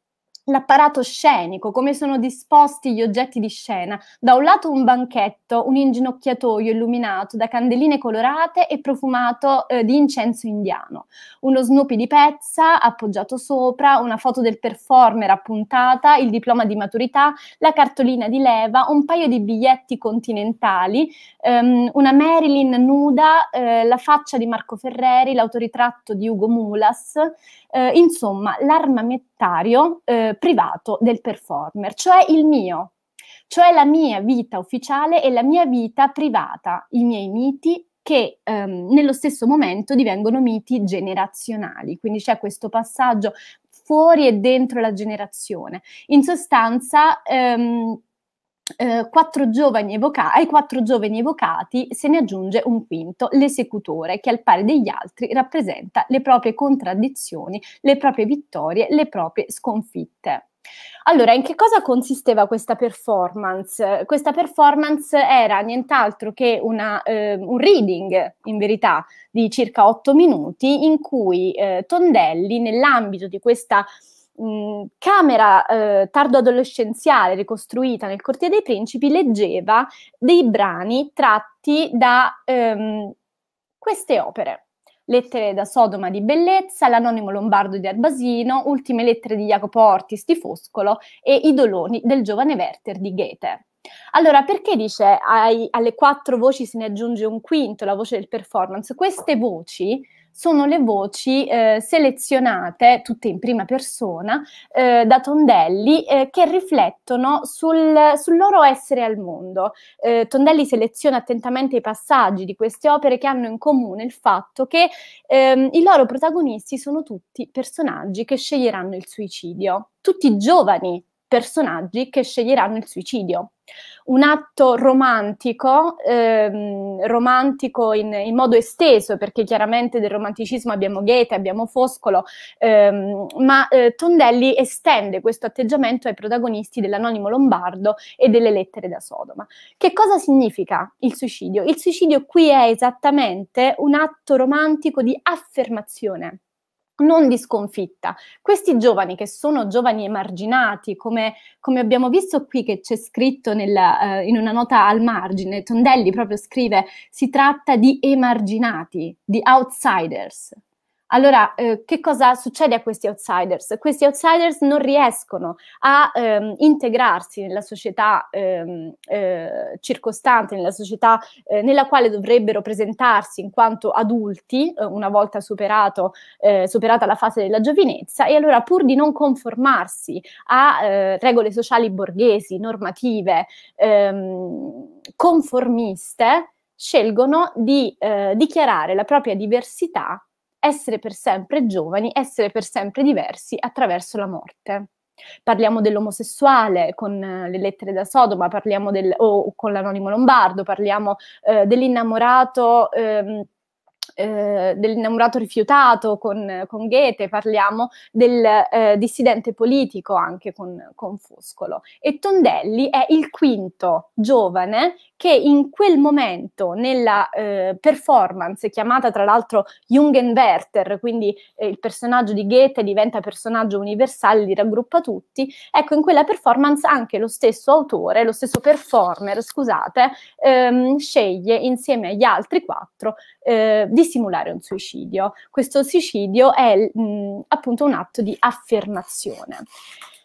l'apparato scenico, come sono disposti gli oggetti di scena. Da un lato un banchetto, un inginocchiatoio illuminato da candeline colorate e profumato eh, di incenso indiano, uno Snoopy di pezza appoggiato sopra, una foto del performer appuntata, il diploma di maturità, la cartolina di leva, un paio di biglietti continentali, ehm, una Marilyn nuda, eh, la faccia di Marco Ferreri, l'autoritratto di Ugo Mulas, eh, insomma l'armamentario eh, privato del performer, cioè il mio, cioè la mia vita ufficiale e la mia vita privata, i miei miti che ehm, nello stesso momento divengono miti generazionali, quindi c'è questo passaggio fuori e dentro la generazione. In sostanza, ehm, eh, quattro giovani evoca- ai quattro giovani evocati se ne aggiunge un quinto, l'esecutore, che al pari degli altri rappresenta le proprie contraddizioni, le proprie vittorie, le proprie sconfitte. Allora, in che cosa consisteva questa performance? Questa performance era nient'altro che una, eh, un reading, in verità, di circa otto minuti, in cui eh, Tondelli, nell'ambito di questa mh, camera eh, tardo-adolescenziale ricostruita nel Cortile dei Principi leggeva dei brani tratti da ehm, queste opere. Lettere da Sodoma di Bellezza, L'anonimo lombardo di Arbasino, Ultime lettere di Jacopo Ortis di Foscolo e I doloni del giovane Werther di Goethe. Allora, perché dice ai, alle quattro voci se ne aggiunge un quinto, la voce del performance? Queste voci sono le voci eh, selezionate, tutte in prima persona, eh, da Tondelli, eh, che riflettono sul, sul, loro essere al mondo. Eh, tondelli seleziona attentamente i passaggi di queste opere che hanno in comune il fatto che ehm, i loro protagonisti sono tutti personaggi che sceglieranno il suicidio tutti giovani personaggi che sceglieranno il suicidio. Un atto romantico, ehm, romantico in, in, modo esteso, perché chiaramente del romanticismo abbiamo Goethe, abbiamo Foscolo, ehm, ma eh, Tondelli estende questo atteggiamento ai protagonisti dell'Anonimo Lombardo e delle lettere da Sodoma. Che cosa significa il suicidio? Il suicidio qui è esattamente un atto romantico di affermazione non di sconfitta. Questi giovani che sono giovani emarginati, come, come abbiamo visto qui che c'è scritto nella, eh, in una nota al margine, Tondelli proprio scrive si tratta di emarginati, di outsiders, allora, eh, che cosa succede a questi outsiders? Questi outsiders non riescono a ehm, integrarsi nella società ehm, eh, circostante, nella società eh, nella quale dovrebbero presentarsi in quanto adulti, eh, una volta superato, eh, superata la fase della giovinezza, e allora pur di non conformarsi a eh, regole sociali borghesi, normative, ehm, conformiste, scelgono di dichiarare la propria diversità essere per sempre giovani, essere per sempre diversi attraverso la morte. Parliamo dell'omosessuale con eh, le lettere da Sodoma, parliamo del, o con l'anonimo lombardo, parliamo eh, dell'innamorato. Ehm, eh, dell'innamorato rifiutato con, con Goethe, parliamo del eh, dissidente politico anche con, con Fuscolo. E Tondelli è il quinto giovane che in quel momento nella eh, performance chiamata tra l'altro Jungenwerther, quindi eh, il personaggio di Goethe diventa personaggio universale, li raggruppa tutti, ecco in quella performance anche lo stesso autore, lo stesso performer, scusate, ehm, sceglie insieme agli altri quattro eh, di simulare un suicidio. Questo suicidio è mh, appunto un atto di affermazione.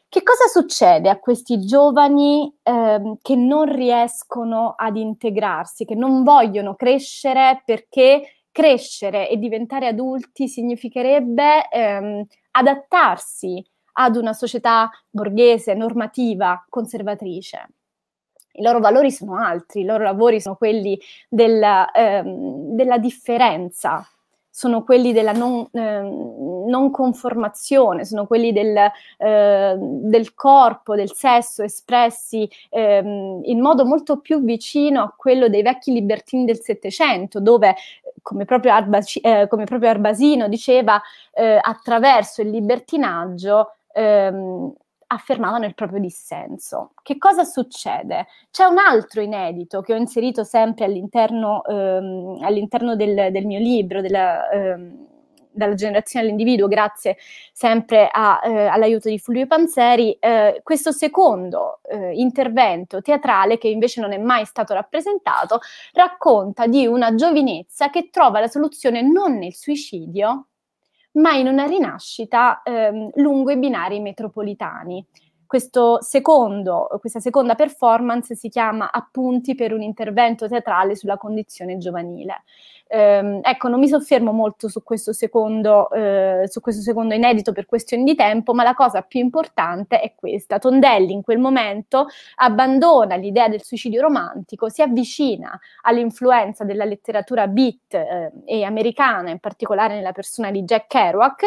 Che cosa succede a questi giovani ehm, che non riescono ad integrarsi, che non vogliono crescere perché crescere e diventare adulti significherebbe ehm, adattarsi ad una società borghese, normativa, conservatrice? i loro valori sono altri, i loro lavori sono quelli della, ehm, della differenza, sono quelli della non, ehm, non conformazione, sono quelli del, eh, del, corpo, del sesso espressi ehm, in modo molto più vicino a quello dei vecchi libertini del Settecento, dove come proprio, Arbaci, eh, come proprio Arbasino diceva, eh, attraverso il libertinaggio ehm, affermavano il proprio dissenso. Che cosa succede? C'è un altro inedito che ho inserito sempre all'interno, ehm, all'interno del, del, mio libro, della, ehm, dalla generazione all'individuo, grazie sempre a, eh, all'aiuto di Fulvio Panzeri, eh, questo secondo eh, intervento teatrale, che invece non è mai stato rappresentato, racconta di una giovinezza che trova la soluzione non nel suicidio, ma in una rinascita ehm, lungo i binari metropolitani. Questo secondo, questa seconda performance si chiama Appunti per un intervento teatrale sulla condizione giovanile. Ehm, ecco, non mi soffermo molto su questo, secondo, eh, su questo secondo inedito per questioni di tempo, ma la cosa più importante è questa. Tondelli in quel momento abbandona l'idea del suicidio romantico, si avvicina all'influenza della letteratura beat eh, e americana, in particolare nella persona di Jack Kerouac,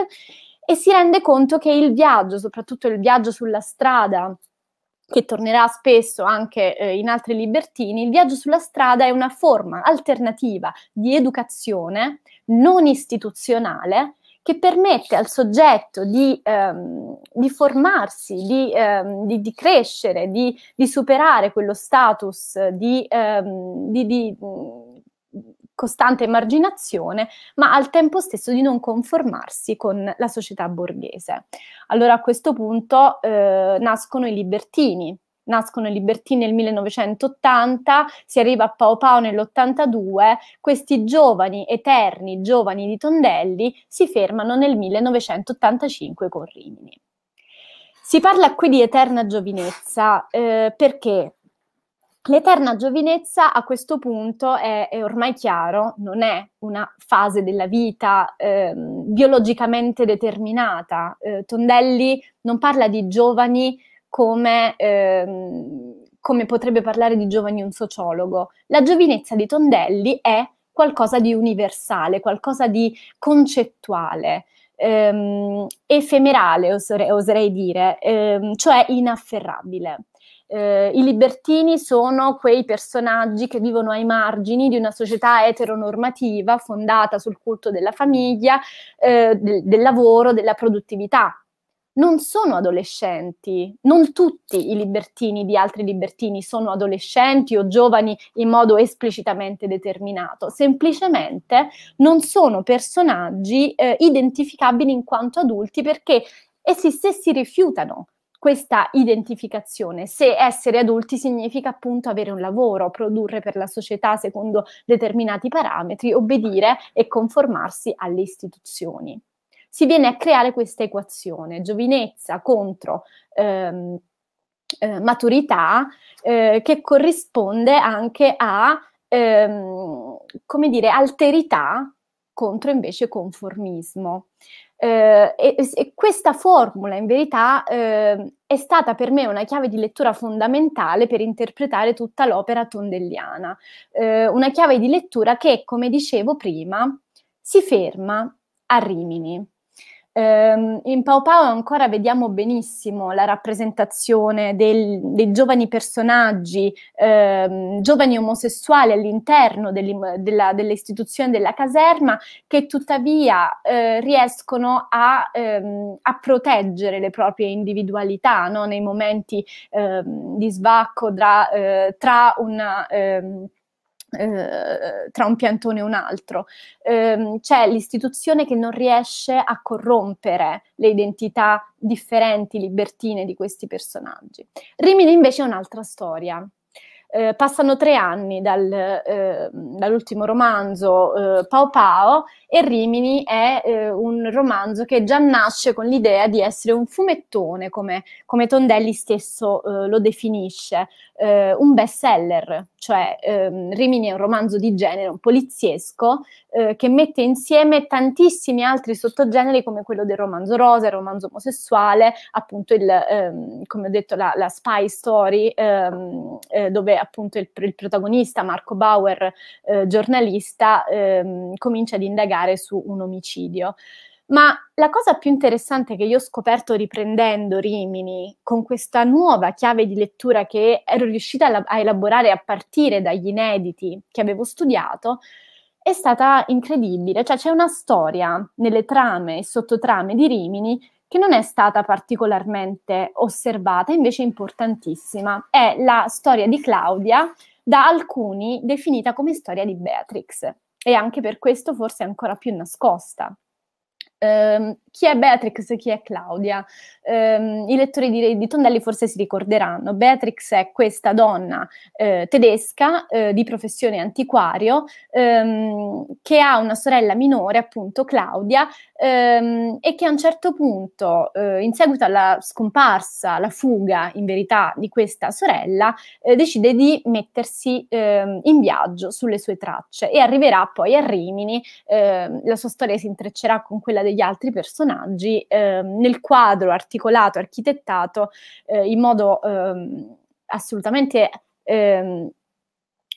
e si rende conto che il viaggio, soprattutto il viaggio sulla strada, che tornerà spesso anche eh, in altri libertini, il viaggio sulla strada è una forma alternativa di educazione non istituzionale che permette al soggetto di, ehm, di formarsi, di, ehm, di, di crescere, di, superare quello status, di ehm, costante emarginazione, ma al tempo stesso di non conformarsi con la società borghese. Allora a questo punto eh, nascono i libertini. Nascono i libertini nel 1980, si arriva a Pau Pau nell'82, questi giovani, eterni giovani di Tondelli, si fermano nel 1985 con Rimini. Si parla qui di eterna giovinezza eh, perché L'eterna giovinezza a questo punto è, è, ormai chiaro, non è una fase della vita eh, biologicamente determinata. Eh, Tondelli non parla di giovani come, eh, come potrebbe parlare di giovani un sociologo. La giovinezza di Tondelli è qualcosa di universale, qualcosa di concettuale ehm, efemerale, oserei, oserei dire, ehm, cioè inafferrabile eh, i libertini sono quei personaggi che vivono ai margini di una società eteronormativa fondata sul culto della famiglia, eh, del, del lavoro, della produttività. Non sono adolescenti, non tutti i libertini di altri libertini sono adolescenti o giovani in modo esplicitamente determinato, semplicemente non sono personaggi eh, identificabili in quanto adulti perché essi stessi rifiutano questa identificazione, se essere adulti significa appunto avere un lavoro, produrre per la società secondo determinati parametri, obbedire e conformarsi alle istituzioni. Si viene a creare questa equazione, giovinezza contro ehm, eh, maturità, eh, che corrisponde anche a, ehm, come dire, alterità contro invece conformismo. Eh, e, e, questa formula in verità eh, è stata per me una chiave di lettura fondamentale per interpretare tutta l'opera tondelliana, eh, una chiave di lettura che, come dicevo prima, si ferma a Rimini. Ehm, in Pau Pau ancora vediamo benissimo la rappresentazione del, dei giovani personaggi, ehm, giovani omosessuali all'interno della, dell'istituzione della caserma che tuttavia eh, riescono a, ehm, a, proteggere le proprie individualità no? nei momenti ehm, di svacco tra, eh, tra una ehm, eh, tra un piantone e un altro. Eh, c'è l'istituzione che non riesce a corrompere le identità differenti, libertine di questi personaggi. Rimini invece è un'altra storia. Eh, passano tre anni dal, eh, dall'ultimo romanzo eh, Pao Pao e Rimini è eh, un romanzo che già nasce con l'idea di essere un fumettone, come, come Tondelli stesso eh, lo definisce, eh, un best seller, cioè ehm, Rimini è un romanzo di genere, un poliziesco, che mette insieme tantissimi altri sottogeneri come quello del romanzo rosa, il romanzo omosessuale, appunto il, ehm, come ho detto la, la spy story, ehm, dove appunto il, il protagonista Marco Bauer, eh, giornalista, eh, comincia ad indagare su un omicidio. Ma la cosa più interessante che io ho scoperto riprendendo Rimini con questa nuova chiave di lettura che ero riuscita a elaborare a partire dagli inediti che avevo studiato è stata incredibile. Cioè c'è una storia nelle trame e sottotrame di Rimini che non è stata particolarmente osservata, invece importantissima. È la storia di Claudia, da alcuni definita come storia di Beatrix, e anche per questo forse ancora più nascosta. Um, chi è Beatrix e chi è Claudia? Um, I lettori di, di, Tondelli forse si ricorderanno. Beatrix è questa donna eh, tedesca eh, di professione antiquario um, che ha una sorella minore, appunto Claudia, e che a un certo punto, eh, in seguito alla scomparsa, alla fuga in verità di questa sorella, eh, decide di mettersi in viaggio sulle sue tracce e arriverà poi a Rimini. la sua storia si intreccerà con quella degli altri personaggi eh, nel quadro articolato, architettato eh, in modo ehm, assolutamente ehm,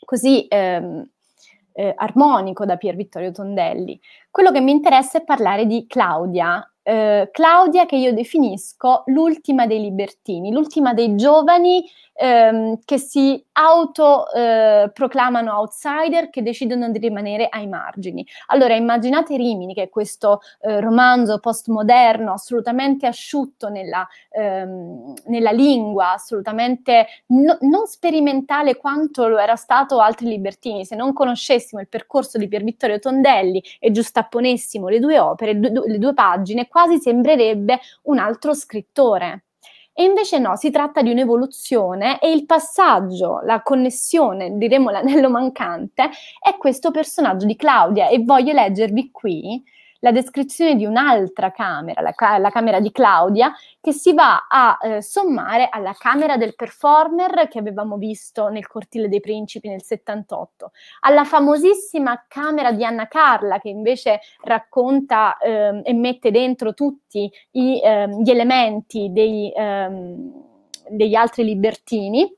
così ehm, eh, armonico da Pier Vittorio Tondelli. Quello che mi interessa è parlare di Claudia, eh, Claudia che io definisco l'ultima dei libertini, l'ultima dei giovani ehm, che si autoproclamano eh, outsider, che decidono di rimanere ai margini. Allora immaginate Rimini, che è questo eh, romanzo postmoderno assolutamente asciutto nella, ehm, nella lingua, assolutamente no, non sperimentale quanto lo era stato altri libertini. Se non conoscessimo il percorso di Pier Vittorio Tondelli e giustapponessimo le due opere, du- le due pagine, quasi sembrerebbe un altro scrittore. E invece no, si tratta di un'evoluzione e il passaggio, la connessione, diremo l'anello mancante, è questo personaggio di Claudia e voglio leggervi qui la descrizione di un'altra camera, la, ca- la camera di Claudia, che si va a eh, sommare alla camera del performer che avevamo visto nel Cortile dei Principi nel 78, alla famosissima camera di Anna Carla che invece racconta eh, e mette dentro tutti i, eh, gli elementi dei, ehm, degli altri libertini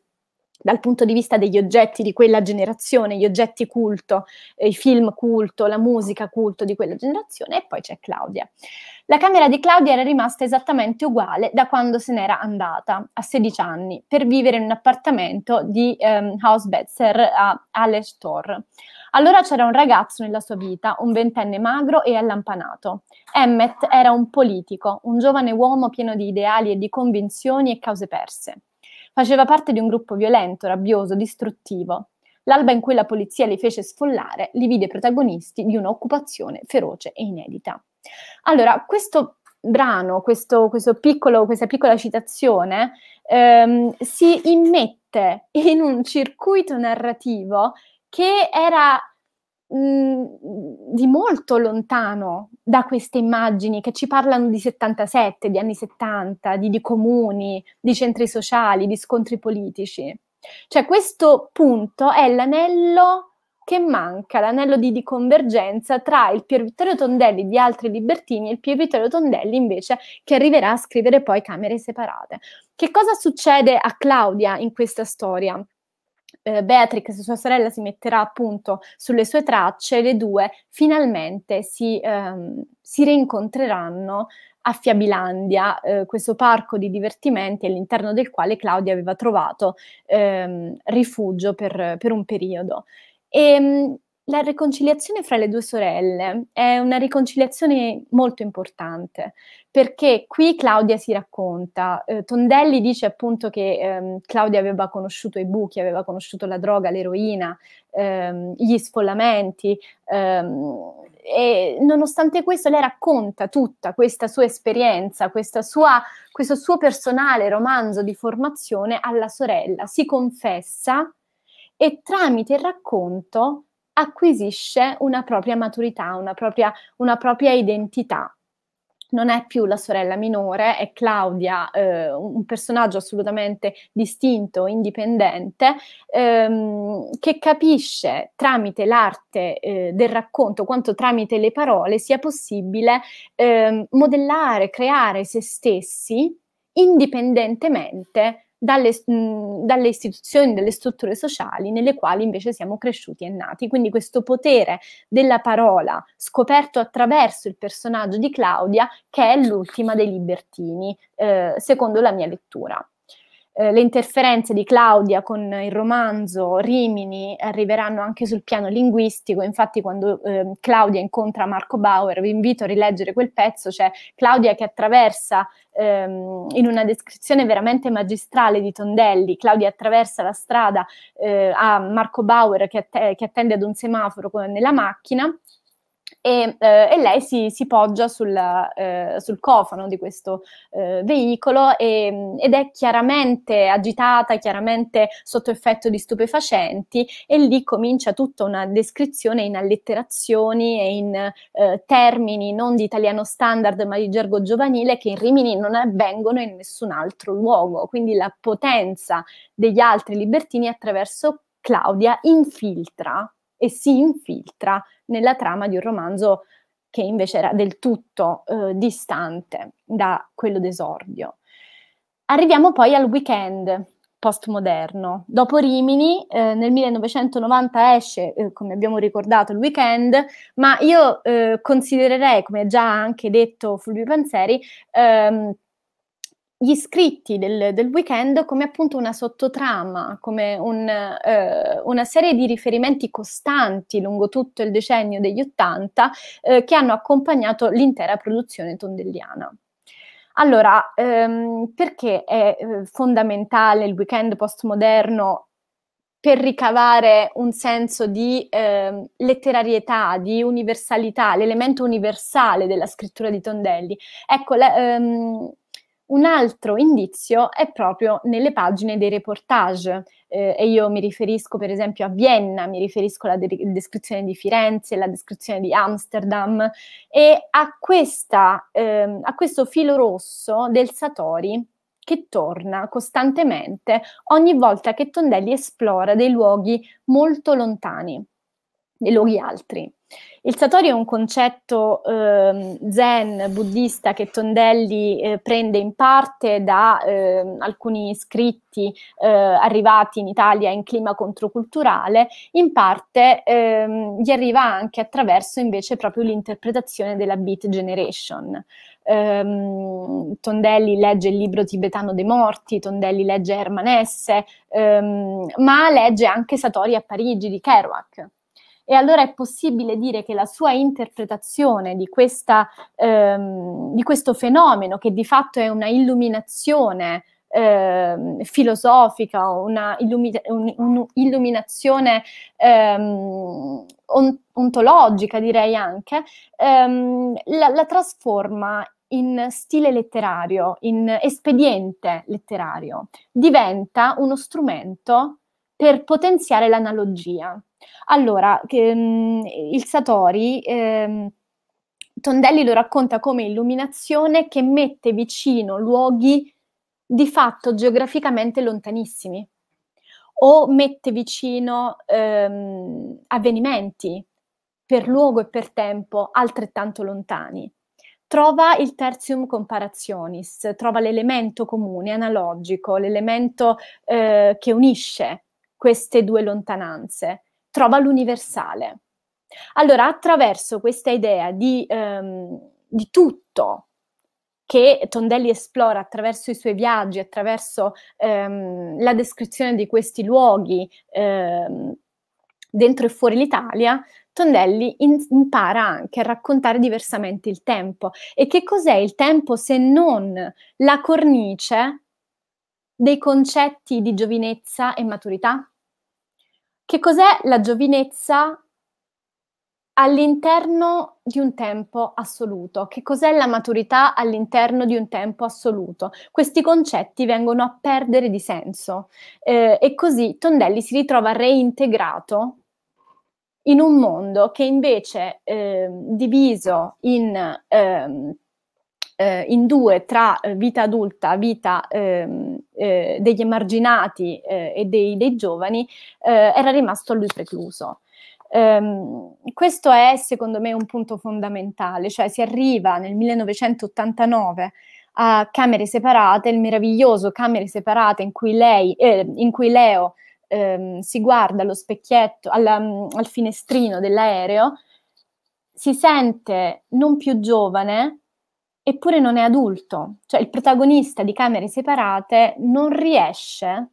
dal punto di vista degli oggetti di quella generazione, gli oggetti culto, eh, i film culto, la musica culto di quella generazione e poi c'è Claudia. La camera di Claudia era rimasta esattamente uguale da quando se n'era andata a 16 anni per vivere in un appartamento di um, House Betzer a Alestor. Allora c'era un ragazzo nella sua vita, un ventenne magro e allampanato. Emmet era un politico, un giovane uomo pieno di ideali e di convinzioni e cause perse. Faceva parte di un gruppo violento, rabbioso, distruttivo. L'alba in cui la polizia li fece sfollare li vide protagonisti di un'occupazione feroce e inedita. Allora, questo brano, questo, questo piccolo, questa piccola citazione, ehm, si immette in un circuito narrativo che era di molto lontano da queste immagini che ci parlano di 77, di anni 70, di, di comuni, di centri sociali, di scontri politici. Cioè questo punto è l'anello che manca, l'anello di, di, convergenza tra il Pier Vittorio Tondelli di altri libertini e il Pier Vittorio Tondelli invece che arriverà a scrivere poi Camere separate. Che cosa succede a Claudia in questa storia? eh, Beatrix, sua sorella, si metterà appunto sulle sue tracce, le due finalmente si, ehm, si reincontreranno a Fiabilandia, eh, questo parco di divertimenti all'interno del quale Claudia aveva trovato ehm, rifugio per, per, un periodo. E, ehm, la riconciliazione fra le due sorelle è una riconciliazione molto importante, perché qui Claudia si racconta, eh, Tondelli dice appunto che ehm, Claudia aveva conosciuto i buchi, aveva conosciuto la droga, l'eroina, ehm, gli sfollamenti, ehm, e nonostante questo lei racconta tutta questa sua esperienza, questa sua, questo suo personale romanzo di formazione alla sorella, si confessa e tramite il racconto acquisisce una propria maturità, una propria, una propria identità non è più la sorella minore, è Claudia, eh, un personaggio assolutamente distinto, indipendente, ehm, che capisce tramite l'arte eh, del racconto quanto tramite le parole sia possibile ehm, modellare, creare se stessi indipendentemente dalle, mh, dalle istituzioni, dalle strutture sociali nelle quali invece siamo cresciuti e nati. Quindi questo potere della parola scoperto attraverso il personaggio di Claudia, che è l'ultima dei libertini, eh, secondo la mia lettura eh, le interferenze di Claudia con il romanzo Rimini arriveranno anche sul piano linguistico, infatti quando eh, Claudia incontra Marco Bauer, vi invito a rileggere quel pezzo, c'è Claudia che attraversa ehm, in una descrizione veramente magistrale di Tondelli, Claudia attraversa la strada eh, a Marco Bauer che, att- che attende ad un semaforo con- nella macchina e, eh, e lei si, si poggia sulla, eh, sul cofano di questo eh, veicolo e, ed è chiaramente agitata, chiaramente sotto effetto di stupefacenti e lì comincia tutta una descrizione in allitterazioni e in eh, termini non di italiano standard ma di gergo giovanile che in Rimini non avvengono in nessun altro luogo, quindi la potenza degli altri libertini attraverso Claudia infiltra e si infiltra nella trama di un romanzo che invece era del tutto eh, distante da quello d'esordio. Arriviamo poi al weekend postmoderno. Dopo Rimini eh, nel 1990 esce, eh, come abbiamo ricordato, il weekend, ma io eh, considererei, come già anche detto Fulvio Panzeri, ehm, gli scritti del, del, weekend come appunto una sottotrama, come un, eh, una serie di riferimenti costanti lungo tutto il decennio degli Ottanta eh, che hanno accompagnato l'intera produzione tondelliana. Allora, ehm, perché è eh, fondamentale il weekend postmoderno per ricavare un senso di eh, letterarietà, di universalità, l'elemento universale della scrittura di Tondelli? Ecco, la, ehm, un altro indizio è proprio nelle pagine dei reportage, eh, e io mi riferisco per esempio a Vienna, mi riferisco alla de- descrizione di Firenze, alla descrizione di Amsterdam e a, questa, eh, a questo filo rosso del Satori che torna costantemente ogni volta che Tondelli esplora dei luoghi molto lontani nei luoghi altri. Il Satori è un concetto eh, zen buddista che Tondelli eh, prende in parte da eh, alcuni scritti eh, arrivati in Italia in clima controculturale, in parte ehm, gli arriva anche attraverso invece proprio l'interpretazione della Beat Generation. Um, Tondelli legge il libro tibetano dei morti, Tondelli legge Hermanesse, um, ehm, ma legge anche Satori a Parigi di Kerouac e allora è possibile dire che la sua interpretazione di, questa, ehm, di questo fenomeno, che di fatto è una illuminazione eh, filosofica, una illumi- un'illuminazione ehm, ontologica direi anche, ehm, la, la trasforma in stile letterario, in espediente letterario, diventa uno strumento per potenziare l'analogia. Allora, ehm, il Satori... Ehm, Tondelli lo racconta come illuminazione che mette vicino luoghi di fatto geograficamente lontanissimi o mette vicino ehm, avvenimenti per luogo e per tempo altrettanto lontani. Trova il tertium comparationis, trova l'elemento comune, analogico, l'elemento eh, che unisce queste due lontananze trova l'universale. Allora, attraverso questa idea di, ehm, di tutto che Tondelli esplora attraverso i suoi viaggi, attraverso ehm, la descrizione di questi luoghi ehm, dentro e fuori l'Italia, Tondelli in- impara anche a raccontare diversamente il tempo. E che cos'è il tempo se non la cornice dei concetti di giovinezza e maturità? Che cos'è la giovinezza all'interno di un tempo assoluto? Che cos'è la maturità all'interno di un tempo assoluto? Questi concetti vengono a perdere di senso eh, e così Tondelli si ritrova reintegrato in un mondo che invece eh, diviso in eh, eh, in due tra eh, vita adulta, vita ehm, eh, degli emarginati eh, e dei, dei giovani, eh, era rimasto lui precluso. Um, questo è secondo me un punto fondamentale, cioè si arriva nel 1989 a Camere Separate, il meraviglioso Camere Separate in cui, lei, eh, in cui Leo ehm, si guarda allo specchietto, alla, mm, al finestrino dell'aereo, si sente non più giovane, eppure non è adulto, cioè il protagonista di Camere separate non riesce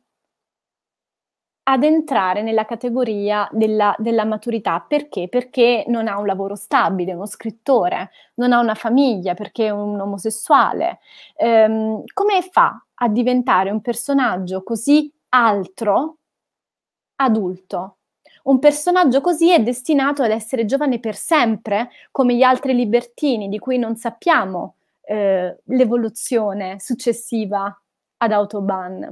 ad entrare nella categoria della, della, maturità. Perché? Perché non ha un lavoro stabile, uno scrittore, non ha una famiglia, perché è un omosessuale. Ehm, come fa a diventare un personaggio così altro adulto? Un personaggio così è destinato ad essere giovane per sempre, come gli altri libertini di cui non sappiamo eh, l'evoluzione successiva ad Autobahn.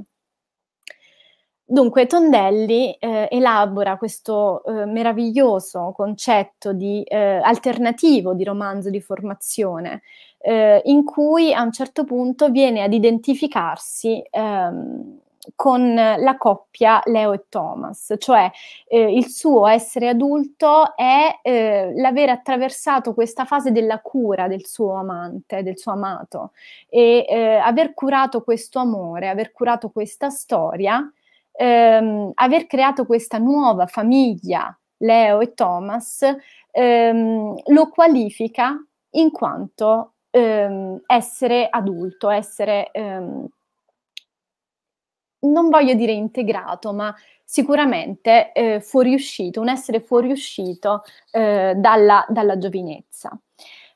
Dunque, Tondelli eh, elabora questo eh, meraviglioso concetto di, eh, alternativo di romanzo di formazione, eh, in cui a un certo punto viene ad identificarsi ehm, con la coppia Leo e Thomas, cioè eh, il suo essere adulto è eh, l'avere attraversato questa fase della cura del suo amante, del suo amato e eh, aver curato questo amore, aver curato questa storia, ehm, aver creato questa nuova famiglia Leo e Thomas ehm, lo qualifica in quanto ehm, essere adulto, essere ehm, non voglio dire integrato, ma sicuramente eh, fuoriuscito, un essere fuoriuscito eh, dalla, dalla, giovinezza.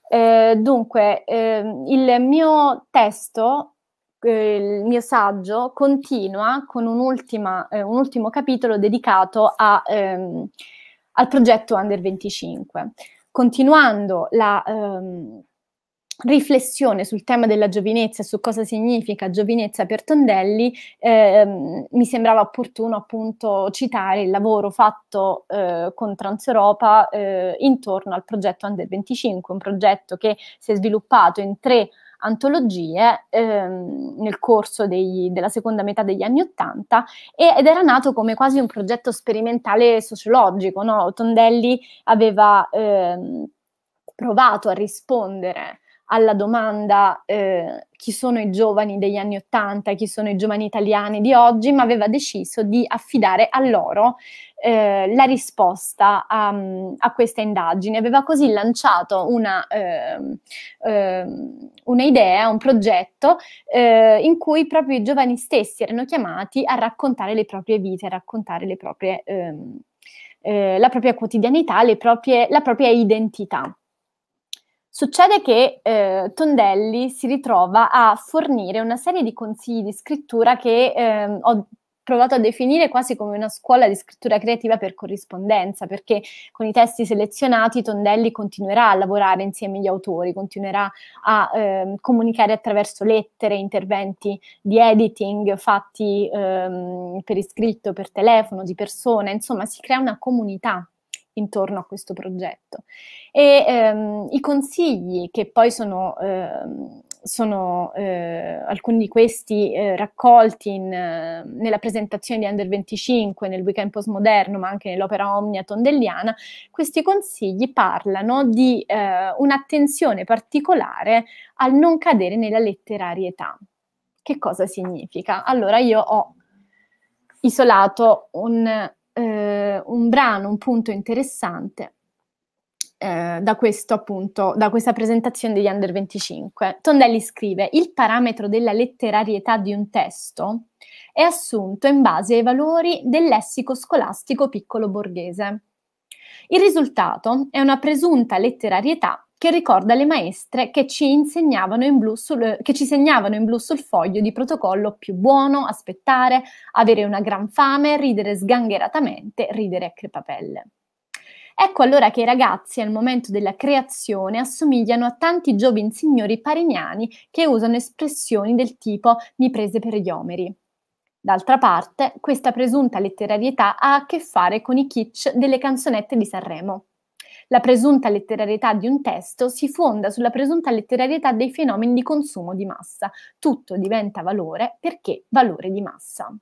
Eh, dunque, ehm, il mio testo, eh, il mio saggio, continua con un, eh, un ultimo capitolo dedicato a, ehm, al progetto Under 25, continuando la... Ehm, riflessione sul tema della giovinezza e su cosa significa giovinezza per Tondelli, ehm, mi sembrava opportuno appunto citare il lavoro fatto eh, con Transeuropa eh, intorno al progetto Under 25, un progetto che si è sviluppato in tre antologie ehm, nel corso degli, della seconda metà degli anni Ottanta ed era nato come quasi un progetto sperimentale sociologico. No? Tondelli aveva ehm, provato a rispondere alla domanda eh, chi sono i giovani degli anni Ottanta, chi sono i giovani italiani di oggi, ma aveva deciso di affidare a loro eh, la risposta a, a, questa indagine. Aveva così lanciato una, eh, ehm, un'idea, un progetto eh, in cui proprio i giovani stessi erano chiamati a raccontare le proprie vite, a raccontare le proprie... Ehm, eh, la propria quotidianità, proprie, la propria identità. Succede che eh, Tondelli si ritrova a fornire una serie di consigli di scrittura che eh, ho provato a definire quasi come una scuola di scrittura creativa per corrispondenza, perché con i testi selezionati Tondelli continuerà a lavorare insieme agli autori, continuerà a eh, comunicare attraverso lettere, interventi di editing fatti eh, per iscritto, per telefono, di persona, insomma si crea una comunità intorno a questo progetto. E ehm, i consigli che poi sono, ehm, sono eh, alcuni di questi eh, raccolti in, eh, nella presentazione di Under 25, nel weekend postmoderno, ma anche nell'opera Omnia Tondelliana, questi consigli parlano di eh, un'attenzione particolare al non cadere nella letterarietà. Che cosa significa? Allora io ho isolato un eh, eh, un brano, un punto interessante eh, da, questo, appunto, da questa presentazione degli Under 25. Tondelli scrive, il parametro della letterarietà di un testo è assunto in base ai valori del lessico scolastico piccolo borghese. Il risultato è una presunta letterarietà che ricorda le maestre che ci insegnavano in blu sul, che ci segnavano in blu sul foglio di protocollo più buono, aspettare, avere una gran fame, ridere sgangheratamente, ridere a crepapelle. Ecco allora che i ragazzi al momento della creazione assomigliano a tanti giovani signori parignani che usano espressioni del tipo mi prese per gli omeri. D'altra parte, questa presunta letterarietà ha a che fare con i kitsch delle canzonette di Sanremo. La presunta letterarietà di un testo si fonda sulla presunta letterarietà dei fenomeni di consumo di massa. Tutto diventa valore perché valore di massa.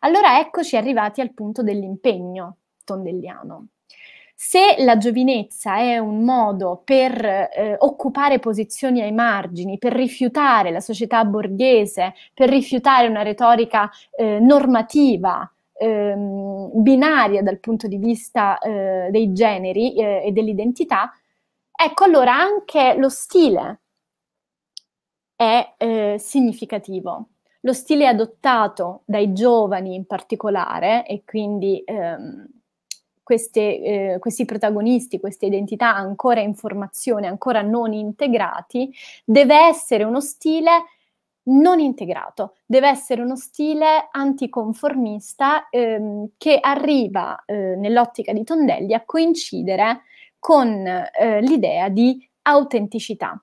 Allora eccoci arrivati al punto dell'impegno tondelliano. Se la giovinezza è un modo per eh, occupare posizioni ai margini, per rifiutare la società borghese, per rifiutare una retorica eh, normativa ehm, binaria dal punto di vista eh, dei generi eh, e dell'identità, ecco allora anche lo stile è eh, significativo. Lo stile adottato dai giovani in particolare e quindi ehm, queste, eh, questi protagonisti, queste identità ancora in formazione, ancora non integrati, deve essere uno stile non integrato, deve essere uno stile anticonformista ehm, che arriva eh, nell'ottica di Tondelli a coincidere con eh, l'idea di autenticità.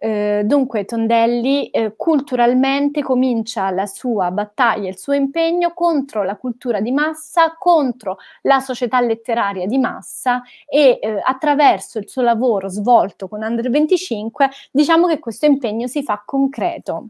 Eh, dunque Tondelli eh, culturalmente comincia la sua battaglia, il suo impegno contro la cultura di massa, contro la società letteraria di massa e eh, attraverso il suo lavoro svolto con Under 25 diciamo che questo impegno si fa concreto.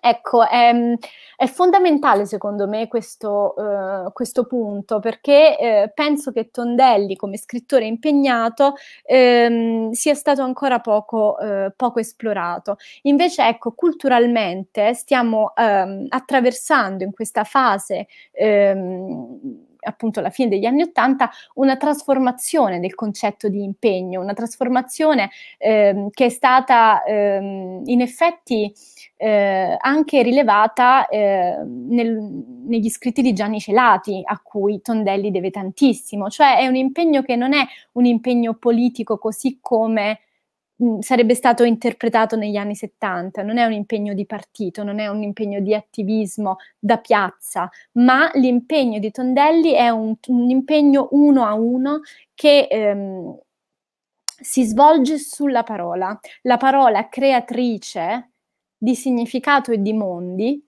Ecco, è, ehm, è, fondamentale secondo me questo, uh, questo punto perché uh, penso che Tondelli come scrittore impegnato um, sia stato ancora poco, uh, poco, esplorato. Invece ecco, culturalmente stiamo um, attraversando in questa fase um, appunto alla fine degli anni Ottanta, una trasformazione del concetto di impegno, una trasformazione ehm, che è stata ehm, in effetti eh, anche rilevata eh, nel, negli scritti di Gianni Celati, a cui Tondelli deve tantissimo, cioè è un impegno che non è un impegno politico così come sarebbe stato interpretato negli anni 70, non è un impegno di partito, non è un impegno di attivismo da piazza, ma l'impegno di Tondelli è un, un impegno uno a uno che... Ehm, si svolge sulla parola, la parola creatrice di significato e di mondi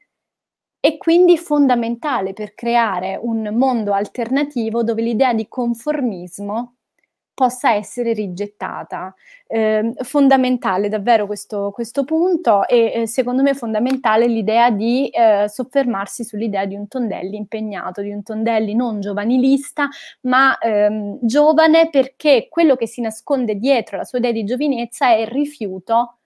e quindi fondamentale per creare un mondo alternativo dove l'idea di conformismo possa essere rigettata. Eh, fondamentale davvero questo, questo punto e eh, secondo me fondamentale l'idea di eh, soffermarsi sull'idea di un Tondelli impegnato, di un Tondelli non giovanilista ma ehm, giovane perché quello che si nasconde dietro la sua idea di giovinezza è il rifiuto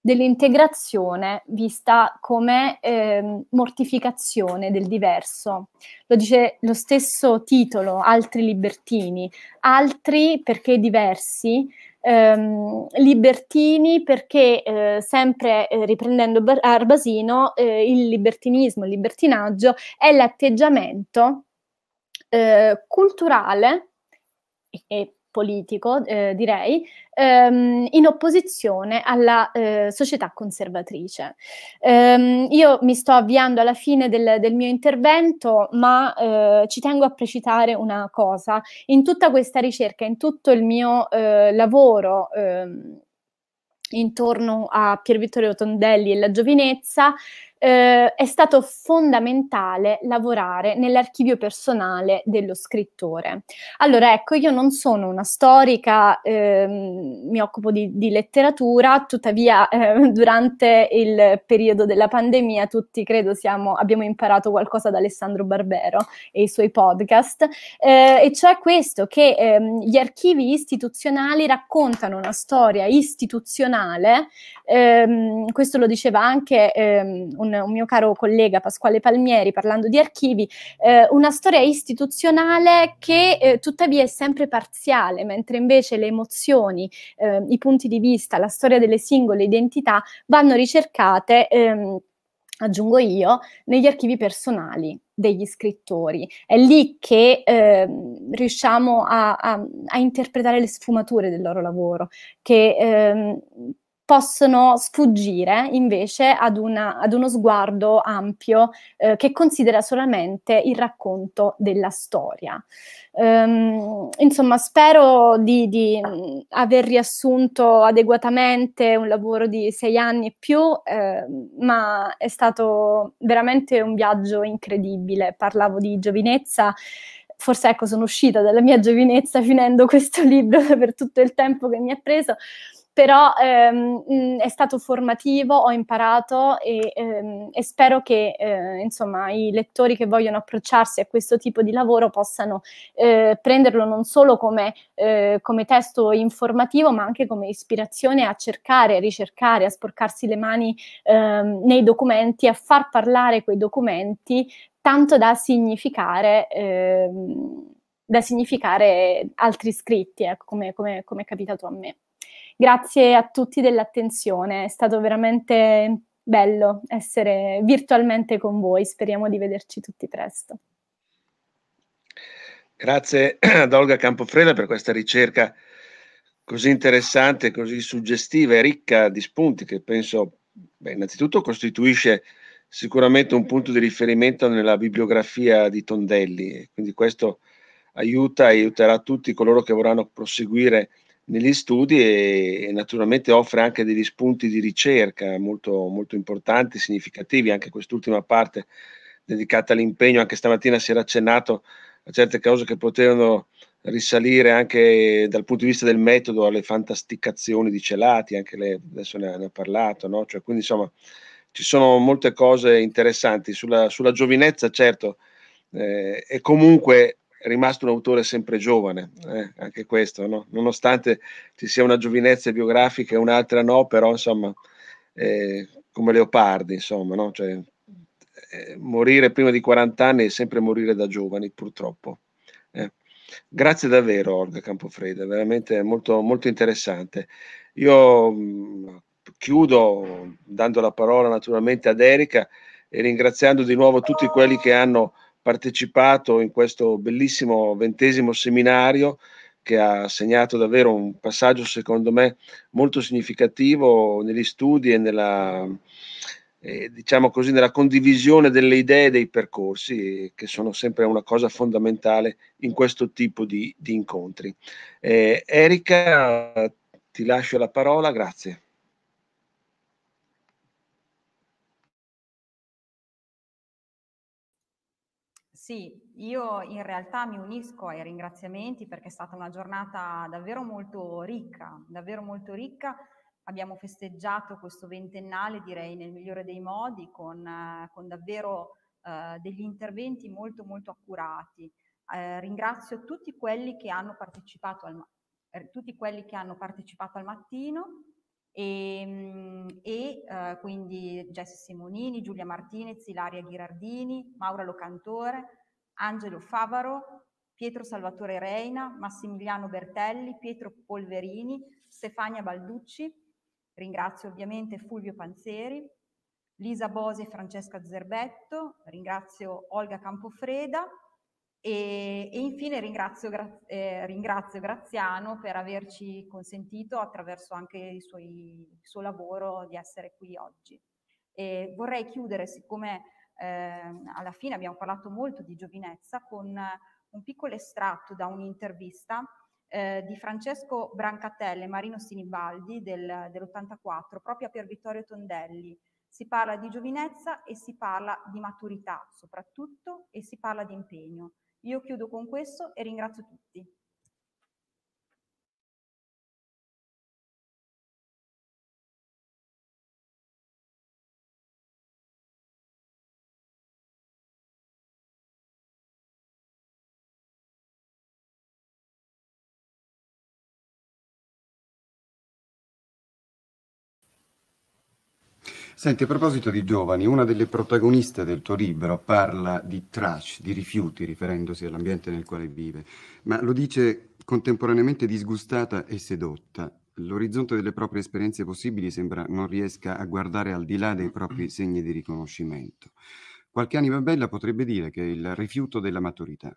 dell'integrazione vista come eh, mortificazione del diverso. Lo dice lo stesso titolo, altri libertini, altri perché diversi, ehm, libertini perché eh, sempre eh, riprendendo Bar- Arbasino, eh, il libertinismo, il libertinaggio è l'atteggiamento eh, culturale e politico, eh, direi, ehm, in opposizione alla eh, società conservatrice. Ehm, io mi sto avviando alla fine del, del mio intervento, ma eh, ci tengo a precisare una cosa. In tutta questa ricerca, in tutto il mio eh, lavoro ehm, intorno a Pier Vittorio Tondelli e la giovinezza, eh, è stato fondamentale lavorare nell'archivio personale dello scrittore. Allora, ecco, io non sono una storica, ehm, mi occupo di, di letteratura, tuttavia eh, durante il periodo della pandemia tutti credo siamo, abbiamo imparato qualcosa da Alessandro Barbero e i suoi podcast, eh, e cioè questo, che ehm, gli archivi istituzionali raccontano una storia istituzionale, ehm, questo lo diceva anche ehm, un un, un mio caro collega Pasquale Palmieri parlando di archivi, eh, una storia istituzionale che eh, tuttavia è sempre parziale, mentre invece le emozioni, eh, i punti di vista, la storia delle singole identità vanno ricercate. Ehm, aggiungo io, negli archivi personali degli scrittori. È lì che eh, riusciamo a, a, a, interpretare le sfumature del loro lavoro, che eh, possono sfuggire invece ad, una, ad uno sguardo ampio eh, che considera solamente il racconto della storia. Um, insomma, spero di, di, mm, aver riassunto adeguatamente un lavoro di sei anni e più, eh, ma è stato veramente un viaggio incredibile. Parlavo di giovinezza forse ecco sono uscita dalla mia giovinezza finendo questo libro per tutto il tempo che mi ha preso, però ehm, è stato formativo, ho imparato e, ehm, e spero che eh, insomma, i lettori che vogliono approcciarsi a questo tipo di lavoro possano eh, prenderlo non solo come, eh, come, testo informativo, ma anche come ispirazione a cercare, a ricercare, a sporcarsi le mani ehm, nei documenti, a far parlare quei documenti, tanto da significare ehm, da significare altri scritti, ecco, come, come, come è capitato a me. Grazie a tutti dell'attenzione, è stato veramente bello essere virtualmente con voi, speriamo di vederci tutti presto. Grazie ad Olga Campofreda per questa ricerca così interessante, così suggestiva e ricca di spunti che penso beh, innanzitutto costituisce sicuramente un punto di riferimento nella bibliografia di Tondelli, quindi questo aiuta e aiuterà tutti coloro che vorranno proseguire negli studi e, e, naturalmente offre anche degli spunti di ricerca molto, molto importanti, significativi, anche quest'ultima parte dedicata all'impegno, anche stamattina si era accennato a certe cose che potevano risalire anche dal punto di vista del metodo alle fantasticazioni di Celati, anche lei adesso ne ha, ne ha parlato, no? cioè, quindi insomma ci sono molte cose interessanti sulla, sulla giovinezza, certo, eh, e comunque è rimasto un autore sempre giovane, eh, anche questo, no? nonostante ci sia una giovinezza biografica e un'altra no, però insomma, eh, come Leopardi, insomma, no? cioè, eh, morire prima di 40 anni è sempre morire da giovani, purtroppo. Eh. Grazie davvero Olga Campofreda, veramente molto, molto interessante. Io mh, chiudo dando la parola naturalmente ad Erika e ringraziando di nuovo tutti quelli che hanno partecipato in questo bellissimo ventesimo seminario che ha segnato davvero un passaggio secondo me molto significativo negli studi e nella, eh, diciamo così, nella condivisione delle idee e dei percorsi, che sono sempre una cosa fondamentale in questo tipo di, di incontri. Eh, Erika, ti lascio la parola, grazie. Sì, io in realtà mi unisco ai ringraziamenti perché è stata una giornata davvero molto ricca, davvero molto ricca. Abbiamo festeggiato questo ventennale, direi, nel migliore dei modi, con, eh, con davvero eh, degli interventi molto, molto accurati. Eh, ringrazio tutti quelli, che hanno partecipato al, eh, tutti quelli che hanno partecipato al mattino e, mm, e eh, quindi Jess Simonini, Giulia Martinez, Ilaria Ghirardini, Maura Locantore, Angelo Favaro, Pietro Salvatore Reina, Massimiliano Bertelli, Pietro Polverini, Stefania Balducci, ringrazio ovviamente Fulvio Panzeri, Lisa Bosi e Francesca Zerbetto, ringrazio Olga Campofreda e, e infine ringrazio, gra, eh, ringrazio, Graziano per averci consentito attraverso anche il, suoi, il suo lavoro di essere qui oggi. E vorrei chiudere, siccome eh, alla fine abbiamo parlato molto di giovinezza con un piccolo estratto da un'intervista eh, di Francesco Brancatelle e Marino Sinibaldi del, dell'84 proprio per Vittorio Tondelli. Si parla di giovinezza e si parla di maturità soprattutto e si parla di impegno. Io chiudo con questo e ringrazio tutti. Senti, a proposito di giovani, una delle protagoniste del tuo libro parla di trash, di rifiuti, riferendosi all'ambiente nel quale vive, ma lo dice contemporaneamente disgustata e sedotta. L'orizzonte delle proprie esperienze possibili sembra non riesca a guardare al di là dei propri segni di riconoscimento. Qualche anima bella potrebbe dire che è il rifiuto della maturità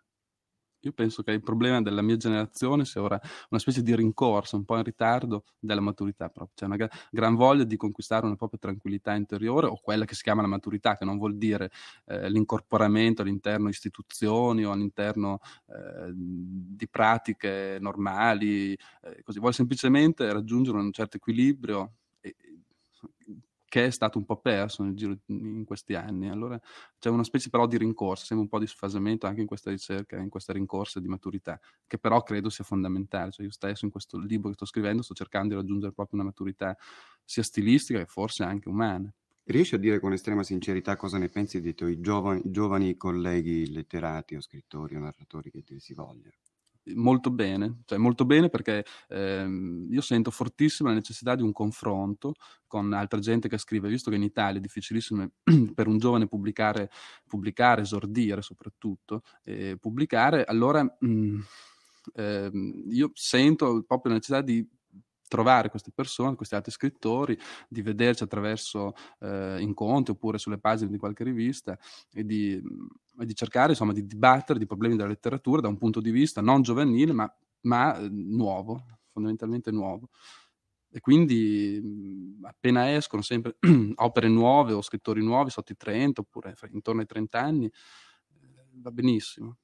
io penso che il problema della mia generazione sia ora una specie di rincorsa, un po' in ritardo della maturità proprio. C'è cioè, una gra- gran voglia di conquistare una propria tranquillità interiore o quella che si chiama la maturità, che non vuol dire eh, l'incorporamento all'interno di istituzioni o all'interno eh, di pratiche normali, eh, così. vuol semplicemente raggiungere un certo equilibrio che è stato un po' perso nel giro in questi anni. Allora c'è una specie però di rincorsa, sembra un po' di sfasamento anche in questa ricerca, in questa rincorsa di maturità, che però credo sia fondamentale. Cioè, io stesso in questo libro che sto scrivendo sto cercando di raggiungere proprio una maturità sia stilistica che forse anche umana. Riesci a dire con estrema sincerità cosa ne pensi dei tuoi giovani, giovani colleghi letterati o scrittori o narratori che ti si voglia? Molto bene, cioè molto bene perché ehm, io sento fortissima la necessità di un confronto con altra gente che scrive, visto che in Italia è difficilissimo ehm, per un giovane pubblicare, pubblicare esordire soprattutto, eh, pubblicare, allora mh, mm, ehm, io sento proprio la necessità di trovare queste persone, questi altri scrittori, di vederci attraverso eh, incontri oppure sulle pagine di qualche rivista e di, mm, e di cercare insomma di dibattere di problemi della letteratura da un punto di vista non giovanile ma, ma eh, nuovo, fondamentalmente nuovo e quindi mm, appena escono sempre opere nuove o scrittori nuovi sotto i 30 oppure intorno ai 30 anni eh, va benissimo